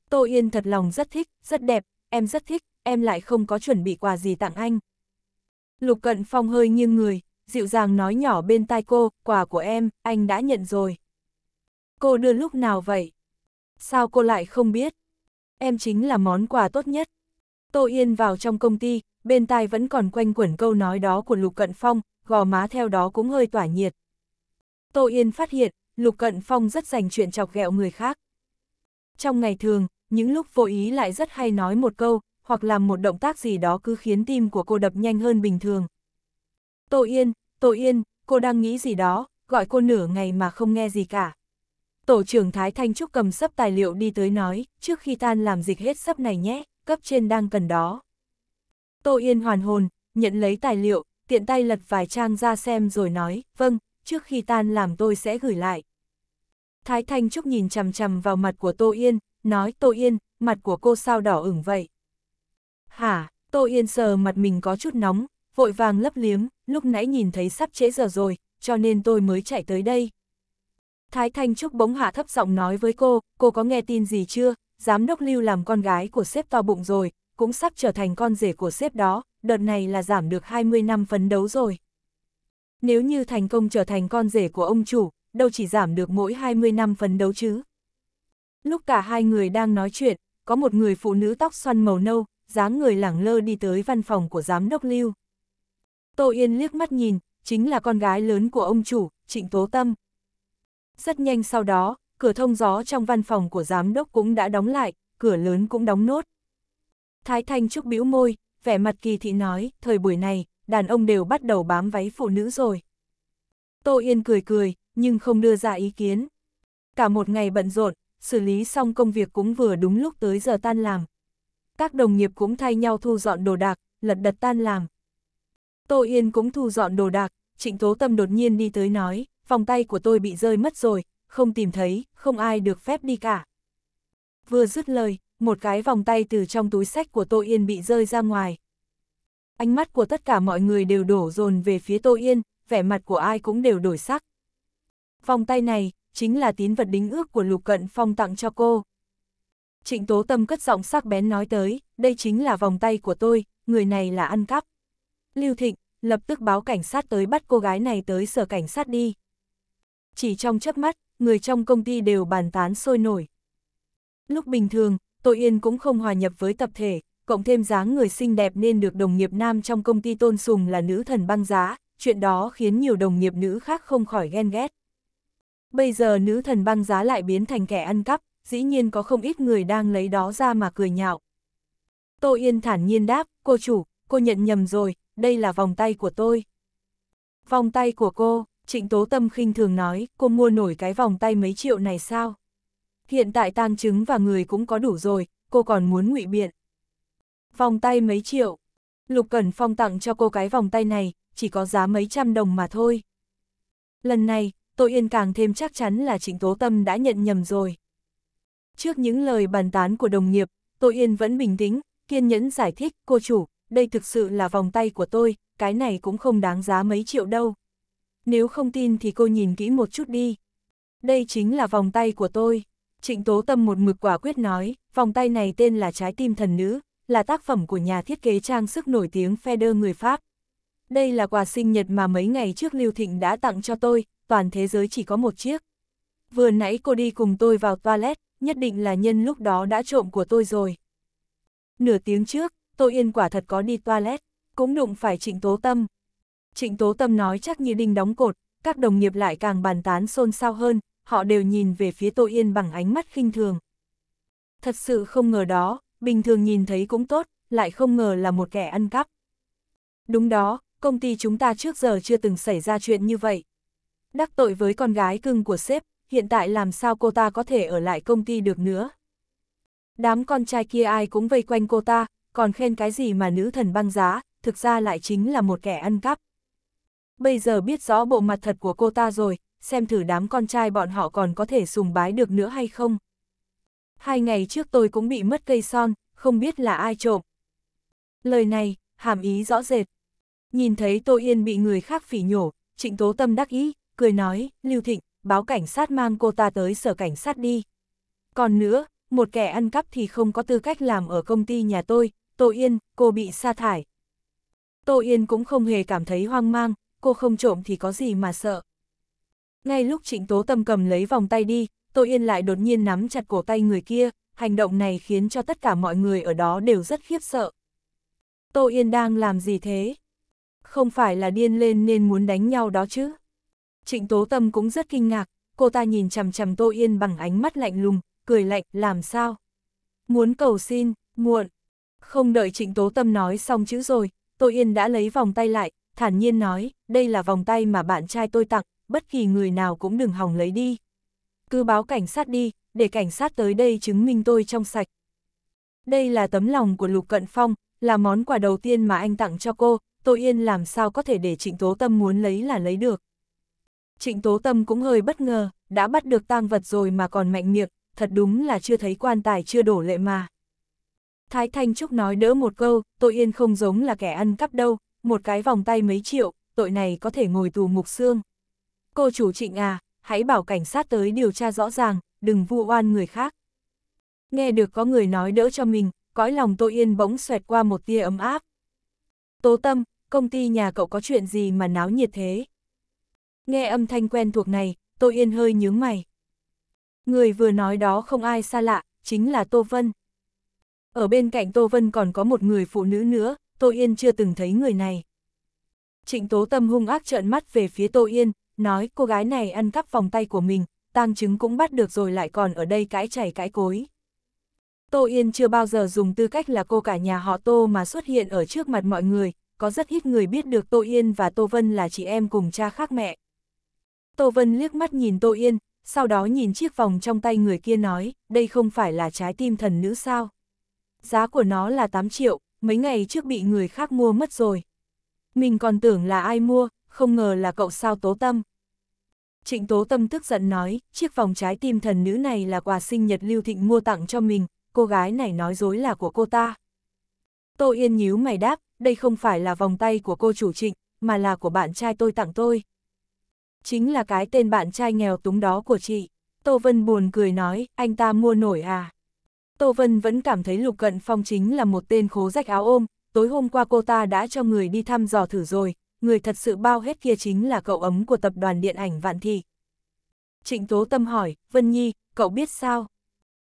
Tô Yên thật lòng rất thích, rất đẹp, em rất thích, em lại không có chuẩn bị quà gì tặng anh. Lục Cận Phong hơi nghiêng người, dịu dàng nói nhỏ bên tai cô, quà của em, anh đã nhận rồi. Cô đưa lúc nào vậy? Sao cô lại không biết? Em chính là món quà tốt nhất. Tô Yên vào trong công ty, bên tai vẫn còn quanh quẩn câu nói đó của Lục Cận Phong, gò má theo đó cũng hơi tỏa nhiệt. Tô Yên phát hiện, Lục Cận Phong rất dành chuyện chọc ghẹo người khác. Trong ngày thường, những lúc vô ý lại rất hay nói một câu, hoặc làm một động tác gì đó cứ khiến tim của cô đập nhanh hơn bình thường. Tô Yên, Tô Yên, cô đang nghĩ gì đó, gọi cô nửa ngày mà không nghe gì cả. Tổ trưởng Thái Thanh Trúc cầm sấp tài liệu đi tới nói, trước khi tan làm dịch hết sấp này nhé, cấp trên đang cần đó. Tô Yên hoàn hồn, nhận lấy tài liệu, tiện tay lật vài trang ra xem rồi nói, vâng, trước khi tan làm tôi sẽ gửi lại. Thái Thanh Trúc nhìn chằm chằm vào mặt của Tô Yên, nói Tô Yên, mặt của cô sao đỏ ửng vậy? Hả, Tô Yên sờ mặt mình có chút nóng, vội vàng lấp liếm, lúc nãy nhìn thấy sắp trễ giờ rồi, cho nên tôi mới chạy tới đây. Thái Thanh Trúc bỗng hạ thấp giọng nói với cô, cô có nghe tin gì chưa, giám đốc lưu làm con gái của sếp to bụng rồi, cũng sắp trở thành con rể của sếp đó, đợt này là giảm được 20 năm phấn đấu rồi. Nếu như thành công trở thành con rể của ông chủ, đâu chỉ giảm được mỗi 20 năm phấn đấu chứ. Lúc cả hai người đang nói chuyện, có một người phụ nữ tóc xoăn màu nâu, dáng người lẳng lơ đi tới văn phòng của giám đốc Lưu. Tô Yên liếc mắt nhìn, chính là con gái lớn của ông chủ, Trịnh Tố Tâm. Rất nhanh sau đó, cửa thông gió trong văn phòng của giám đốc cũng đã đóng lại, cửa lớn cũng đóng nốt. Thái Thanh Trúc bĩu môi, vẻ mặt kỳ thị nói, thời buổi này, đàn ông đều bắt đầu bám váy phụ nữ rồi. Tô Yên cười cười, nhưng không đưa ra ý kiến. Cả một ngày bận rộn, xử lý xong công việc cũng vừa đúng lúc tới giờ tan làm. Các đồng nghiệp cũng thay nhau thu dọn đồ đạc, lật đật tan làm. Tô Yên cũng thu dọn đồ đạc, trịnh tố tâm đột nhiên đi tới nói, vòng tay của tôi bị rơi mất rồi, không tìm thấy, không ai được phép đi cả. Vừa dứt lời, một cái vòng tay từ trong túi sách của Tô Yên bị rơi ra ngoài. Ánh mắt của tất cả mọi người đều đổ dồn về phía Tô Yên, vẻ mặt của ai cũng đều đổi sắc. Vòng tay này, chính là tín vật đính ước của Lục Cận Phong tặng cho cô. Trịnh Tố Tâm cất giọng sắc bén nói tới, đây chính là vòng tay của tôi, người này là ăn cắp. Lưu Thịnh, lập tức báo cảnh sát tới bắt cô gái này tới sở cảnh sát đi. Chỉ trong chớp mắt, người trong công ty đều bàn tán sôi nổi. Lúc bình thường, Tô Yên cũng không hòa nhập với tập thể, cộng thêm dáng người xinh đẹp nên được đồng nghiệp nam trong công ty tôn sùng là nữ thần băng giá, chuyện đó khiến nhiều đồng nghiệp nữ khác không khỏi ghen ghét. Bây giờ nữ thần băng giá lại biến thành kẻ ăn cắp, dĩ nhiên có không ít người đang lấy đó ra mà cười nhạo. Tô Yên thản nhiên đáp, cô chủ, cô nhận nhầm rồi, đây là vòng tay của tôi. Vòng tay của cô, trịnh tố tâm khinh thường nói, cô mua nổi cái vòng tay mấy triệu này sao? hiện tại tang chứng và người cũng có đủ rồi, cô còn muốn ngụy biện. Vòng tay mấy triệu. Lục Cẩn Phong tặng cho cô cái vòng tay này, chỉ có giá mấy trăm đồng mà thôi. Lần này, Tô Yên càng thêm chắc chắn là Trịnh Tố Tâm đã nhận nhầm rồi. Trước những lời bàn tán của đồng nghiệp, Tô Yên vẫn bình tĩnh, kiên nhẫn giải thích, cô chủ, đây thực sự là vòng tay của tôi, cái này cũng không đáng giá mấy triệu đâu. Nếu không tin thì cô nhìn kỹ một chút đi. Đây chính là vòng tay của tôi. Trịnh Tố Tâm một mực quả quyết nói, vòng tay này tên là Trái tim thần nữ, là tác phẩm của nhà thiết kế trang sức nổi tiếng Feder người Pháp. Đây là quà sinh nhật mà mấy ngày trước Lưu Thịnh đã tặng cho tôi, toàn thế giới chỉ có một chiếc. Vừa nãy cô đi cùng tôi vào toilet, nhất định là nhân lúc đó đã trộm của tôi rồi. Nửa tiếng trước, tôi yên quả thật có đi toilet, cũng đụng phải Trịnh Tố Tâm. Trịnh Tố Tâm nói chắc như đinh đóng cột, các đồng nghiệp lại càng bàn tán xôn xao hơn, họ đều nhìn về phía Tô Yên bằng ánh mắt khinh thường. Thật sự không ngờ đó, bình thường nhìn thấy cũng tốt, lại không ngờ là một kẻ ăn cắp. Đúng đó, công ty chúng ta trước giờ chưa từng xảy ra chuyện như vậy. Đắc tội với con gái cưng của sếp, hiện tại làm sao cô ta có thể ở lại công ty được nữa. Đám con trai kia ai cũng vây quanh cô ta, còn khen cái gì mà nữ thần băng giá, thực ra lại chính là một kẻ ăn cắp. Bây giờ biết rõ bộ mặt thật của cô ta rồi, xem thử đám con trai bọn họ còn có thể sùng bái được nữa hay không. Hai ngày trước tôi cũng bị mất cây son, không biết là ai trộm. Lời này, hàm ý rõ rệt. Nhìn thấy Tô Yên bị người khác phỉ nhổ, trịnh tố tâm đắc ý, cười nói, Lưu Thịnh, báo cảnh sát mang cô ta tới sở cảnh sát đi. Còn nữa, một kẻ ăn cắp thì không có tư cách làm ở công ty nhà tôi, Tô Yên, cô bị sa thải. Tô Yên cũng không hề cảm thấy hoang mang, cô không trộm thì có gì mà sợ. Ngay lúc trịnh tố tâm cầm lấy vòng tay đi, Tô Yên lại đột nhiên nắm chặt cổ tay người kia, hành động này khiến cho tất cả mọi người ở đó đều rất khiếp sợ. Tô Yên đang làm gì thế? Không phải là điên lên nên muốn đánh nhau đó chứ? Trịnh Tố Tâm cũng rất kinh ngạc, cô ta nhìn chằm chằm Tô Yên bằng ánh mắt lạnh lùng, cười lạnh, làm sao? Muốn cầu xin, muộn. Không đợi Trịnh Tố Tâm nói xong chữ rồi, Tô Yên đã lấy vòng tay lại, thản nhiên nói, đây là vòng tay mà bạn trai tôi tặng, bất kỳ người nào cũng đừng hòng lấy đi. Cứ báo cảnh sát đi, để cảnh sát tới đây chứng minh tôi trong sạch. Đây là tấm lòng của Lục Cận Phong, là món quà đầu tiên mà anh tặng cho cô, Tô Yên làm sao có thể để Trịnh Tố Tâm muốn lấy là lấy được. Trịnh Tố Tâm cũng hơi bất ngờ, đã bắt được tang vật rồi mà còn mạnh miệng, thật đúng là chưa thấy quan tài chưa đổ lệ mà. Thái Thanh Trúc nói đỡ một câu, tội Yên không giống là kẻ ăn cắp đâu, một cái vòng tay mấy triệu, tội này có thể ngồi tù mục xương cô chủ trịnh à, hãy bảo cảnh sát tới điều tra rõ ràng, đừng vu oan người khác. Nghe được có người nói đỡ cho mình, cõi lòng tôi Yên bỗng xoẹt qua một tia ấm áp. Tố tâm, công ty nhà cậu có chuyện gì mà náo nhiệt thế? Nghe âm thanh quen thuộc này, tôi Yên hơi nhướng mày. Người vừa nói đó không ai xa lạ, chính là Tô Vân. Ở bên cạnh Tô Vân còn có một người phụ nữ nữa, Tô Yên chưa từng thấy người này. Trịnh Tố Tâm hung ác trợn mắt về phía Tô Yên, nói cô gái này ăn cắp vòng tay của mình, tang chứng cũng bắt được rồi lại còn ở đây cãi chảy cãi cối. Tô Yên chưa bao giờ dùng tư cách là cô cả nhà họ Tô mà xuất hiện ở trước mặt mọi người, có rất ít người biết được Tô Yên và Tô Vân là chị em cùng cha khác mẹ. Tô Vân liếc mắt nhìn Tô Yên, sau đó nhìn chiếc vòng trong tay người kia nói, đây không phải là trái tim thần nữ sao. Giá của nó là 8 triệu, mấy ngày trước bị người khác mua mất rồi. Mình còn tưởng là ai mua, không ngờ là cậu sao tố tâm. Trịnh tố tâm tức giận nói, chiếc vòng trái tim thần nữ này là quà sinh nhật Lưu Thịnh mua tặng cho mình, cô gái này nói dối là của cô ta. Tô Yên nhíu mày đáp, đây không phải là vòng tay của cô chủ trịnh, mà là của bạn trai tôi tặng tôi. Chính là cái tên bạn trai nghèo túng đó của chị. Tô Vân buồn cười nói, anh ta mua nổi à. Tô Vân vẫn cảm thấy Lục Cận Phong chính là một tên khố rách áo ôm, tối hôm qua cô ta đã cho người đi thăm dò thử rồi, người thật sự bao hết kia chính là cậu ấm của tập đoàn điện ảnh Vạn Thị. Trịnh Tố Tâm hỏi, Vân Nhi, cậu biết sao?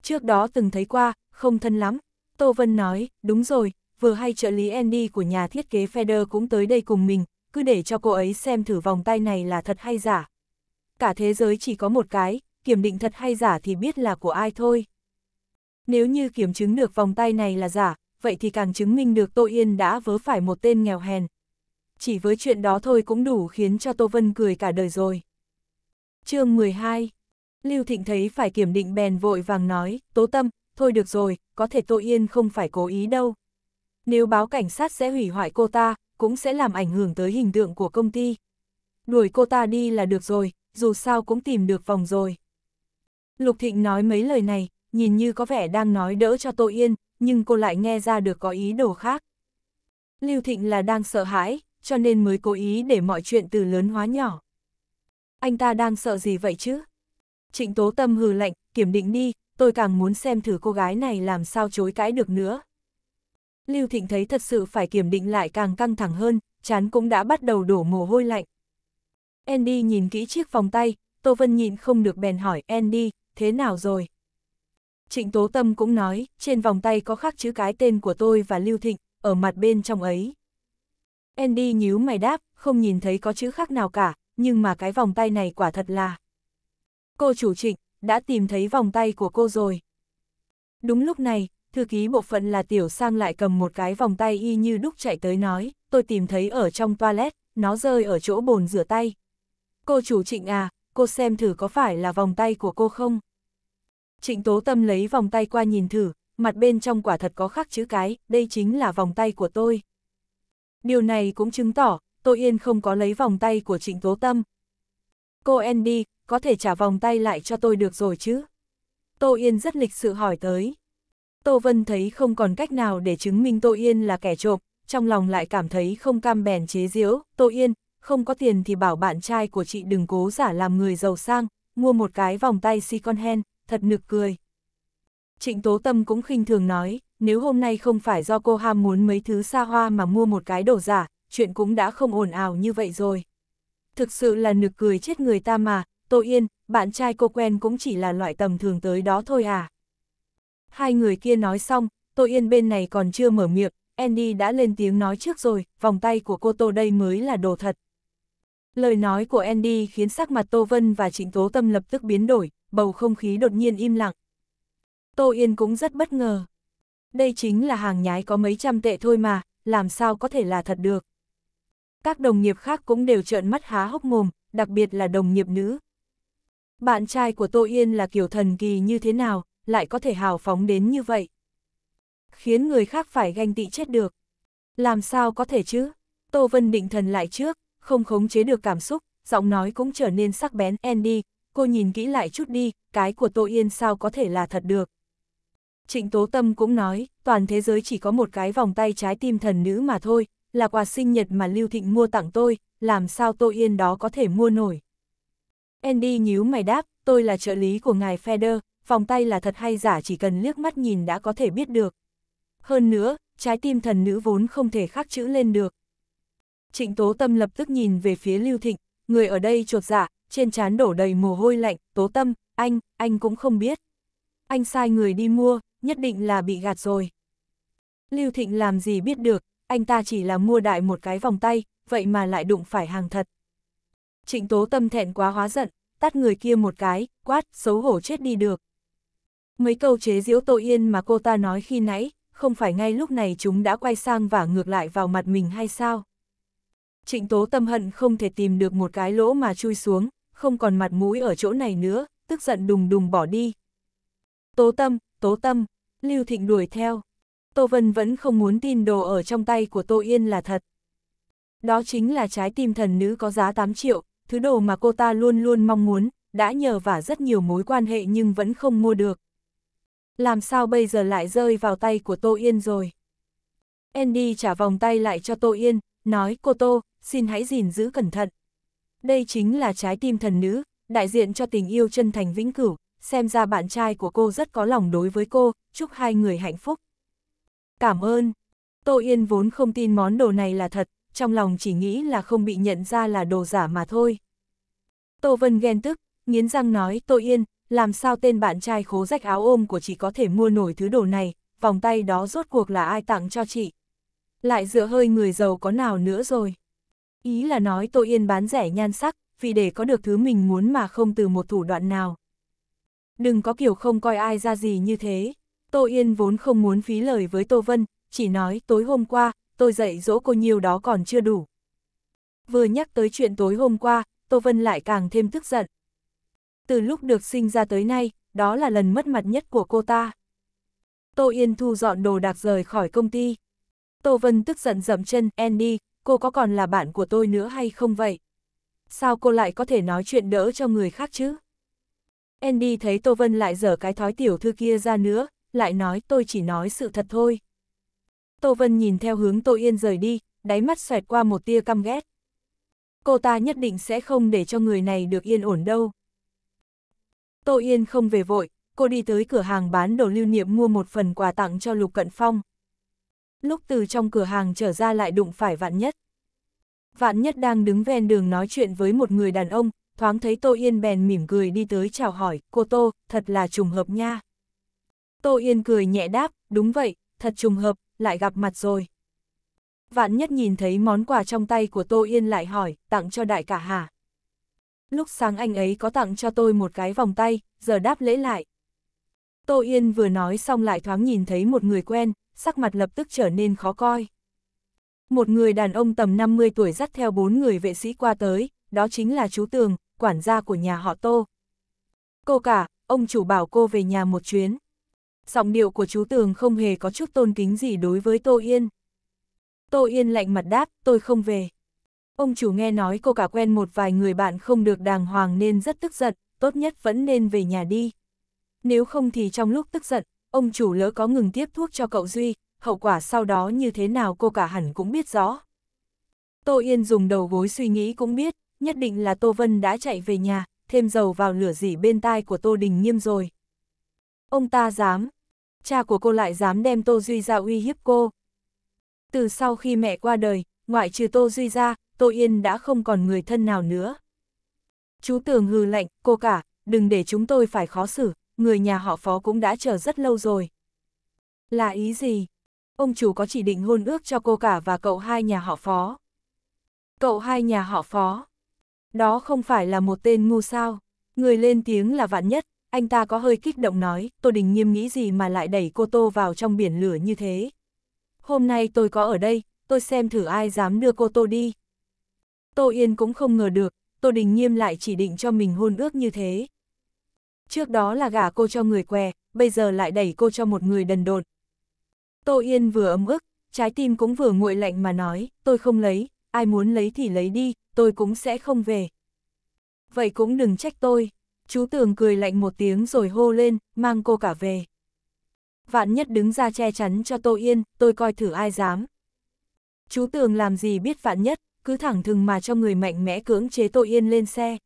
Trước đó từng thấy qua, không thân lắm. Tô Vân nói, đúng rồi, vừa hay trợ lý Andy của nhà thiết kế Feder cũng tới đây cùng mình, cứ để cho cô ấy xem thử vòng tay này là thật hay giả. Cả thế giới chỉ có một cái, kiểm định thật hay giả thì biết là của ai thôi. Nếu như kiểm chứng được vòng tay này là giả, vậy thì càng chứng minh được Tô Yên đã vớ phải một tên nghèo hèn, chỉ với chuyện đó thôi cũng đủ khiến cho Tô Vân cười cả đời rồi. chương 12 Lưu Thịnh thấy phải kiểm định bèn vội vàng nói, tố tâm, thôi được rồi, có thể Tô Yên không phải cố ý đâu. Nếu báo cảnh sát sẽ hủy hoại cô ta, cũng sẽ làm ảnh hưởng tới hình tượng của công ty. Đuổi cô ta đi là được rồi, dù sao cũng tìm được vòng rồi. Lục Thịnh nói mấy lời này, nhìn như có vẻ đang nói đỡ cho Tô Yên, nhưng cô lại nghe ra được có ý đồ khác. Lưu Thịnh là đang sợ hãi, cho nên mới cố ý để mọi chuyện từ lớn hóa nhỏ. Anh ta đang sợ gì vậy chứ? Trịnh Tố Tâm hừ lạnh, kiểm định đi, tôi càng muốn xem thử cô gái này làm sao chối cãi được nữa. Lưu Thịnh thấy thật sự phải kiểm định lại càng căng thẳng hơn, chán cũng đã bắt đầu đổ mồ hôi lạnh. Andy nhìn kỹ chiếc vòng tay, Tô Vân nhìn không được bèn hỏi Andy, thế nào rồi? Trịnh Tố Tâm cũng nói, trên vòng tay có khắc chữ cái tên của tôi và Lưu Thịnh, ở mặt bên trong ấy. Andy nhíu mày đáp, không nhìn thấy có chữ khác nào cả, nhưng mà cái vòng tay này quả thật là... Cô chủ trịnh, đã tìm thấy vòng tay của cô rồi. Đúng lúc này, thư ký bộ phận là tiểu sang lại cầm một cái vòng tay y như đúc chạy tới nói, tôi tìm thấy ở trong toilet, nó rơi ở chỗ bồn rửa tay. Cô chủ trịnh à, cô xem thử có phải là vòng tay của cô không? Trịnh tố tâm lấy vòng tay qua nhìn thử, mặt bên trong quả thật có khắc chữ cái, đây chính là vòng tay của tôi. Điều này cũng chứng tỏ, Tô Yên không có lấy vòng tay của Trịnh Tố Tâm. Cô Andy, có thể trả vòng tay lại cho tôi được rồi chứ? Tô Yên rất lịch sự hỏi tới. Tô Vân thấy không còn cách nào để chứng minh Tô Yên là kẻ trộm, trong lòng lại cảm thấy không cam bèn chế diễu. Tô Yên, không có tiền thì bảo bạn trai của chị đừng cố giả làm người giàu sang, mua một cái vòng tay second hand, thật nực cười. Trịnh Tố Tâm cũng khinh thường nói, nếu hôm nay không phải do cô ham muốn mấy thứ xa hoa mà mua một cái đồ giả, chuyện cũng đã không ồn ào như vậy rồi. Thực sự là nực cười chết người ta mà, Tô Yên, bạn trai cô quen cũng chỉ là loại tầm thường tới đó thôi à. Hai người kia nói xong, Tô Yên bên này còn chưa mở miệng, Andy đã lên tiếng nói trước rồi, vòng tay của cô Tô đây mới là đồ thật. Lời nói của Andy khiến sắc mặt Tô Vân và Trịnh Tố Tâm lập tức biến đổi, bầu không khí đột nhiên im lặng, Tô Yên cũng rất bất ngờ. Đây chính là hàng nhái có mấy trăm tệ thôi mà, làm sao có thể là thật được. Các đồng nghiệp khác cũng đều trợn mắt há hốc mồm, đặc biệt là đồng nghiệp nữ. Bạn trai của Tô Yên là kiểu thần kỳ như thế nào, lại có thể hào phóng đến như vậy. Khiến người khác phải ganh tị chết được. Làm sao có thể chứ? Tô Vân định thần lại trước, không khống chế được cảm xúc, giọng nói cũng trở nên sắc bén. Andy, cô nhìn kỹ lại chút đi, cái của Tô Yên sao có thể là thật được. Trịnh Tố Tâm cũng nói, toàn thế giới chỉ có một cái vòng tay trái tim thần nữ mà thôi, là quà sinh nhật mà Lưu Thịnh mua tặng tôi, làm sao tôi yên đó có thể mua nổi. Andy nhíu mày đáp, tôi là trợ lý của ngài Feder, vòng tay là thật hay giả chỉ cần liếc mắt nhìn đã có thể biết được. Hơn nữa, trái tim thần nữ vốn không thể khắc chữ lên được. Trịnh Tố Tâm lập tức nhìn về phía Lưu Thịnh, người ở đây chuột dạ, trên trán đổ đầy mồ hôi lạnh, Tố Tâm, anh, anh cũng không biết. Anh sai người đi mua, nhất định là bị gạt rồi. Lưu Thịnh làm gì biết được, anh ta chỉ là mua đại một cái vòng tay, vậy mà lại đụng phải hàng thật. Trịnh Tố Tâm thẹn quá hóa giận, tát người kia một cái, quát, xấu hổ chết đi được. Mấy câu chế giễu tội yên mà cô ta nói khi nãy, không phải ngay lúc này chúng đã quay sang và ngược lại vào mặt mình hay sao? Trịnh Tố Tâm hận không thể tìm được một cái lỗ mà chui xuống, không còn mặt mũi ở chỗ này nữa, tức giận đùng đùng bỏ đi. Tố Tâm, Tố Tâm, Lưu Thịnh đuổi theo. Tô Vân vẫn không muốn tin đồ ở trong tay của Tô Yên là thật. Đó chính là trái tim thần nữ có giá 8 triệu, thứ đồ mà cô ta luôn luôn mong muốn, đã nhờ vả rất nhiều mối quan hệ nhưng vẫn không mua được. Làm sao bây giờ lại rơi vào tay của Tô Yên rồi? Andy trả vòng tay lại cho Tô Yên, nói cô Tô, xin hãy gìn giữ cẩn thận. Đây chính là trái tim thần nữ, đại diện cho tình yêu chân thành vĩnh cửu, xem ra bạn trai của cô rất có lòng đối với cô, chúc hai người hạnh phúc. Cảm ơn. Tô Yên vốn không tin món đồ này là thật, trong lòng chỉ nghĩ là không bị nhận ra là đồ giả mà thôi. Tô Vân ghen tức, nghiến răng nói Tô Yên, làm sao tên bạn trai khố rách áo ôm của chị có thể mua nổi thứ đồ này, vòng tay đó rốt cuộc là ai tặng cho chị. Lại dựa hơi người giàu có nào nữa rồi. Ý là nói Tô Yên bán rẻ nhan sắc, vì để có được thứ mình muốn mà không từ một thủ đoạn nào đừng có kiểu không coi ai ra gì như thế. Tô Yên vốn không muốn phí lời với Tô Vân, chỉ nói tối hôm qua, tôi dạy dỗ cô nhiều đó còn chưa đủ. Vừa nhắc tới chuyện tối hôm qua, Tô Vân lại càng thêm tức giận. Từ lúc được sinh ra tới nay, đó là lần mất mặt nhất của cô ta. Tô Yên thu dọn đồ đạc rời khỏi công ty. Tô Vân tức giận dậm chân, Andy, cô có còn là bạn của tôi nữa hay không vậy? Sao cô lại có thể nói chuyện đỡ cho người khác chứ? Andy thấy Tô Vân lại dở cái thói tiểu thư kia ra nữa, lại nói tôi chỉ nói sự thật thôi. Tô Vân nhìn theo hướng Tô Yên rời đi, đáy mắt xoẹt qua một tia căm ghét. Cô ta nhất định sẽ không để cho người này được yên ổn đâu. Tô Yên không về vội, cô đi tới cửa hàng bán đồ lưu niệm mua một phần quà tặng cho Lục Cận Phong. Lúc từ trong cửa hàng trở ra lại đụng phải Vạn Nhất. Vạn Nhất đang đứng ven đường nói chuyện với một người đàn ông, thoáng thấy Tô Yên bèn mỉm cười đi tới chào hỏi, cô Tô, thật là trùng hợp nha. Tô Yên cười nhẹ đáp, đúng vậy, thật trùng hợp, lại gặp mặt rồi. Vạn nhất nhìn thấy món quà trong tay của Tô Yên lại hỏi, tặng cho đại cả hả? Lúc sáng anh ấy có tặng cho tôi một cái vòng tay, giờ đáp lễ lại. Tô Yên vừa nói xong lại thoáng nhìn thấy một người quen, sắc mặt lập tức trở nên khó coi. Một người đàn ông tầm 50 tuổi dắt theo bốn người vệ sĩ qua tới, đó chính là chú Tường, quản gia của nhà họ Tô. Cô cả, ông chủ bảo cô về nhà một chuyến. Giọng điệu của chú Tường không hề có chút tôn kính gì đối với Tô Yên. Tô Yên lạnh mặt đáp, tôi không về. Ông chủ nghe nói cô cả quen một vài người bạn không được đàng hoàng nên rất tức giận, tốt nhất vẫn nên về nhà đi. Nếu không thì trong lúc tức giận, ông chủ lỡ có ngừng tiếp thuốc cho cậu Duy, hậu quả sau đó như thế nào cô cả hẳn cũng biết rõ. Tô Yên dùng đầu gối suy nghĩ cũng biết, nhất định là Tô Vân đã chạy về nhà, thêm dầu vào lửa dỉ bên tai của Tô Đình Nghiêm rồi. Ông ta dám, cha của cô lại dám đem Tô Duy ra uy hiếp cô. Từ sau khi mẹ qua đời, ngoại trừ Tô Duy ra, Tô Yên đã không còn người thân nào nữa. Chú Tường hừ lạnh, cô cả, đừng để chúng tôi phải khó xử, người nhà họ phó cũng đã chờ rất lâu rồi. Là ý gì? Ông chủ có chỉ định hôn ước cho cô cả và cậu hai nhà họ phó. Cậu hai nhà họ phó. Đó không phải là một tên ngu sao. Người lên tiếng là vạn nhất, anh ta có hơi kích động nói, Tô Đình Nghiêm nghĩ gì mà lại đẩy cô Tô vào trong biển lửa như thế. Hôm nay tôi có ở đây, tôi xem thử ai dám đưa cô Tô đi. Tô Yên cũng không ngờ được, Tô Đình Nghiêm lại chỉ định cho mình hôn ước như thế. Trước đó là gả cô cho người què, bây giờ lại đẩy cô cho một người đần độn. Tô Yên vừa ấm ức, trái tim cũng vừa nguội lạnh mà nói, tôi không lấy, ai muốn lấy thì lấy đi, tôi cũng sẽ không về. Vậy cũng đừng trách tôi. Chú Tường cười lạnh một tiếng rồi hô lên, mang cô cả về. Vạn nhất đứng ra che chắn cho Tô Yên, tôi coi thử ai dám. Chú Tường làm gì biết vạn nhất, cứ thẳng thừng mà cho người mạnh mẽ cưỡng chế Tô Yên lên xe.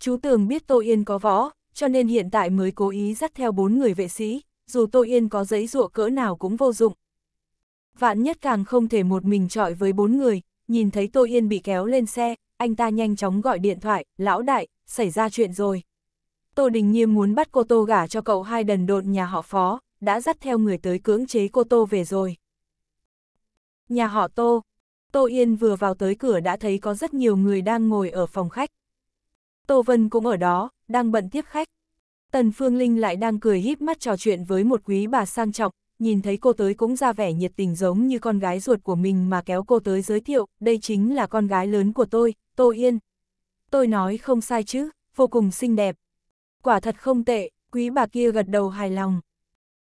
Chú Tường biết Tô Yên có võ, cho nên hiện tại mới cố ý dắt theo bốn người vệ sĩ, dù Tô Yên có giấy ruộng cỡ nào cũng vô dụng. Vạn nhất càng không thể một mình trọi với bốn người, nhìn thấy Tô Yên bị kéo lên xe, anh ta nhanh chóng gọi điện thoại, lão đại, xảy ra chuyện rồi. Tô Đình Nghiêm muốn bắt cô Tô gả cho cậu hai đần độn nhà họ phó, đã dắt theo người tới cưỡng chế cô Tô về rồi. Nhà họ Tô, Tô Yên vừa vào tới cửa đã thấy có rất nhiều người đang ngồi ở phòng khách. Tô Vân cũng ở đó, đang bận tiếp khách. Tần Phương Linh lại đang cười híp mắt trò chuyện với một quý bà sang trọng, nhìn thấy cô tới cũng ra vẻ nhiệt tình giống như con gái ruột của mình mà kéo cô tới giới thiệu, đây chính là con gái lớn của tôi, Tô Yên. Tôi nói không sai chứ, vô cùng xinh đẹp. Quả thật không tệ, quý bà kia gật đầu hài lòng.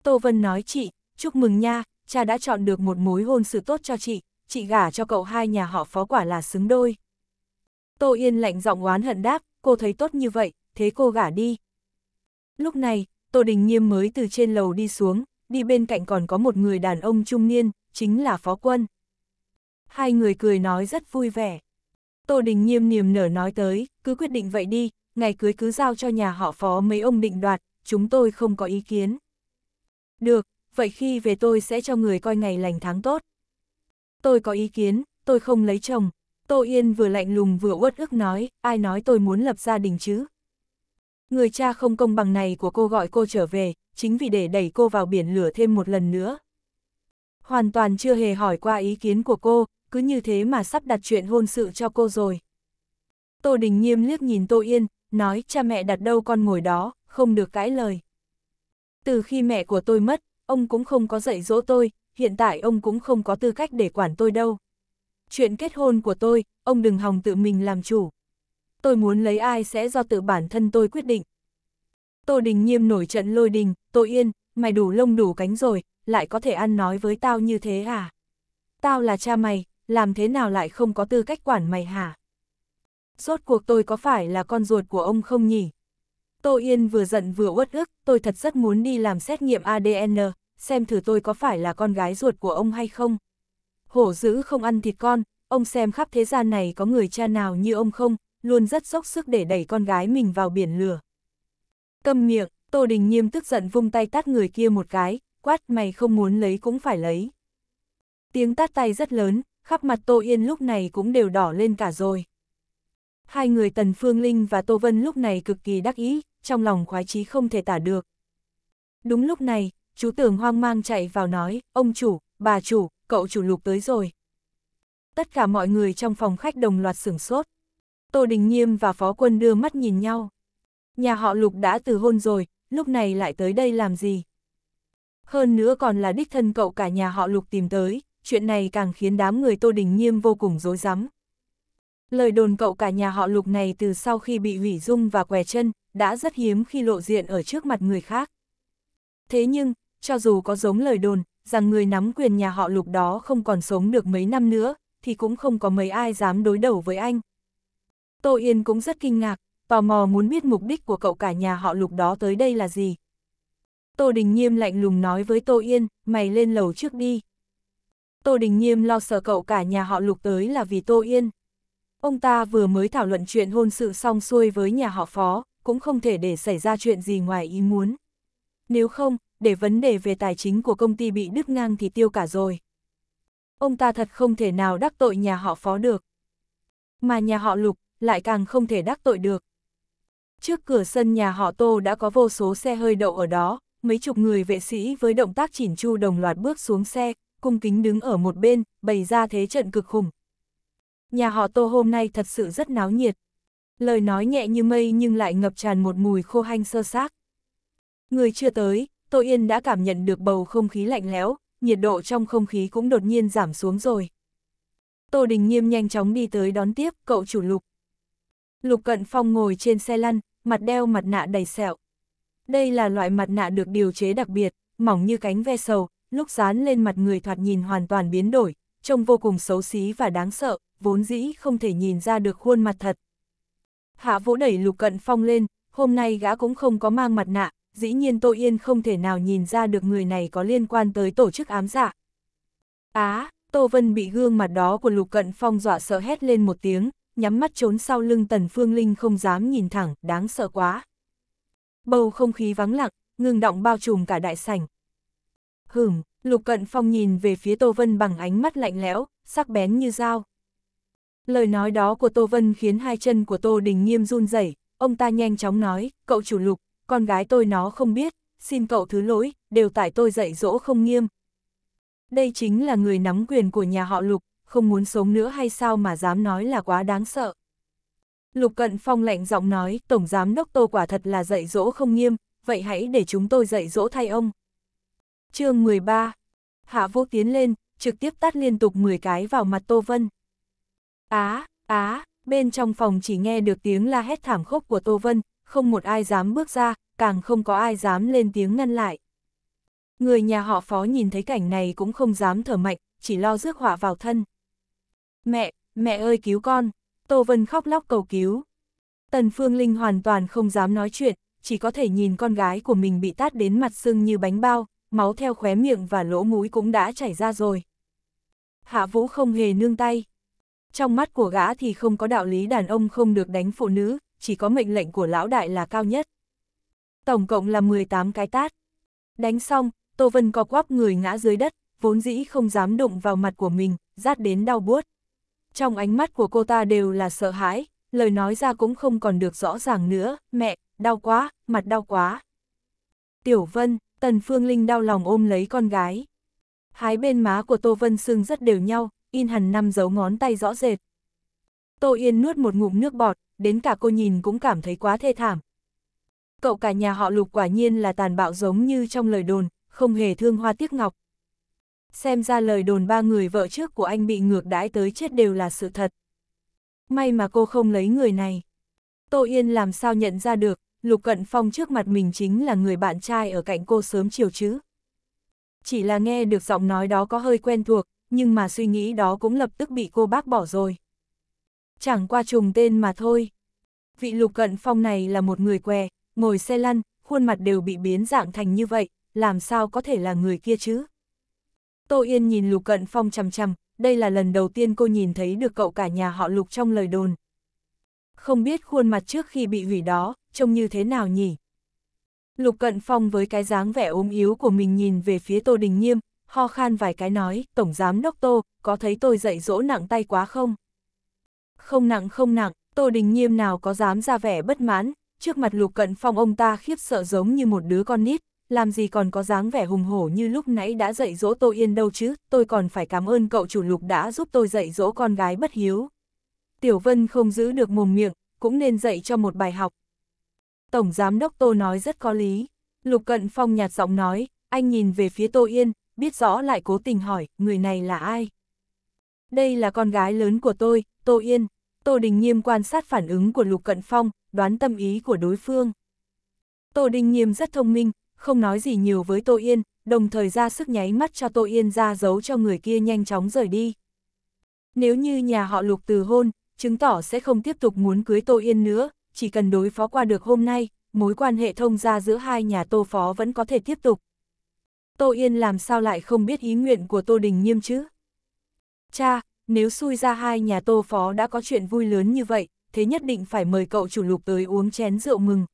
Tô Vân nói chị, chúc mừng nha, cha đã chọn được một mối hôn sự tốt cho chị, chị gả cho cậu hai nhà họ phó quả là xứng đôi. Tô Yên lạnh giọng oán hận đáp, cô thấy tốt như vậy, thế cô gả đi. Lúc này, Tô Đình Nghiêm mới từ trên lầu đi xuống, đi bên cạnh còn có một người đàn ông trung niên, chính là phó quân. Hai người cười nói rất vui vẻ. Tô Đình nghiêm niềm nở nói tới, cứ quyết định vậy đi, ngày cưới cứ giao cho nhà họ phó mấy ông định đoạt, chúng tôi không có ý kiến. Được, vậy khi về tôi sẽ cho người coi ngày lành tháng tốt. Tôi có ý kiến, tôi không lấy chồng. Tô Yên vừa lạnh lùng vừa uất ức nói, ai nói tôi muốn lập gia đình chứ. Người cha không công bằng này của cô gọi cô trở về, chính vì để đẩy cô vào biển lửa thêm một lần nữa. Hoàn toàn chưa hề hỏi qua ý kiến của cô, cứ như thế mà sắp đặt chuyện hôn sự cho cô rồi. Tô Đình nghiêm liếc nhìn Tô Yên, nói cha mẹ đặt đâu con ngồi đó, không được cãi lời. Từ khi mẹ của tôi mất, ông cũng không có dạy dỗ tôi, hiện tại ông cũng không có tư cách để quản tôi đâu. Chuyện kết hôn của tôi, ông đừng hòng tự mình làm chủ. Tôi muốn lấy ai sẽ do tự bản thân tôi quyết định. Tô Đình Nghiêm nổi trận lôi đình, Tô Yên, mày đủ lông đủ cánh rồi, lại có thể ăn nói với tao như thế à? Tao là cha mày, làm thế nào lại không có tư cách quản mày hả? Rốt cuộc tôi có phải là con ruột của ông không nhỉ? Tô Yên vừa giận vừa uất ức, tôi thật rất muốn đi làm xét nghiệm ADN, xem thử tôi có phải là con gái ruột của ông hay không. Hổ dữ không ăn thịt con, ông xem khắp thế gian này có người cha nào như ông không, luôn rất dốc sức để đẩy con gái mình vào biển lửa. Câm miệng, Tô Đình Nghiêm tức giận vung tay tát người kia một cái, quát mày không muốn lấy cũng phải lấy. Tiếng tát tay rất lớn, khắp mặt Tô Yên lúc này cũng đều đỏ lên cả rồi. Hai người Tần Phương Linh và Tô Vân lúc này cực kỳ đắc ý, trong lòng khoái chí không thể tả được. Đúng lúc này, chú tưởng hoang mang chạy vào nói, ông chủ, bà chủ, cậu chủ lục tới rồi. Tất cả mọi người trong phòng khách đồng loạt sửng sốt. Tô Đình Nghiêm và Phó Quân đưa mắt nhìn nhau nhà họ Lục đã từ hôn rồi, lúc này lại tới đây làm gì? Hơn nữa còn là đích thân cậu cả nhà họ Lục tìm tới, chuyện này càng khiến đám người Tô Đình Nghiêm vô cùng dối rắm Lời đồn cậu cả nhà họ Lục này từ sau khi bị hủy dung và què chân, đã rất hiếm khi lộ diện ở trước mặt người khác. Thế nhưng, cho dù có giống lời đồn, rằng người nắm quyền nhà họ Lục đó không còn sống được mấy năm nữa, thì cũng không có mấy ai dám đối đầu với anh. Tô Yên cũng rất kinh ngạc, tò mò muốn biết mục đích của cậu cả nhà họ lục đó tới đây là gì. Tô Đình Nghiêm lạnh lùng nói với Tô Yên, mày lên lầu trước đi. Tô Đình Nghiêm lo sợ cậu cả nhà họ lục tới là vì Tô Yên. Ông ta vừa mới thảo luận chuyện hôn sự xong xuôi với nhà họ phó, cũng không thể để xảy ra chuyện gì ngoài ý muốn. Nếu không, để vấn đề về tài chính của công ty bị đứt ngang thì tiêu cả rồi. Ông ta thật không thể nào đắc tội nhà họ phó được. Mà nhà họ lục lại càng không thể đắc tội được. Trước cửa sân nhà họ Tô đã có vô số xe hơi đậu ở đó, mấy chục người vệ sĩ với động tác chỉn chu đồng loạt bước xuống xe, cung kính đứng ở một bên, bày ra thế trận cực khủng. Nhà họ Tô hôm nay thật sự rất náo nhiệt. Lời nói nhẹ như mây nhưng lại ngập tràn một mùi khô hanh sơ xác. Người chưa tới, Tô Yên đã cảm nhận được bầu không khí lạnh lẽo, nhiệt độ trong không khí cũng đột nhiên giảm xuống rồi. Tô Đình Nghiêm nhanh chóng đi tới đón tiếp cậu chủ Lục. Lục Cận Phong ngồi trên xe lăn, mặt đeo mặt nạ đầy sẹo. Đây là loại mặt nạ được điều chế đặc biệt, mỏng như cánh ve sầu, lúc dán lên mặt người thoạt nhìn hoàn toàn biến đổi, trông vô cùng xấu xí và đáng sợ, vốn dĩ không thể nhìn ra được khuôn mặt thật. Hạ vũ đẩy lục cận phong lên, hôm nay gã cũng không có mang mặt nạ, dĩ nhiên Tô Yên không thể nào nhìn ra được người này có liên quan tới tổ chức ám dạ. Á, à, Tô Vân bị gương mặt đó của lục cận phong dọa sợ hét lên một tiếng, nhắm mắt trốn sau lưng Tần Phương Linh không dám nhìn thẳng, đáng sợ quá. Bầu không khí vắng lặng, ngừng động bao trùm cả đại sảnh. Hửm, Lục Cận Phong nhìn về phía Tô Vân bằng ánh mắt lạnh lẽo, sắc bén như dao. Lời nói đó của Tô Vân khiến hai chân của Tô Đình Nghiêm run rẩy, ông ta nhanh chóng nói, cậu chủ Lục, con gái tôi nó không biết, xin cậu thứ lỗi, đều tại tôi dạy dỗ không nghiêm. Đây chính là người nắm quyền của nhà họ Lục, không muốn sống nữa hay sao mà dám nói là quá đáng sợ. Lục Cận Phong lạnh giọng nói, Tổng Giám Đốc Tô quả thật là dạy dỗ không nghiêm, vậy hãy để chúng tôi dạy dỗ thay ông. chương 13 Hạ vũ tiến lên, trực tiếp tắt liên tục 10 cái vào mặt Tô Vân. Á, á, bên trong phòng chỉ nghe được tiếng la hét thảm khốc của Tô Vân, không một ai dám bước ra, càng không có ai dám lên tiếng ngăn lại. Người nhà họ phó nhìn thấy cảnh này cũng không dám thở mạnh, chỉ lo rước họa vào thân. Mẹ, mẹ ơi cứu con, Tô Vân khóc lóc cầu cứu. Tần Phương Linh hoàn toàn không dám nói chuyện, chỉ có thể nhìn con gái của mình bị tát đến mặt sưng như bánh bao, máu theo khóe miệng và lỗ mũi cũng đã chảy ra rồi. Hạ Vũ không hề nương tay. Trong mắt của gã thì không có đạo lý đàn ông không được đánh phụ nữ, chỉ có mệnh lệnh của lão đại là cao nhất. Tổng cộng là 18 cái tát. Đánh xong, Tô Vân co quắp người ngã dưới đất, vốn dĩ không dám đụng vào mặt của mình, rát đến đau buốt trong ánh mắt của cô ta đều là sợ hãi, lời nói ra cũng không còn được rõ ràng nữa, mẹ, đau quá, mặt đau quá. Tiểu Vân, Tần Phương Linh đau lòng ôm lấy con gái. Hái bên má của Tô Vân sưng rất đều nhau, in hẳn năm dấu ngón tay rõ rệt. Tô Yên nuốt một ngụm nước bọt, đến cả cô nhìn cũng cảm thấy quá thê thảm. Cậu cả nhà họ lục quả nhiên là tàn bạo giống như trong lời đồn, không hề thương hoa tiếc ngọc xem ra lời đồn ba người vợ trước của anh bị ngược đãi tới chết đều là sự thật. May mà cô không lấy người này. Tô Yên làm sao nhận ra được, Lục Cận Phong trước mặt mình chính là người bạn trai ở cạnh cô sớm chiều chứ. Chỉ là nghe được giọng nói đó có hơi quen thuộc, nhưng mà suy nghĩ đó cũng lập tức bị cô bác bỏ rồi. Chẳng qua trùng tên mà thôi. Vị Lục Cận Phong này là một người què, ngồi xe lăn, khuôn mặt đều bị biến dạng thành như vậy, làm sao có thể là người kia chứ? Tô Yên nhìn Lục Cận Phong chằm chằm, đây là lần đầu tiên cô nhìn thấy được cậu cả nhà họ Lục trong lời đồn. Không biết khuôn mặt trước khi bị hủy đó, trông như thế nào nhỉ? Lục Cận Phong với cái dáng vẻ ốm yếu của mình nhìn về phía Tô Đình Nghiêm, ho khan vài cái nói, Tổng Giám Đốc Tô, có thấy tôi dạy dỗ nặng tay quá không? Không nặng không nặng, Tô Đình Nghiêm nào có dám ra vẻ bất mãn, trước mặt Lục Cận Phong ông ta khiếp sợ giống như một đứa con nít, làm gì còn có dáng vẻ hùng hổ như lúc nãy đã dạy dỗ tôi yên đâu chứ, tôi còn phải cảm ơn cậu chủ lục đã giúp tôi dạy dỗ con gái bất hiếu. Tiểu Vân không giữ được mồm miệng, cũng nên dạy cho một bài học. Tổng Giám Đốc Tô nói rất có lý. Lục Cận Phong nhạt giọng nói, anh nhìn về phía Tô Yên, biết rõ lại cố tình hỏi, người này là ai? Đây là con gái lớn của tôi, Tô Yên. Tô Đình Nghiêm quan sát phản ứng của Lục Cận Phong, đoán tâm ý của đối phương. Tô Đình Nghiêm rất thông minh, không nói gì nhiều với Tô Yên, đồng thời ra sức nháy mắt cho Tô Yên ra giấu cho người kia nhanh chóng rời đi. Nếu như nhà họ lục từ hôn, chứng tỏ sẽ không tiếp tục muốn cưới Tô Yên nữa, chỉ cần đối phó qua được hôm nay, mối quan hệ thông gia giữa hai nhà Tô Phó vẫn có thể tiếp tục. Tô Yên làm sao lại không biết ý nguyện của Tô Đình Nghiêm chứ? Cha, nếu xui ra hai nhà Tô Phó đã có chuyện vui lớn như vậy, thế nhất định phải mời cậu chủ lục tới uống chén rượu mừng.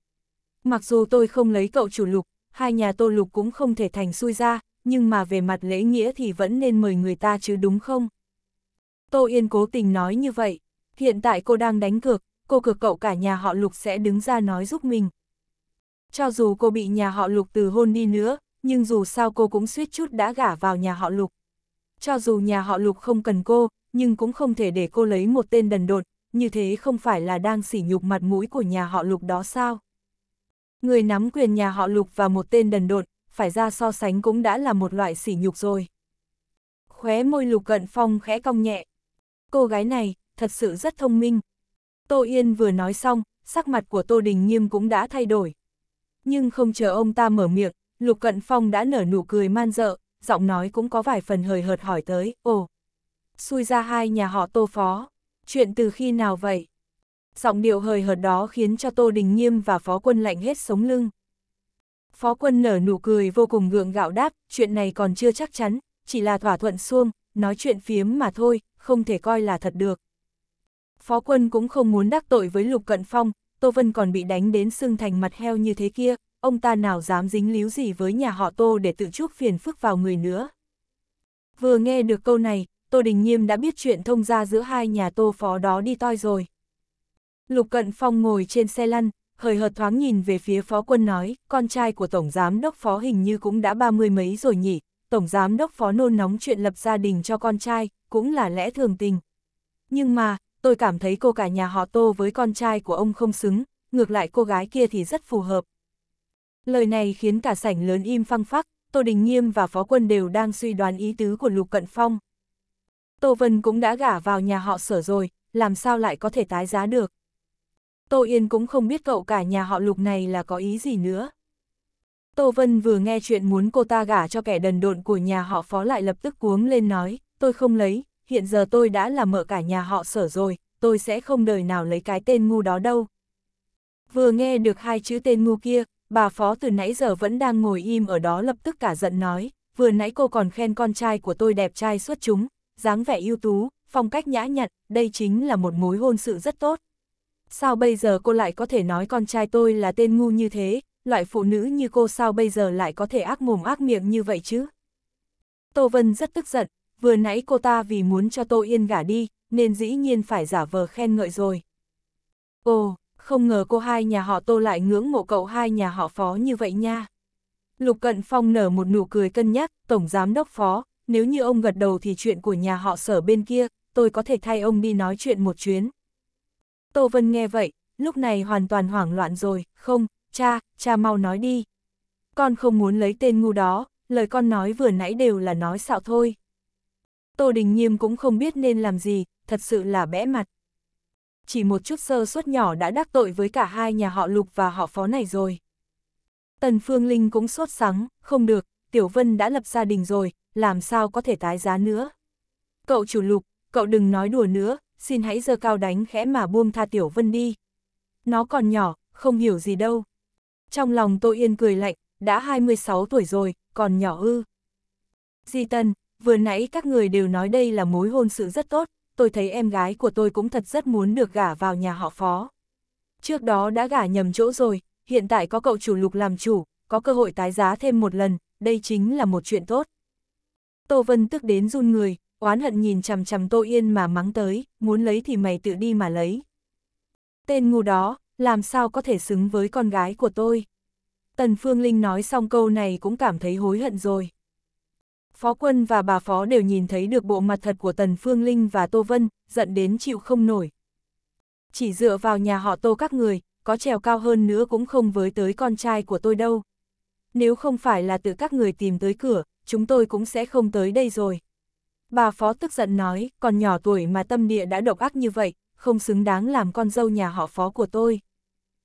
Mặc dù tôi không lấy cậu chủ lục, hai nhà Tô Lục cũng không thể thành xui ra, nhưng mà về mặt lễ nghĩa thì vẫn nên mời người ta chứ đúng không? Tô Yên cố tình nói như vậy, hiện tại cô đang đánh cược, cô cược cậu cả nhà họ Lục sẽ đứng ra nói giúp mình. Cho dù cô bị nhà họ Lục từ hôn đi nữa, nhưng dù sao cô cũng suýt chút đã gả vào nhà họ Lục. Cho dù nhà họ Lục không cần cô, nhưng cũng không thể để cô lấy một tên đần độn như thế không phải là đang sỉ nhục mặt mũi của nhà họ Lục đó sao? người nắm quyền nhà họ Lục và một tên đần độn, phải ra so sánh cũng đã là một loại sỉ nhục rồi. Khóe môi Lục Cận Phong khẽ cong nhẹ. Cô gái này, thật sự rất thông minh. Tô Yên vừa nói xong, sắc mặt của Tô Đình Nghiêm cũng đã thay đổi. Nhưng không chờ ông ta mở miệng, Lục Cận Phong đã nở nụ cười man dợ, giọng nói cũng có vài phần hời hợt hỏi tới, ồ. Xui ra hai nhà họ tô phó, chuyện từ khi nào vậy? giọng điệu hời hợt đó khiến cho Tô Đình Nghiêm và phó quân lạnh hết sống lưng. Phó quân nở nụ cười vô cùng gượng gạo đáp, chuyện này còn chưa chắc chắn, chỉ là thỏa thuận xuông, nói chuyện phiếm mà thôi, không thể coi là thật được. Phó quân cũng không muốn đắc tội với Lục Cận Phong, Tô Vân còn bị đánh đến xương thành mặt heo như thế kia, ông ta nào dám dính líu gì với nhà họ Tô để tự chuốc phiền phức vào người nữa. Vừa nghe được câu này, Tô Đình Nghiêm đã biết chuyện thông ra giữa hai nhà Tô Phó đó đi toi rồi. Lục Cận Phong ngồi trên xe lăn, hời hợt thoáng nhìn về phía phó quân nói, con trai của Tổng Giám Đốc Phó hình như cũng đã ba mươi mấy rồi nhỉ, Tổng Giám Đốc Phó nôn nóng chuyện lập gia đình cho con trai, cũng là lẽ thường tình. Nhưng mà, tôi cảm thấy cô cả nhà họ tô với con trai của ông không xứng, ngược lại cô gái kia thì rất phù hợp. Lời này khiến cả sảnh lớn im phăng phắc, Tô Đình Nghiêm và Phó Quân đều đang suy đoán ý tứ của Lục Cận Phong. Tô Vân cũng đã gả vào nhà họ sở rồi, làm sao lại có thể tái giá được. Tô Yên cũng không biết cậu cả nhà họ lục này là có ý gì nữa. Tô Vân vừa nghe chuyện muốn cô ta gả cho kẻ đần độn của nhà họ phó lại lập tức cuống lên nói, tôi không lấy, hiện giờ tôi đã là mợ cả nhà họ sở rồi, tôi sẽ không đời nào lấy cái tên ngu đó đâu. Vừa nghe được hai chữ tên ngu kia, bà phó từ nãy giờ vẫn đang ngồi im ở đó lập tức cả giận nói, vừa nãy cô còn khen con trai của tôi đẹp trai xuất chúng, dáng vẻ ưu tú, phong cách nhã nhặn, đây chính là một mối hôn sự rất tốt, Sao bây giờ cô lại có thể nói con trai tôi là tên ngu như thế, loại phụ nữ như cô sao bây giờ lại có thể ác mồm ác miệng như vậy chứ? Tô Vân rất tức giận, vừa nãy cô ta vì muốn cho Tô Yên gả đi, nên dĩ nhiên phải giả vờ khen ngợi rồi. Ồ, không ngờ cô hai nhà họ Tô lại ngưỡng mộ cậu hai nhà họ phó như vậy nha. Lục Cận Phong nở một nụ cười cân nhắc, Tổng Giám Đốc Phó, nếu như ông gật đầu thì chuyện của nhà họ sở bên kia, tôi có thể thay ông đi nói chuyện một chuyến. Tô Vân nghe vậy, lúc này hoàn toàn hoảng loạn rồi, không, cha, cha mau nói đi. Con không muốn lấy tên ngu đó, lời con nói vừa nãy đều là nói xạo thôi. Tô Đình Nhiêm cũng không biết nên làm gì, thật sự là bẽ mặt. Chỉ một chút sơ suất nhỏ đã đắc tội với cả hai nhà họ Lục và họ Phó này rồi. Tần Phương Linh cũng sốt sắng, không được, Tiểu Vân đã lập gia đình rồi, làm sao có thể tái giá nữa. Cậu chủ Lục, cậu đừng nói đùa nữa, xin hãy giơ cao đánh khẽ mà buông tha Tiểu Vân đi. Nó còn nhỏ, không hiểu gì đâu. Trong lòng Tô Yên cười lạnh, đã 26 tuổi rồi, còn nhỏ ư. Di Tân, vừa nãy các người đều nói đây là mối hôn sự rất tốt, tôi thấy em gái của tôi cũng thật rất muốn được gả vào nhà họ phó. Trước đó đã gả nhầm chỗ rồi, hiện tại có cậu chủ lục làm chủ, có cơ hội tái giá thêm một lần, đây chính là một chuyện tốt. Tô Vân tức đến run người, oán hận nhìn chằm chằm Tô Yên mà mắng tới, muốn lấy thì mày tự đi mà lấy. Tên ngu đó, làm sao có thể xứng với con gái của tôi? Tần Phương Linh nói xong câu này cũng cảm thấy hối hận rồi. Phó quân và bà phó đều nhìn thấy được bộ mặt thật của Tần Phương Linh và Tô Vân, giận đến chịu không nổi. Chỉ dựa vào nhà họ Tô các người, có trèo cao hơn nữa cũng không với tới con trai của tôi đâu. Nếu không phải là tự các người tìm tới cửa, chúng tôi cũng sẽ không tới đây rồi. Bà phó tức giận nói, còn nhỏ tuổi mà tâm địa đã độc ác như vậy, không xứng đáng làm con dâu nhà họ phó của tôi.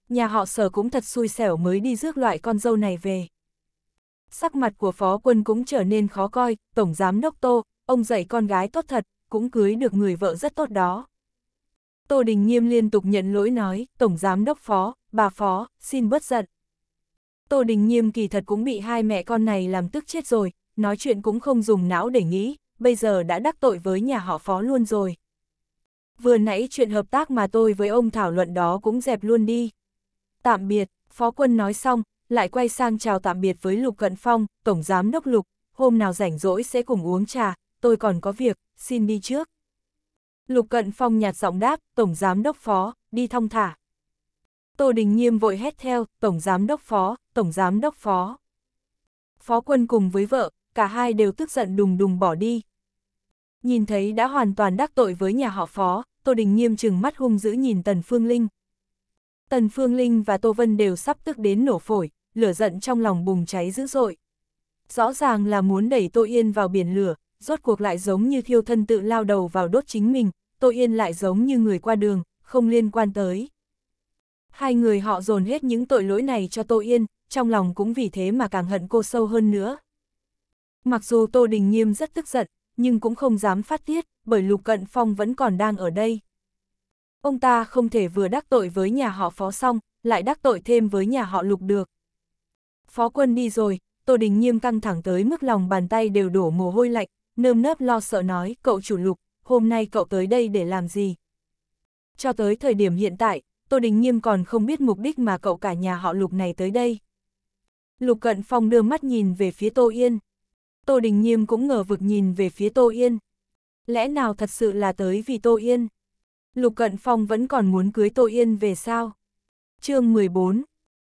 Nhà họ sở cũng thật xui xẻo mới đi rước loại con dâu này về. Sắc mặt của phó quân cũng trở nên khó coi, tổng giám đốc tô, ông dạy con gái tốt thật, cũng cưới được người vợ rất tốt đó. Tô Đình Nghiêm liên tục nhận lỗi nói, tổng giám đốc phó, bà phó, xin bớt giận. Tô Đình Nghiêm kỳ thật cũng bị hai mẹ con này làm tức chết rồi, nói chuyện cũng không dùng não để nghĩ, bây giờ đã đắc tội với nhà họ phó luôn rồi. Vừa nãy chuyện hợp tác mà tôi với ông thảo luận đó cũng dẹp luôn đi. Tạm biệt, phó quân nói xong, lại quay sang chào tạm biệt với Lục Cận Phong, Tổng Giám Đốc Lục, hôm nào rảnh rỗi sẽ cùng uống trà, tôi còn có việc, xin đi trước. Lục Cận Phong nhạt giọng đáp, Tổng Giám Đốc Phó, đi thong thả. Tô Đình Nghiêm vội hét theo, Tổng Giám Đốc Phó, Tổng Giám Đốc Phó. Phó quân cùng với vợ, cả hai đều tức giận đùng đùng bỏ đi, Nhìn thấy đã hoàn toàn đắc tội với nhà họ phó, Tô Đình nghiêm trừng mắt hung dữ nhìn Tần Phương Linh. Tần Phương Linh và Tô Vân đều sắp tức đến nổ phổi, lửa giận trong lòng bùng cháy dữ dội. Rõ ràng là muốn đẩy Tô Yên vào biển lửa, rốt cuộc lại giống như thiêu thân tự lao đầu vào đốt chính mình, Tô Yên lại giống như người qua đường, không liên quan tới. Hai người họ dồn hết những tội lỗi này cho Tô Yên, trong lòng cũng vì thế mà càng hận cô sâu hơn nữa. Mặc dù Tô Đình Nghiêm rất tức giận, nhưng cũng không dám phát tiết, bởi Lục Cận Phong vẫn còn đang ở đây. Ông ta không thể vừa đắc tội với nhà họ phó xong, lại đắc tội thêm với nhà họ Lục được. Phó quân đi rồi, Tô Đình Nghiêm căng thẳng tới mức lòng bàn tay đều đổ mồ hôi lạnh, nơm nớp lo sợ nói, cậu chủ Lục, hôm nay cậu tới đây để làm gì? Cho tới thời điểm hiện tại, Tô Đình Nghiêm còn không biết mục đích mà cậu cả nhà họ Lục này tới đây. Lục Cận Phong đưa mắt nhìn về phía Tô Yên. Tô Đình Nhiêm cũng ngờ vực nhìn về phía Tô Yên. Lẽ nào thật sự là tới vì Tô Yên? Lục Cận Phong vẫn còn muốn cưới Tô Yên về sao? chương 14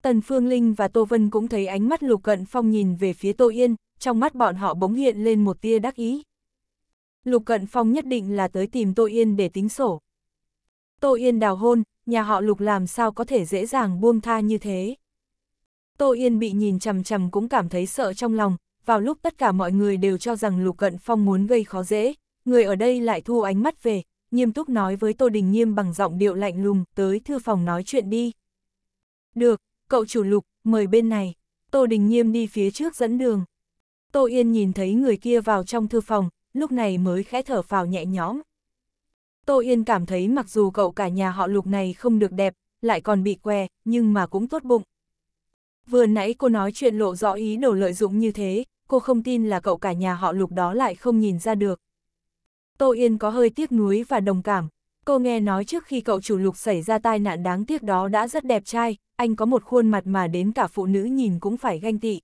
Tần Phương Linh và Tô Vân cũng thấy ánh mắt Lục Cận Phong nhìn về phía Tô Yên, trong mắt bọn họ bỗng hiện lên một tia đắc ý. Lục Cận Phong nhất định là tới tìm Tô Yên để tính sổ. Tô Yên đào hôn, nhà họ Lục làm sao có thể dễ dàng buông tha như thế. Tô Yên bị nhìn chầm chầm cũng cảm thấy sợ trong lòng, vào lúc tất cả mọi người đều cho rằng Lục Cận Phong muốn gây khó dễ, người ở đây lại thu ánh mắt về, nghiêm túc nói với Tô Đình Nghiêm bằng giọng điệu lạnh lùng, tới thư phòng nói chuyện đi. Được, cậu chủ Lục, mời bên này. Tô Đình Nghiêm đi phía trước dẫn đường. Tô Yên nhìn thấy người kia vào trong thư phòng, lúc này mới khẽ thở phào nhẹ nhõm. Tô Yên cảm thấy mặc dù cậu cả nhà họ Lục này không được đẹp, lại còn bị què, nhưng mà cũng tốt bụng. Vừa nãy cô nói chuyện lộ rõ ý đồ lợi dụng như thế, cô không tin là cậu cả nhà họ lục đó lại không nhìn ra được. Tô Yên có hơi tiếc nuối và đồng cảm. Cô nghe nói trước khi cậu chủ lục xảy ra tai nạn đáng tiếc đó đã rất đẹp trai, anh có một khuôn mặt mà đến cả phụ nữ nhìn cũng phải ganh tị.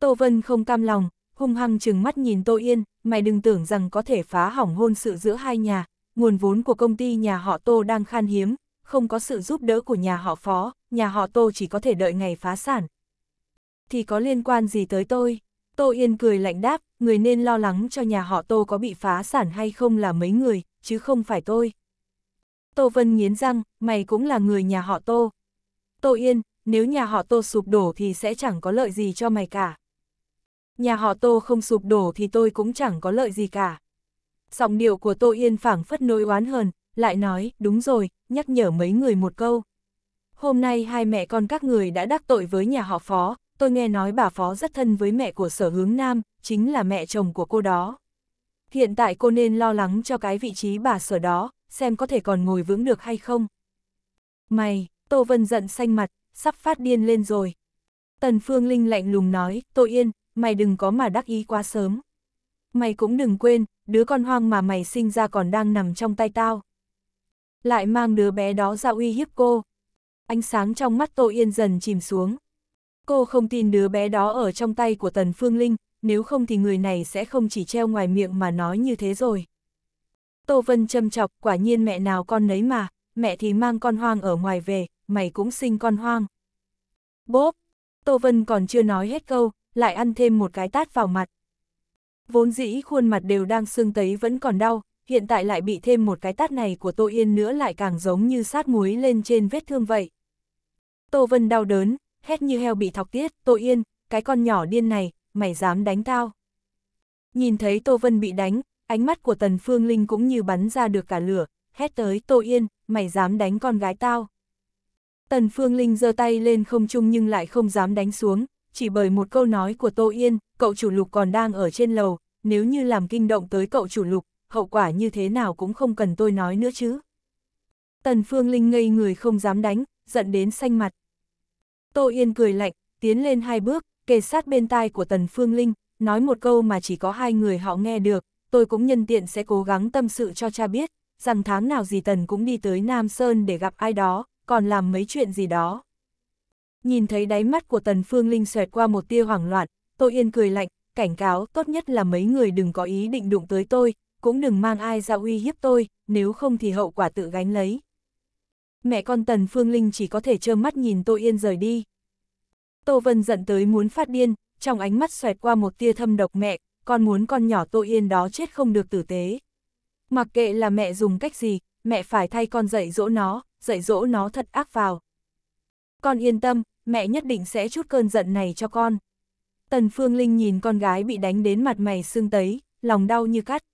Tô Vân không cam lòng, hung hăng chừng mắt nhìn Tô Yên, mày đừng tưởng rằng có thể phá hỏng hôn sự giữa hai nhà, nguồn vốn của công ty nhà họ Tô đang khan hiếm, không có sự giúp đỡ của nhà họ phó, nhà họ Tô chỉ có thể đợi ngày phá sản. Thì có liên quan gì tới tôi? Tô Yên cười lạnh đáp, người nên lo lắng cho nhà họ Tô có bị phá sản hay không là mấy người, chứ không phải tôi. Tô Vân nghiến răng, mày cũng là người nhà họ Tô. Tô Yên, nếu nhà họ Tô sụp đổ thì sẽ chẳng có lợi gì cho mày cả. Nhà họ Tô không sụp đổ thì tôi cũng chẳng có lợi gì cả. Giọng điệu của Tô Yên phảng phất nỗi oán hờn, lại nói, đúng rồi, nhắc nhở mấy người một câu. Hôm nay hai mẹ con các người đã đắc tội với nhà họ phó, tôi nghe nói bà Phó rất thân với mẹ của sở hướng nam, chính là mẹ chồng của cô đó. Hiện tại cô nên lo lắng cho cái vị trí bà sở đó, xem có thể còn ngồi vững được hay không. Mày, Tô Vân giận xanh mặt, sắp phát điên lên rồi. Tần Phương Linh lạnh lùng nói, Tô Yên, mày đừng có mà đắc ý quá sớm. Mày cũng đừng quên, đứa con hoang mà mày sinh ra còn đang nằm trong tay tao. Lại mang đứa bé đó ra uy hiếp cô. Ánh sáng trong mắt Tô Yên dần chìm xuống. Cô không tin đứa bé đó ở trong tay của Tần Phương Linh, nếu không thì người này sẽ không chỉ treo ngoài miệng mà nói như thế rồi. Tô Vân châm chọc, quả nhiên mẹ nào con nấy mà, mẹ thì mang con hoang ở ngoài về, mày cũng sinh con hoang. Bốp, Tô Vân còn chưa nói hết câu, lại ăn thêm một cái tát vào mặt. Vốn dĩ khuôn mặt đều đang sưng tấy vẫn còn đau, hiện tại lại bị thêm một cái tát này của Tô Yên nữa lại càng giống như sát muối lên trên vết thương vậy. Tô Vân đau đớn, hét như heo bị thọc tiết, Tô Yên, cái con nhỏ điên này, mày dám đánh tao. Nhìn thấy Tô Vân bị đánh, ánh mắt của Tần Phương Linh cũng như bắn ra được cả lửa, hét tới Tô Yên, mày dám đánh con gái tao. Tần Phương Linh giơ tay lên không chung nhưng lại không dám đánh xuống, chỉ bởi một câu nói của Tô Yên, cậu chủ lục còn đang ở trên lầu, nếu như làm kinh động tới cậu chủ lục, hậu quả như thế nào cũng không cần tôi nói nữa chứ. Tần Phương Linh ngây người không dám đánh, giận đến xanh mặt. Tô Yên cười lạnh, tiến lên hai bước, kề sát bên tai của Tần Phương Linh, nói một câu mà chỉ có hai người họ nghe được, tôi cũng nhân tiện sẽ cố gắng tâm sự cho cha biết, rằng tháng nào gì Tần cũng đi tới Nam Sơn để gặp ai đó, còn làm mấy chuyện gì đó. Nhìn thấy đáy mắt của Tần Phương Linh xoẹt qua một tia hoảng loạn, Tô Yên cười lạnh, cảnh cáo tốt nhất là mấy người đừng có ý định đụng tới tôi, cũng đừng mang ai ra uy hiếp tôi, nếu không thì hậu quả tự gánh lấy mẹ con Tần Phương Linh chỉ có thể trơ mắt nhìn Tô Yên rời đi. Tô Vân giận tới muốn phát điên, trong ánh mắt xoẹt qua một tia thâm độc mẹ, con muốn con nhỏ Tô Yên đó chết không được tử tế. Mặc kệ là mẹ dùng cách gì, mẹ phải thay con dạy dỗ nó, dạy dỗ nó thật ác vào. Con yên tâm, mẹ nhất định sẽ chút cơn giận này cho con. Tần Phương Linh nhìn con gái bị đánh đến mặt mày sưng tấy, lòng đau như cắt.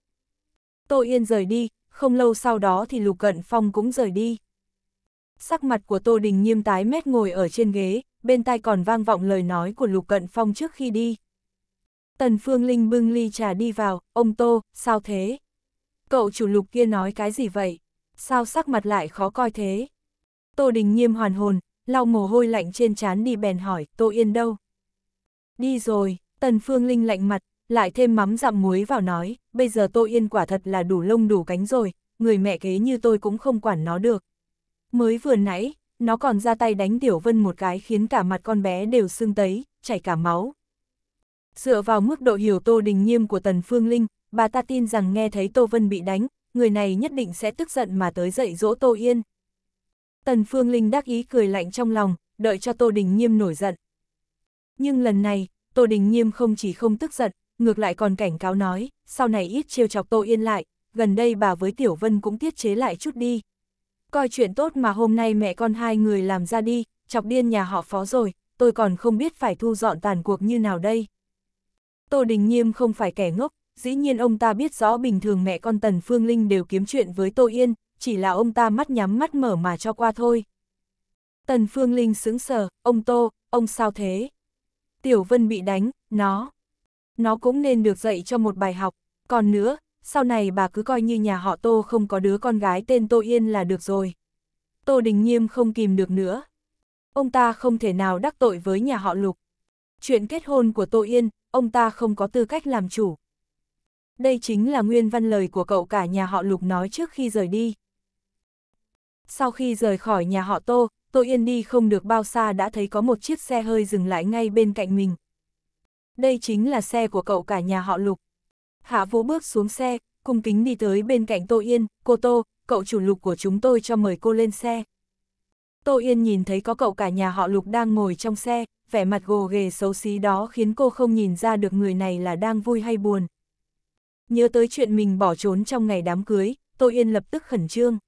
Tô Yên rời đi, không lâu sau đó thì Lục Cận Phong cũng rời đi sắc mặt của Tô Đình nghiêm tái mét ngồi ở trên ghế, bên tai còn vang vọng lời nói của Lục Cận Phong trước khi đi. Tần Phương Linh bưng ly trà đi vào, ông Tô, sao thế? Cậu chủ Lục kia nói cái gì vậy? Sao sắc mặt lại khó coi thế? Tô Đình nghiêm hoàn hồn, lau mồ hôi lạnh trên trán đi bèn hỏi, Tô Yên đâu? Đi rồi, Tần Phương Linh lạnh mặt, lại thêm mắm dặm muối vào nói, bây giờ Tô Yên quả thật là đủ lông đủ cánh rồi, người mẹ kế như tôi cũng không quản nó được. Mới vừa nãy, nó còn ra tay đánh Tiểu Vân một cái khiến cả mặt con bé đều sưng tấy, chảy cả máu. Dựa vào mức độ hiểu Tô Đình Nghiêm của Tần Phương Linh, bà ta tin rằng nghe thấy Tô Vân bị đánh, người này nhất định sẽ tức giận mà tới dạy dỗ Tô Yên. Tần Phương Linh đắc ý cười lạnh trong lòng, đợi cho Tô Đình Nghiêm nổi giận. Nhưng lần này, Tô Đình Nghiêm không chỉ không tức giận, ngược lại còn cảnh cáo nói, sau này ít trêu chọc Tô Yên lại, gần đây bà với Tiểu Vân cũng tiết chế lại chút đi, coi chuyện tốt mà hôm nay mẹ con hai người làm ra đi, chọc điên nhà họ phó rồi, tôi còn không biết phải thu dọn tàn cuộc như nào đây. Tô Đình Nhiêm không phải kẻ ngốc, dĩ nhiên ông ta biết rõ bình thường mẹ con Tần Phương Linh đều kiếm chuyện với Tô Yên, chỉ là ông ta mắt nhắm mắt mở mà cho qua thôi. Tần Phương Linh sững sờ, ông Tô, ông sao thế? Tiểu Vân bị đánh, nó. Nó cũng nên được dạy cho một bài học. Còn nữa, sau này bà cứ coi như nhà họ Tô không có đứa con gái tên Tô Yên là được rồi. Tô Đình Nghiêm không kìm được nữa. Ông ta không thể nào đắc tội với nhà họ Lục. Chuyện kết hôn của Tô Yên, ông ta không có tư cách làm chủ. Đây chính là nguyên văn lời của cậu cả nhà họ Lục nói trước khi rời đi. Sau khi rời khỏi nhà họ Tô, Tô Yên đi không được bao xa đã thấy có một chiếc xe hơi dừng lại ngay bên cạnh mình. Đây chính là xe của cậu cả nhà họ Lục. Hạ Vũ bước xuống xe, cung kính đi tới bên cạnh Tô Yên, cô Tô, cậu chủ lục của chúng tôi cho mời cô lên xe. Tô Yên nhìn thấy có cậu cả nhà họ lục đang ngồi trong xe, vẻ mặt gồ ghề xấu xí đó khiến cô không nhìn ra được người này là đang vui hay buồn. Nhớ tới chuyện mình bỏ trốn trong ngày đám cưới, Tô Yên lập tức khẩn trương.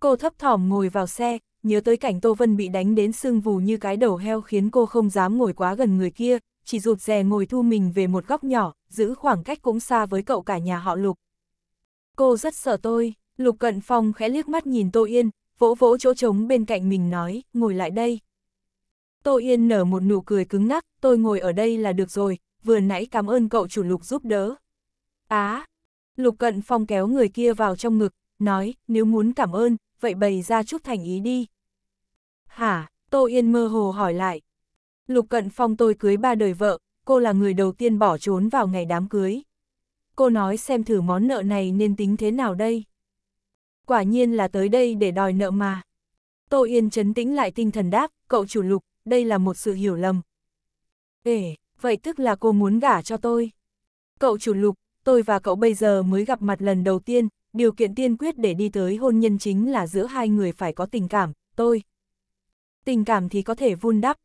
Cô thấp thỏm ngồi vào xe, nhớ tới cảnh Tô Vân bị đánh đến sưng vù như cái đầu heo khiến cô không dám ngồi quá gần người kia, chỉ rụt rè ngồi thu mình về một góc nhỏ, giữ khoảng cách cũng xa với cậu cả nhà họ Lục. Cô rất sợ tôi, Lục Cận Phong khẽ liếc mắt nhìn Tô Yên, vỗ vỗ chỗ trống bên cạnh mình nói, ngồi lại đây. Tô Yên nở một nụ cười cứng ngắc, tôi ngồi ở đây là được rồi, vừa nãy cảm ơn cậu chủ Lục giúp đỡ. Á, Lục Cận Phong kéo người kia vào trong ngực, nói, nếu muốn cảm ơn, vậy bày ra chút thành ý đi. Hả, Tô Yên mơ hồ hỏi lại, Lục Cận Phong tôi cưới ba đời vợ, cô là người đầu tiên bỏ trốn vào ngày đám cưới. Cô nói xem thử món nợ này nên tính thế nào đây? Quả nhiên là tới đây để đòi nợ mà. Tô Yên chấn tĩnh lại tinh thần đáp, cậu chủ lục, đây là một sự hiểu lầm. Ê, vậy tức là cô muốn gả cho tôi. Cậu chủ lục, tôi và cậu bây giờ mới gặp mặt lần đầu tiên, điều kiện tiên quyết để đi tới hôn nhân chính là giữa hai người phải có tình cảm, tôi. Tình cảm thì có thể vun đắp,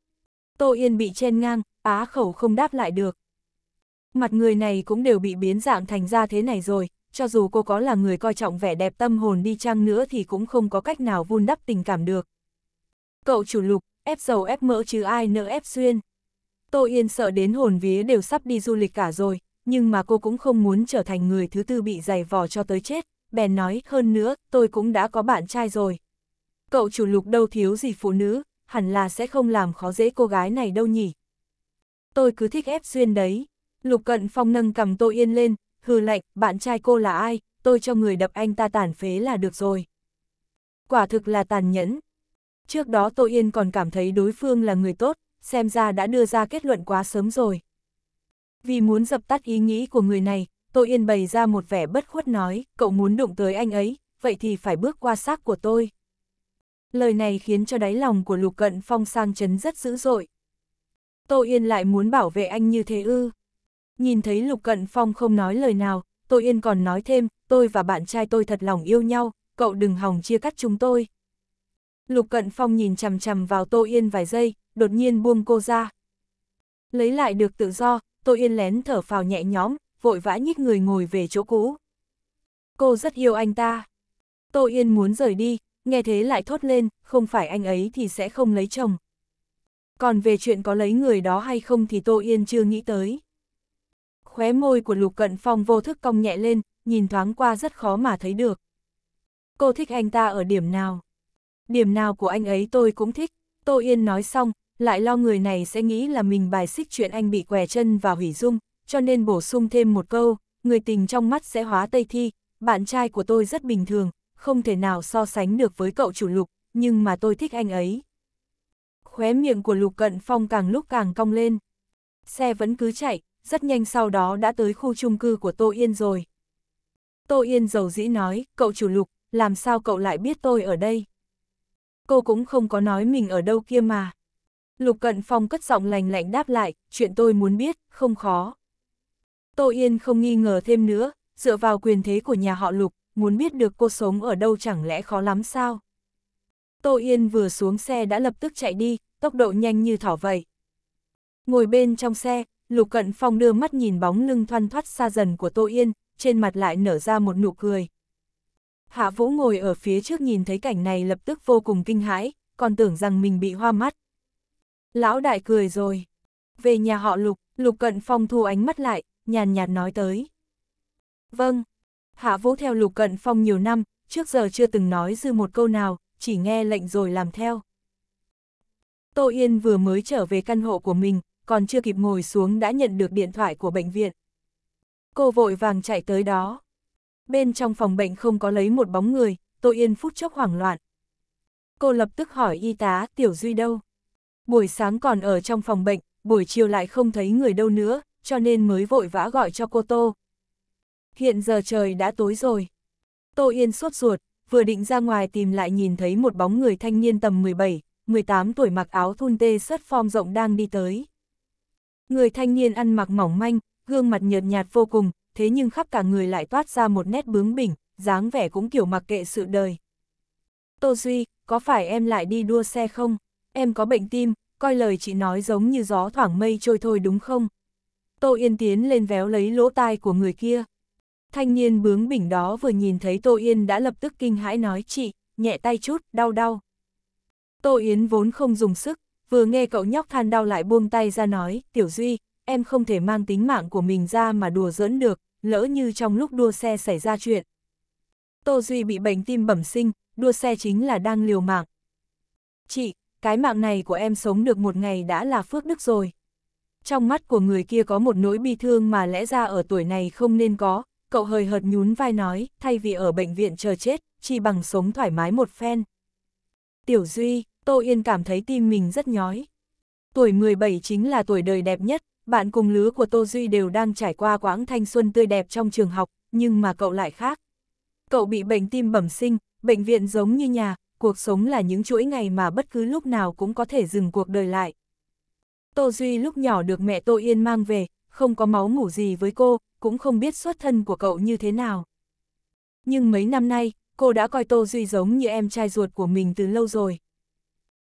Tô Yên bị chen ngang, á khẩu không đáp lại được. Mặt người này cũng đều bị biến dạng thành ra thế này rồi, cho dù cô có là người coi trọng vẻ đẹp tâm hồn đi chăng nữa thì cũng không có cách nào vun đắp tình cảm được. Cậu chủ lục, ép dầu ép mỡ chứ ai nỡ ép xuyên. Tô Yên sợ đến hồn vía đều sắp đi du lịch cả rồi, nhưng mà cô cũng không muốn trở thành người thứ tư bị giày vò cho tới chết, bèn nói hơn nữa, tôi cũng đã có bạn trai rồi. Cậu chủ lục đâu thiếu gì phụ nữ, hẳn là sẽ không làm khó dễ cô gái này đâu nhỉ. Tôi cứ thích ép duyên đấy. Lục cận phong nâng cầm tôi yên lên, hừ lạnh, bạn trai cô là ai, tôi cho người đập anh ta tàn phế là được rồi. Quả thực là tàn nhẫn. Trước đó tôi yên còn cảm thấy đối phương là người tốt, xem ra đã đưa ra kết luận quá sớm rồi. Vì muốn dập tắt ý nghĩ của người này, tôi yên bày ra một vẻ bất khuất nói, cậu muốn đụng tới anh ấy, vậy thì phải bước qua xác của tôi lời này khiến cho đáy lòng của Lục Cận Phong sang chấn rất dữ dội. Tô Yên lại muốn bảo vệ anh như thế ư. Nhìn thấy Lục Cận Phong không nói lời nào, Tô Yên còn nói thêm, tôi và bạn trai tôi thật lòng yêu nhau, cậu đừng hòng chia cắt chúng tôi. Lục Cận Phong nhìn chằm chằm vào Tô Yên vài giây, đột nhiên buông cô ra. Lấy lại được tự do, Tô Yên lén thở phào nhẹ nhõm, vội vã nhích người ngồi về chỗ cũ. Cô rất yêu anh ta. Tô Yên muốn rời đi, nghe thế lại thốt lên, không phải anh ấy thì sẽ không lấy chồng. Còn về chuyện có lấy người đó hay không thì Tô Yên chưa nghĩ tới. Khóe môi của Lục Cận Phong vô thức cong nhẹ lên, nhìn thoáng qua rất khó mà thấy được. Cô thích anh ta ở điểm nào? Điểm nào của anh ấy tôi cũng thích. Tô Yên nói xong, lại lo người này sẽ nghĩ là mình bài xích chuyện anh bị què chân và hủy dung, cho nên bổ sung thêm một câu, người tình trong mắt sẽ hóa tây thi, bạn trai của tôi rất bình thường, không thể nào so sánh được với cậu chủ Lục, nhưng mà tôi thích anh ấy. Khóe miệng của Lục Cận Phong càng lúc càng cong lên. Xe vẫn cứ chạy, rất nhanh sau đó đã tới khu chung cư của Tô Yên rồi. Tô Yên giàu dĩ nói, cậu chủ Lục, làm sao cậu lại biết tôi ở đây? Cô cũng không có nói mình ở đâu kia mà. Lục Cận Phong cất giọng lành lạnh đáp lại, chuyện tôi muốn biết, không khó. Tô Yên không nghi ngờ thêm nữa, dựa vào quyền thế của nhà họ Lục, muốn biết được cô sống ở đâu chẳng lẽ khó lắm sao? Tô Yên vừa xuống xe đã lập tức chạy đi, tốc độ nhanh như thỏ vậy. Ngồi bên trong xe, Lục Cận Phong đưa mắt nhìn bóng lưng thoăn thoắt xa dần của Tô Yên, trên mặt lại nở ra một nụ cười. Hạ Vũ ngồi ở phía trước nhìn thấy cảnh này lập tức vô cùng kinh hãi, còn tưởng rằng mình bị hoa mắt. Lão đại cười rồi. Về nhà họ Lục, Lục Cận Phong thu ánh mắt lại, nhàn nhạt nói tới. Vâng, Hạ Vũ theo Lục Cận Phong nhiều năm, trước giờ chưa từng nói dư một câu nào, chỉ nghe lệnh rồi làm theo. Tô Yên vừa mới trở về căn hộ của mình, còn chưa kịp ngồi xuống đã nhận được điện thoại của bệnh viện. Cô vội vàng chạy tới đó. Bên trong phòng bệnh không có lấy một bóng người, Tô Yên phút chốc hoảng loạn. Cô lập tức hỏi y tá Tiểu Duy đâu. Buổi sáng còn ở trong phòng bệnh, buổi chiều lại không thấy người đâu nữa, cho nên mới vội vã gọi cho cô Tô, hiện giờ trời đã tối rồi. Tô Yên sốt ruột, vừa định ra ngoài tìm lại nhìn thấy một bóng người thanh niên tầm 17, 18 tuổi mặc áo thun tê sất form rộng đang đi tới. Người thanh niên ăn mặc mỏng manh, gương mặt nhợt nhạt vô cùng, thế nhưng khắp cả người lại toát ra một nét bướng bỉnh, dáng vẻ cũng kiểu mặc kệ sự đời. Tô Duy, có phải em lại đi đua xe không? Em có bệnh tim, coi lời chị nói giống như gió thoảng mây trôi thôi đúng không? Tô Yên tiến lên véo lấy lỗ tai của người kia. Thanh niên bướng bỉnh đó vừa nhìn thấy Tô Yên đã lập tức kinh hãi nói chị, nhẹ tay chút, đau đau. Tô Yến vốn không dùng sức, vừa nghe cậu nhóc than đau lại buông tay ra nói, Tiểu Duy, em không thể mang tính mạng của mình ra mà đùa giỡn được, lỡ như trong lúc đua xe xảy ra chuyện. Tô Duy bị bệnh tim bẩm sinh, đua xe chính là đang liều mạng. Chị, cái mạng này của em sống được một ngày đã là phước đức rồi. Trong mắt của người kia có một nỗi bi thương mà lẽ ra ở tuổi này không nên có, cậu hơi hợt nhún vai nói, thay vì ở bệnh viện chờ chết, chi bằng sống thoải mái một phen. Tiểu Duy, Tô Yên cảm thấy tim mình rất nhói. Tuổi 17 chính là tuổi đời đẹp nhất, bạn cùng lứa của Tô Duy đều đang trải qua quãng thanh xuân tươi đẹp trong trường học, nhưng mà cậu lại khác. Cậu bị bệnh tim bẩm sinh, bệnh viện giống như nhà, cuộc sống là những chuỗi ngày mà bất cứ lúc nào cũng có thể dừng cuộc đời lại. Tô Duy lúc nhỏ được mẹ Tô Yên mang về, không có máu ngủ gì với cô, cũng không biết xuất thân của cậu như thế nào. Nhưng mấy năm nay, cô đã coi Tô Duy giống như em trai ruột của mình từ lâu rồi.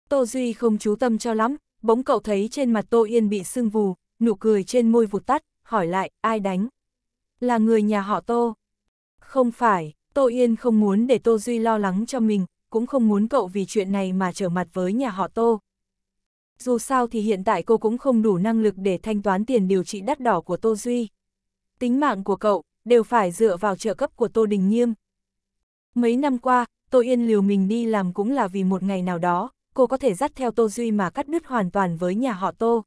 Tô Duy không chú tâm cho lắm, bỗng cậu thấy trên mặt Tô Yên bị sưng vù, nụ cười trên môi vụt tắt, hỏi lại, ai đánh? Là người nhà họ Tô. Không phải, Tô Yên không muốn để Tô Duy lo lắng cho mình, cũng không muốn cậu vì chuyện này mà trở mặt với nhà họ Tô. Dù sao thì hiện tại cô cũng không đủ năng lực để thanh toán tiền điều trị đắt đỏ của Tô Duy tính mạng của cậu, đều phải dựa vào trợ cấp của Tô Đình Nghiêm. Mấy năm qua, Tô Yên liều mình đi làm cũng là vì một ngày nào đó, cô có thể dắt theo Tô Duy mà cắt đứt hoàn toàn với nhà họ Tô.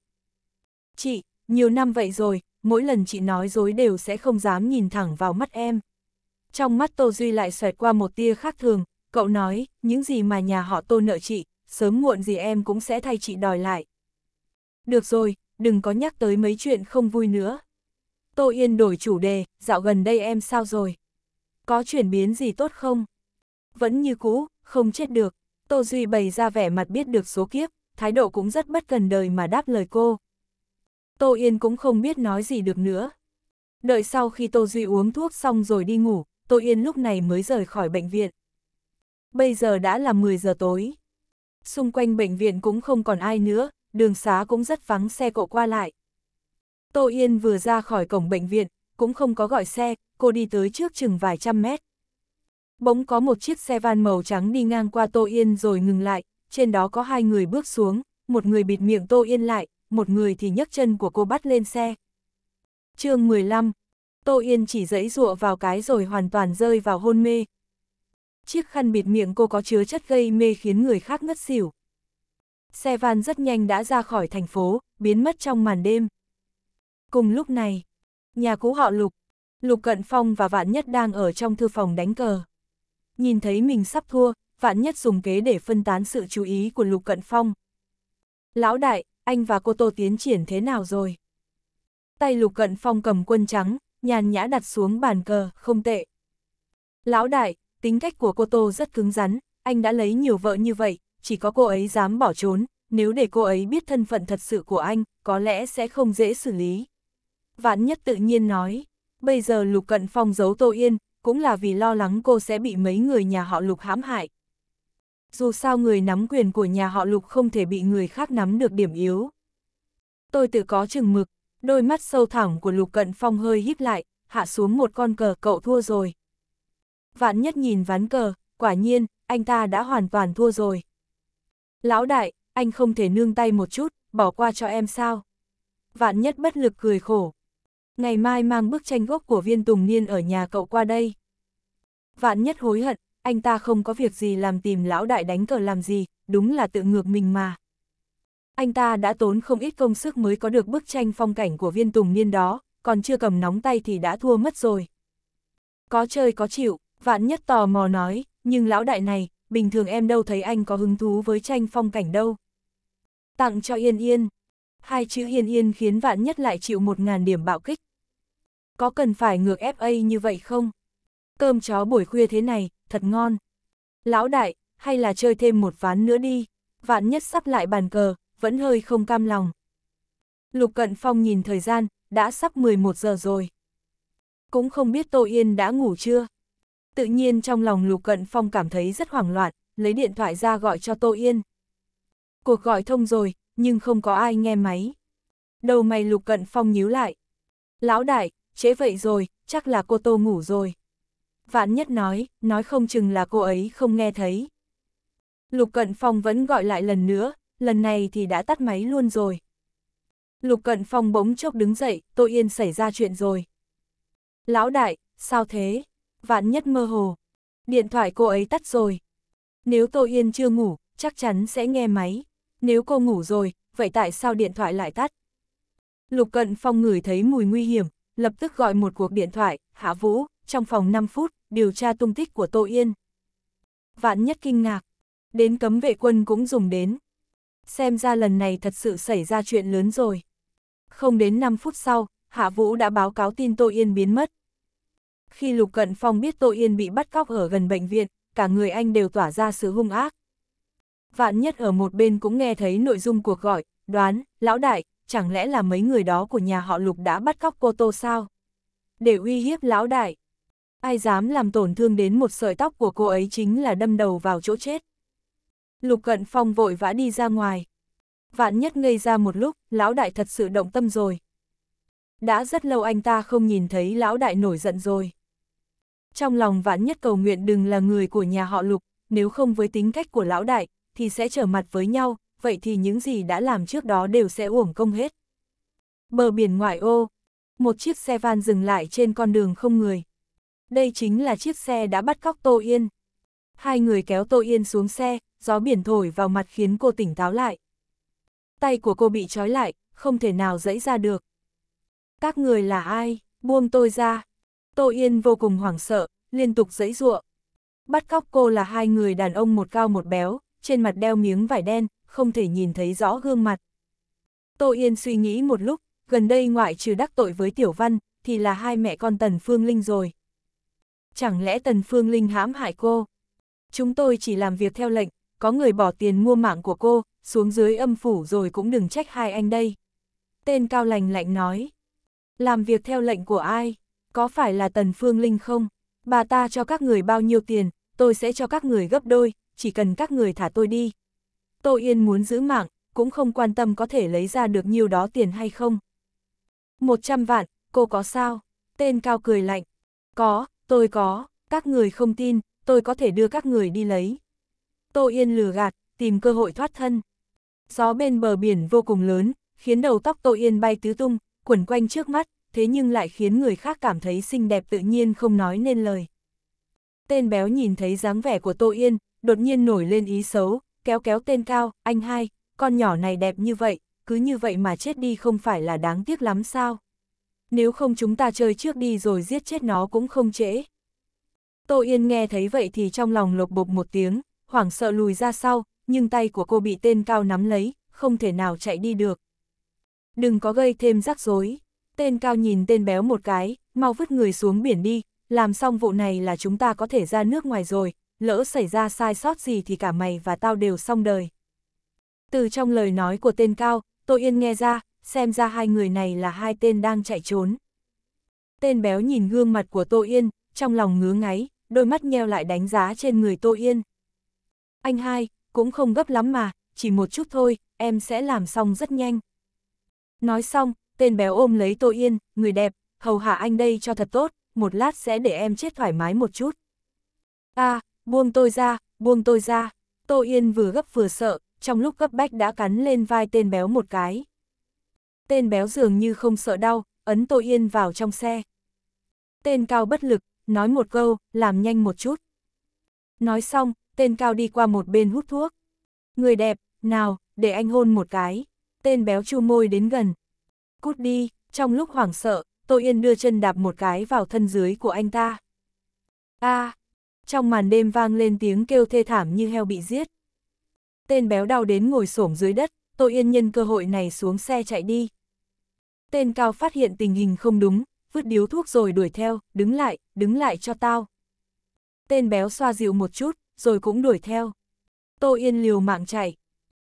Chị, nhiều năm vậy rồi, mỗi lần chị nói dối đều sẽ không dám nhìn thẳng vào mắt em. Trong mắt Tô Duy lại xoẹt qua một tia khác thường, cậu nói, những gì mà nhà họ Tô nợ chị, sớm muộn gì em cũng sẽ thay chị đòi lại. Được rồi, đừng có nhắc tới mấy chuyện không vui nữa, Tô Yên đổi chủ đề, dạo gần đây em sao rồi? Có chuyển biến gì tốt không? Vẫn như cũ, không chết được. Tô Duy bày ra vẻ mặt biết được số kiếp, thái độ cũng rất bất cần đời mà đáp lời cô. Tô Yên cũng không biết nói gì được nữa. Đợi sau khi Tô Duy uống thuốc xong rồi đi ngủ, Tô Yên lúc này mới rời khỏi bệnh viện. Bây giờ đã là 10 giờ tối. Xung quanh bệnh viện cũng không còn ai nữa, đường xá cũng rất vắng xe cộ qua lại, Tô Yên vừa ra khỏi cổng bệnh viện, cũng không có gọi xe, cô đi tới trước chừng vài trăm mét. Bỗng có một chiếc xe van màu trắng đi ngang qua Tô Yên rồi ngừng lại, trên đó có hai người bước xuống, một người bịt miệng Tô Yên lại, một người thì nhấc chân của cô bắt lên xe. chương 15 Tô Yên chỉ dẫy dụa vào cái rồi hoàn toàn rơi vào hôn mê. Chiếc khăn bịt miệng cô có chứa chất gây mê khiến người khác ngất xỉu. Xe van rất nhanh đã ra khỏi thành phố, biến mất trong màn đêm. Cùng lúc này, nhà cũ họ Lục, Lục Cận Phong và Vạn Nhất đang ở trong thư phòng đánh cờ. Nhìn thấy mình sắp thua, Vạn Nhất dùng kế để phân tán sự chú ý của Lục Cận Phong. Lão đại, anh và cô Tô tiến triển thế nào rồi? Tay Lục Cận Phong cầm quân trắng, nhàn nhã đặt xuống bàn cờ, không tệ. Lão đại, tính cách của cô Tô rất cứng rắn, anh đã lấy nhiều vợ như vậy, chỉ có cô ấy dám bỏ trốn, nếu để cô ấy biết thân phận thật sự của anh, có lẽ sẽ không dễ xử lý. Vạn nhất tự nhiên nói, bây giờ Lục Cận Phong giấu Tô Yên, cũng là vì lo lắng cô sẽ bị mấy người nhà họ Lục hãm hại. Dù sao người nắm quyền của nhà họ Lục không thể bị người khác nắm được điểm yếu. Tôi tự có chừng mực, đôi mắt sâu thẳm của Lục Cận Phong hơi híp lại, hạ xuống một con cờ cậu thua rồi. Vạn nhất nhìn ván cờ, quả nhiên, anh ta đã hoàn toàn thua rồi. Lão đại, anh không thể nương tay một chút, bỏ qua cho em sao? Vạn nhất bất lực cười khổ, ngày mai mang bức tranh gốc của viên tùng niên ở nhà cậu qua đây. Vạn nhất hối hận, anh ta không có việc gì làm tìm lão đại đánh cờ làm gì, đúng là tự ngược mình mà. Anh ta đã tốn không ít công sức mới có được bức tranh phong cảnh của viên tùng niên đó, còn chưa cầm nóng tay thì đã thua mất rồi. Có chơi có chịu, vạn nhất tò mò nói, nhưng lão đại này, bình thường em đâu thấy anh có hứng thú với tranh phong cảnh đâu. Tặng cho Yên Yên hai chữ hiền yên khiến vạn nhất lại chịu một ngàn điểm bạo kích. Có cần phải ngược FA như vậy không? Cơm chó buổi khuya thế này, thật ngon. Lão đại, hay là chơi thêm một ván nữa đi, vạn nhất sắp lại bàn cờ, vẫn hơi không cam lòng. Lục Cận Phong nhìn thời gian, đã sắp 11 giờ rồi. Cũng không biết Tô Yên đã ngủ chưa. Tự nhiên trong lòng Lục Cận Phong cảm thấy rất hoảng loạn, lấy điện thoại ra gọi cho Tô Yên. Cuộc gọi thông rồi, nhưng không có ai nghe máy. Đầu mày lục cận phong nhíu lại. Lão đại, chế vậy rồi, chắc là cô Tô ngủ rồi. Vạn nhất nói, nói không chừng là cô ấy không nghe thấy. Lục cận phong vẫn gọi lại lần nữa, lần này thì đã tắt máy luôn rồi. Lục cận phong bỗng chốc đứng dậy, Tô Yên xảy ra chuyện rồi. Lão đại, sao thế? Vạn nhất mơ hồ. Điện thoại cô ấy tắt rồi. Nếu Tô Yên chưa ngủ, chắc chắn sẽ nghe máy nếu cô ngủ rồi, vậy tại sao điện thoại lại tắt? Lục Cận Phong ngửi thấy mùi nguy hiểm, lập tức gọi một cuộc điện thoại, Hạ Vũ, trong phòng 5 phút, điều tra tung tích của Tô Yên. Vạn nhất kinh ngạc, đến cấm vệ quân cũng dùng đến. Xem ra lần này thật sự xảy ra chuyện lớn rồi. Không đến 5 phút sau, Hạ Vũ đã báo cáo tin Tô Yên biến mất. Khi Lục Cận Phong biết Tô Yên bị bắt cóc ở gần bệnh viện, cả người anh đều tỏa ra sự hung ác vạn nhất ở một bên cũng nghe thấy nội dung cuộc gọi, đoán, lão đại, chẳng lẽ là mấy người đó của nhà họ Lục đã bắt cóc cô Tô sao? Để uy hiếp lão đại, ai dám làm tổn thương đến một sợi tóc của cô ấy chính là đâm đầu vào chỗ chết. Lục cận phong vội vã đi ra ngoài. Vạn nhất ngây ra một lúc, lão đại thật sự động tâm rồi. Đã rất lâu anh ta không nhìn thấy lão đại nổi giận rồi. Trong lòng vạn nhất cầu nguyện đừng là người của nhà họ lục, nếu không với tính cách của lão đại, thì sẽ trở mặt với nhau, vậy thì những gì đã làm trước đó đều sẽ uổng công hết. Bờ biển ngoại ô, một chiếc xe van dừng lại trên con đường không người. Đây chính là chiếc xe đã bắt cóc Tô Yên. Hai người kéo Tô Yên xuống xe, gió biển thổi vào mặt khiến cô tỉnh táo lại. Tay của cô bị trói lại, không thể nào dẫy ra được. Các người là ai, buông tôi ra. Tô Yên vô cùng hoảng sợ, liên tục dẫy ruộng. Bắt cóc cô là hai người đàn ông một cao một béo, trên mặt đeo miếng vải đen, không thể nhìn thấy rõ gương mặt. Tô Yên suy nghĩ một lúc, gần đây ngoại trừ đắc tội với Tiểu Văn, thì là hai mẹ con Tần Phương Linh rồi. Chẳng lẽ Tần Phương Linh hãm hại cô? Chúng tôi chỉ làm việc theo lệnh, có người bỏ tiền mua mạng của cô, xuống dưới âm phủ rồi cũng đừng trách hai anh đây. Tên cao lành lạnh nói. Làm việc theo lệnh của ai? Có phải là Tần Phương Linh không? Bà ta cho các người bao nhiêu tiền, tôi sẽ cho các người gấp đôi, chỉ cần các người thả tôi đi. Tô Yên muốn giữ mạng, cũng không quan tâm có thể lấy ra được nhiêu đó tiền hay không. 100 vạn, cô có sao? Tên cao cười lạnh. Có, tôi có, các người không tin, tôi có thể đưa các người đi lấy. Tô Yên lừa gạt, tìm cơ hội thoát thân. Gió bên bờ biển vô cùng lớn, khiến đầu tóc Tô Yên bay tứ tung, quẩn quanh trước mắt, thế nhưng lại khiến người khác cảm thấy xinh đẹp tự nhiên không nói nên lời. Tên béo nhìn thấy dáng vẻ của Tô Yên, đột nhiên nổi lên ý xấu, kéo kéo tên cao, anh hai, con nhỏ này đẹp như vậy, cứ như vậy mà chết đi không phải là đáng tiếc lắm sao? Nếu không chúng ta chơi trước đi rồi giết chết nó cũng không trễ. Tô Yên nghe thấy vậy thì trong lòng lộc bộc một tiếng, hoảng sợ lùi ra sau, nhưng tay của cô bị tên cao nắm lấy, không thể nào chạy đi được. Đừng có gây thêm rắc rối. Tên cao nhìn tên béo một cái, mau vứt người xuống biển đi, làm xong vụ này là chúng ta có thể ra nước ngoài rồi, lỡ xảy ra sai sót gì thì cả mày và tao đều xong đời. Từ trong lời nói của tên Cao, Tô Yên nghe ra, xem ra hai người này là hai tên đang chạy trốn. Tên béo nhìn gương mặt của Tô Yên, trong lòng ngứa ngáy, đôi mắt nheo lại đánh giá trên người Tô Yên. Anh hai, cũng không gấp lắm mà, chỉ một chút thôi, em sẽ làm xong rất nhanh. Nói xong, tên béo ôm lấy Tô Yên, người đẹp, hầu hạ anh đây cho thật tốt, một lát sẽ để em chết thoải mái một chút. À, Buông tôi ra, buông tôi ra. Tô Yên vừa gấp vừa sợ, trong lúc gấp bách đã cắn lên vai tên béo một cái. Tên béo dường như không sợ đau, ấn Tô Yên vào trong xe. Tên cao bất lực, nói một câu, làm nhanh một chút. Nói xong, tên cao đi qua một bên hút thuốc. Người đẹp, nào, để anh hôn một cái. Tên béo chu môi đến gần. Cút đi, trong lúc hoảng sợ, Tô Yên đưa chân đạp một cái vào thân dưới của anh ta. a trong màn đêm vang lên tiếng kêu thê thảm như heo bị giết. Tên béo đau đến ngồi xổm dưới đất, Tô Yên nhân cơ hội này xuống xe chạy đi. Tên cao phát hiện tình hình không đúng, vứt điếu thuốc rồi đuổi theo, đứng lại, đứng lại cho tao. Tên béo xoa dịu một chút, rồi cũng đuổi theo. Tô Yên liều mạng chạy.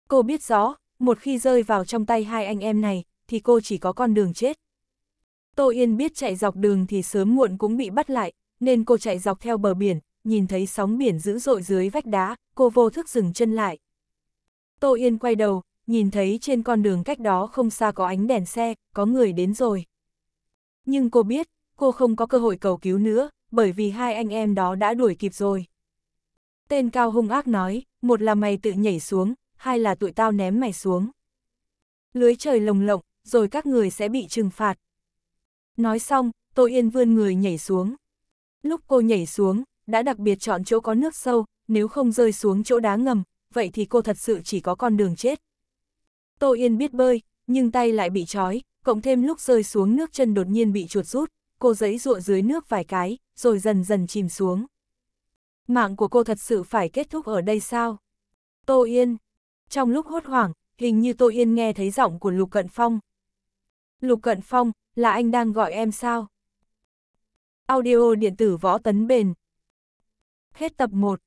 Cô biết rõ, một khi rơi vào trong tay hai anh em này, thì cô chỉ có con đường chết. Tô Yên biết chạy dọc đường thì sớm muộn cũng bị bắt lại, nên cô chạy dọc theo bờ biển, nhìn thấy sóng biển dữ dội dưới vách đá, cô vô thức dừng chân lại. Tô Yên quay đầu, nhìn thấy trên con đường cách đó không xa có ánh đèn xe, có người đến rồi. Nhưng cô biết, cô không có cơ hội cầu cứu nữa, bởi vì hai anh em đó đã đuổi kịp rồi. Tên cao hung ác nói, một là mày tự nhảy xuống, hai là tụi tao ném mày xuống. Lưới trời lồng lộng, rồi các người sẽ bị trừng phạt. Nói xong, Tô Yên vươn người nhảy xuống. Lúc cô nhảy xuống, đã đặc biệt chọn chỗ có nước sâu, nếu không rơi xuống chỗ đá ngầm, vậy thì cô thật sự chỉ có con đường chết. Tô Yên biết bơi, nhưng tay lại bị trói, cộng thêm lúc rơi xuống nước chân đột nhiên bị chuột rút, cô giãy dụa dưới nước vài cái, rồi dần dần chìm xuống. Mạng của cô thật sự phải kết thúc ở đây sao? Tô Yên. Trong lúc hốt hoảng, hình như Tô Yên nghe thấy giọng của Lục Cận Phong. Lục Cận Phong, là anh đang gọi em sao? Audio điện tử võ tấn bền Hết tập 1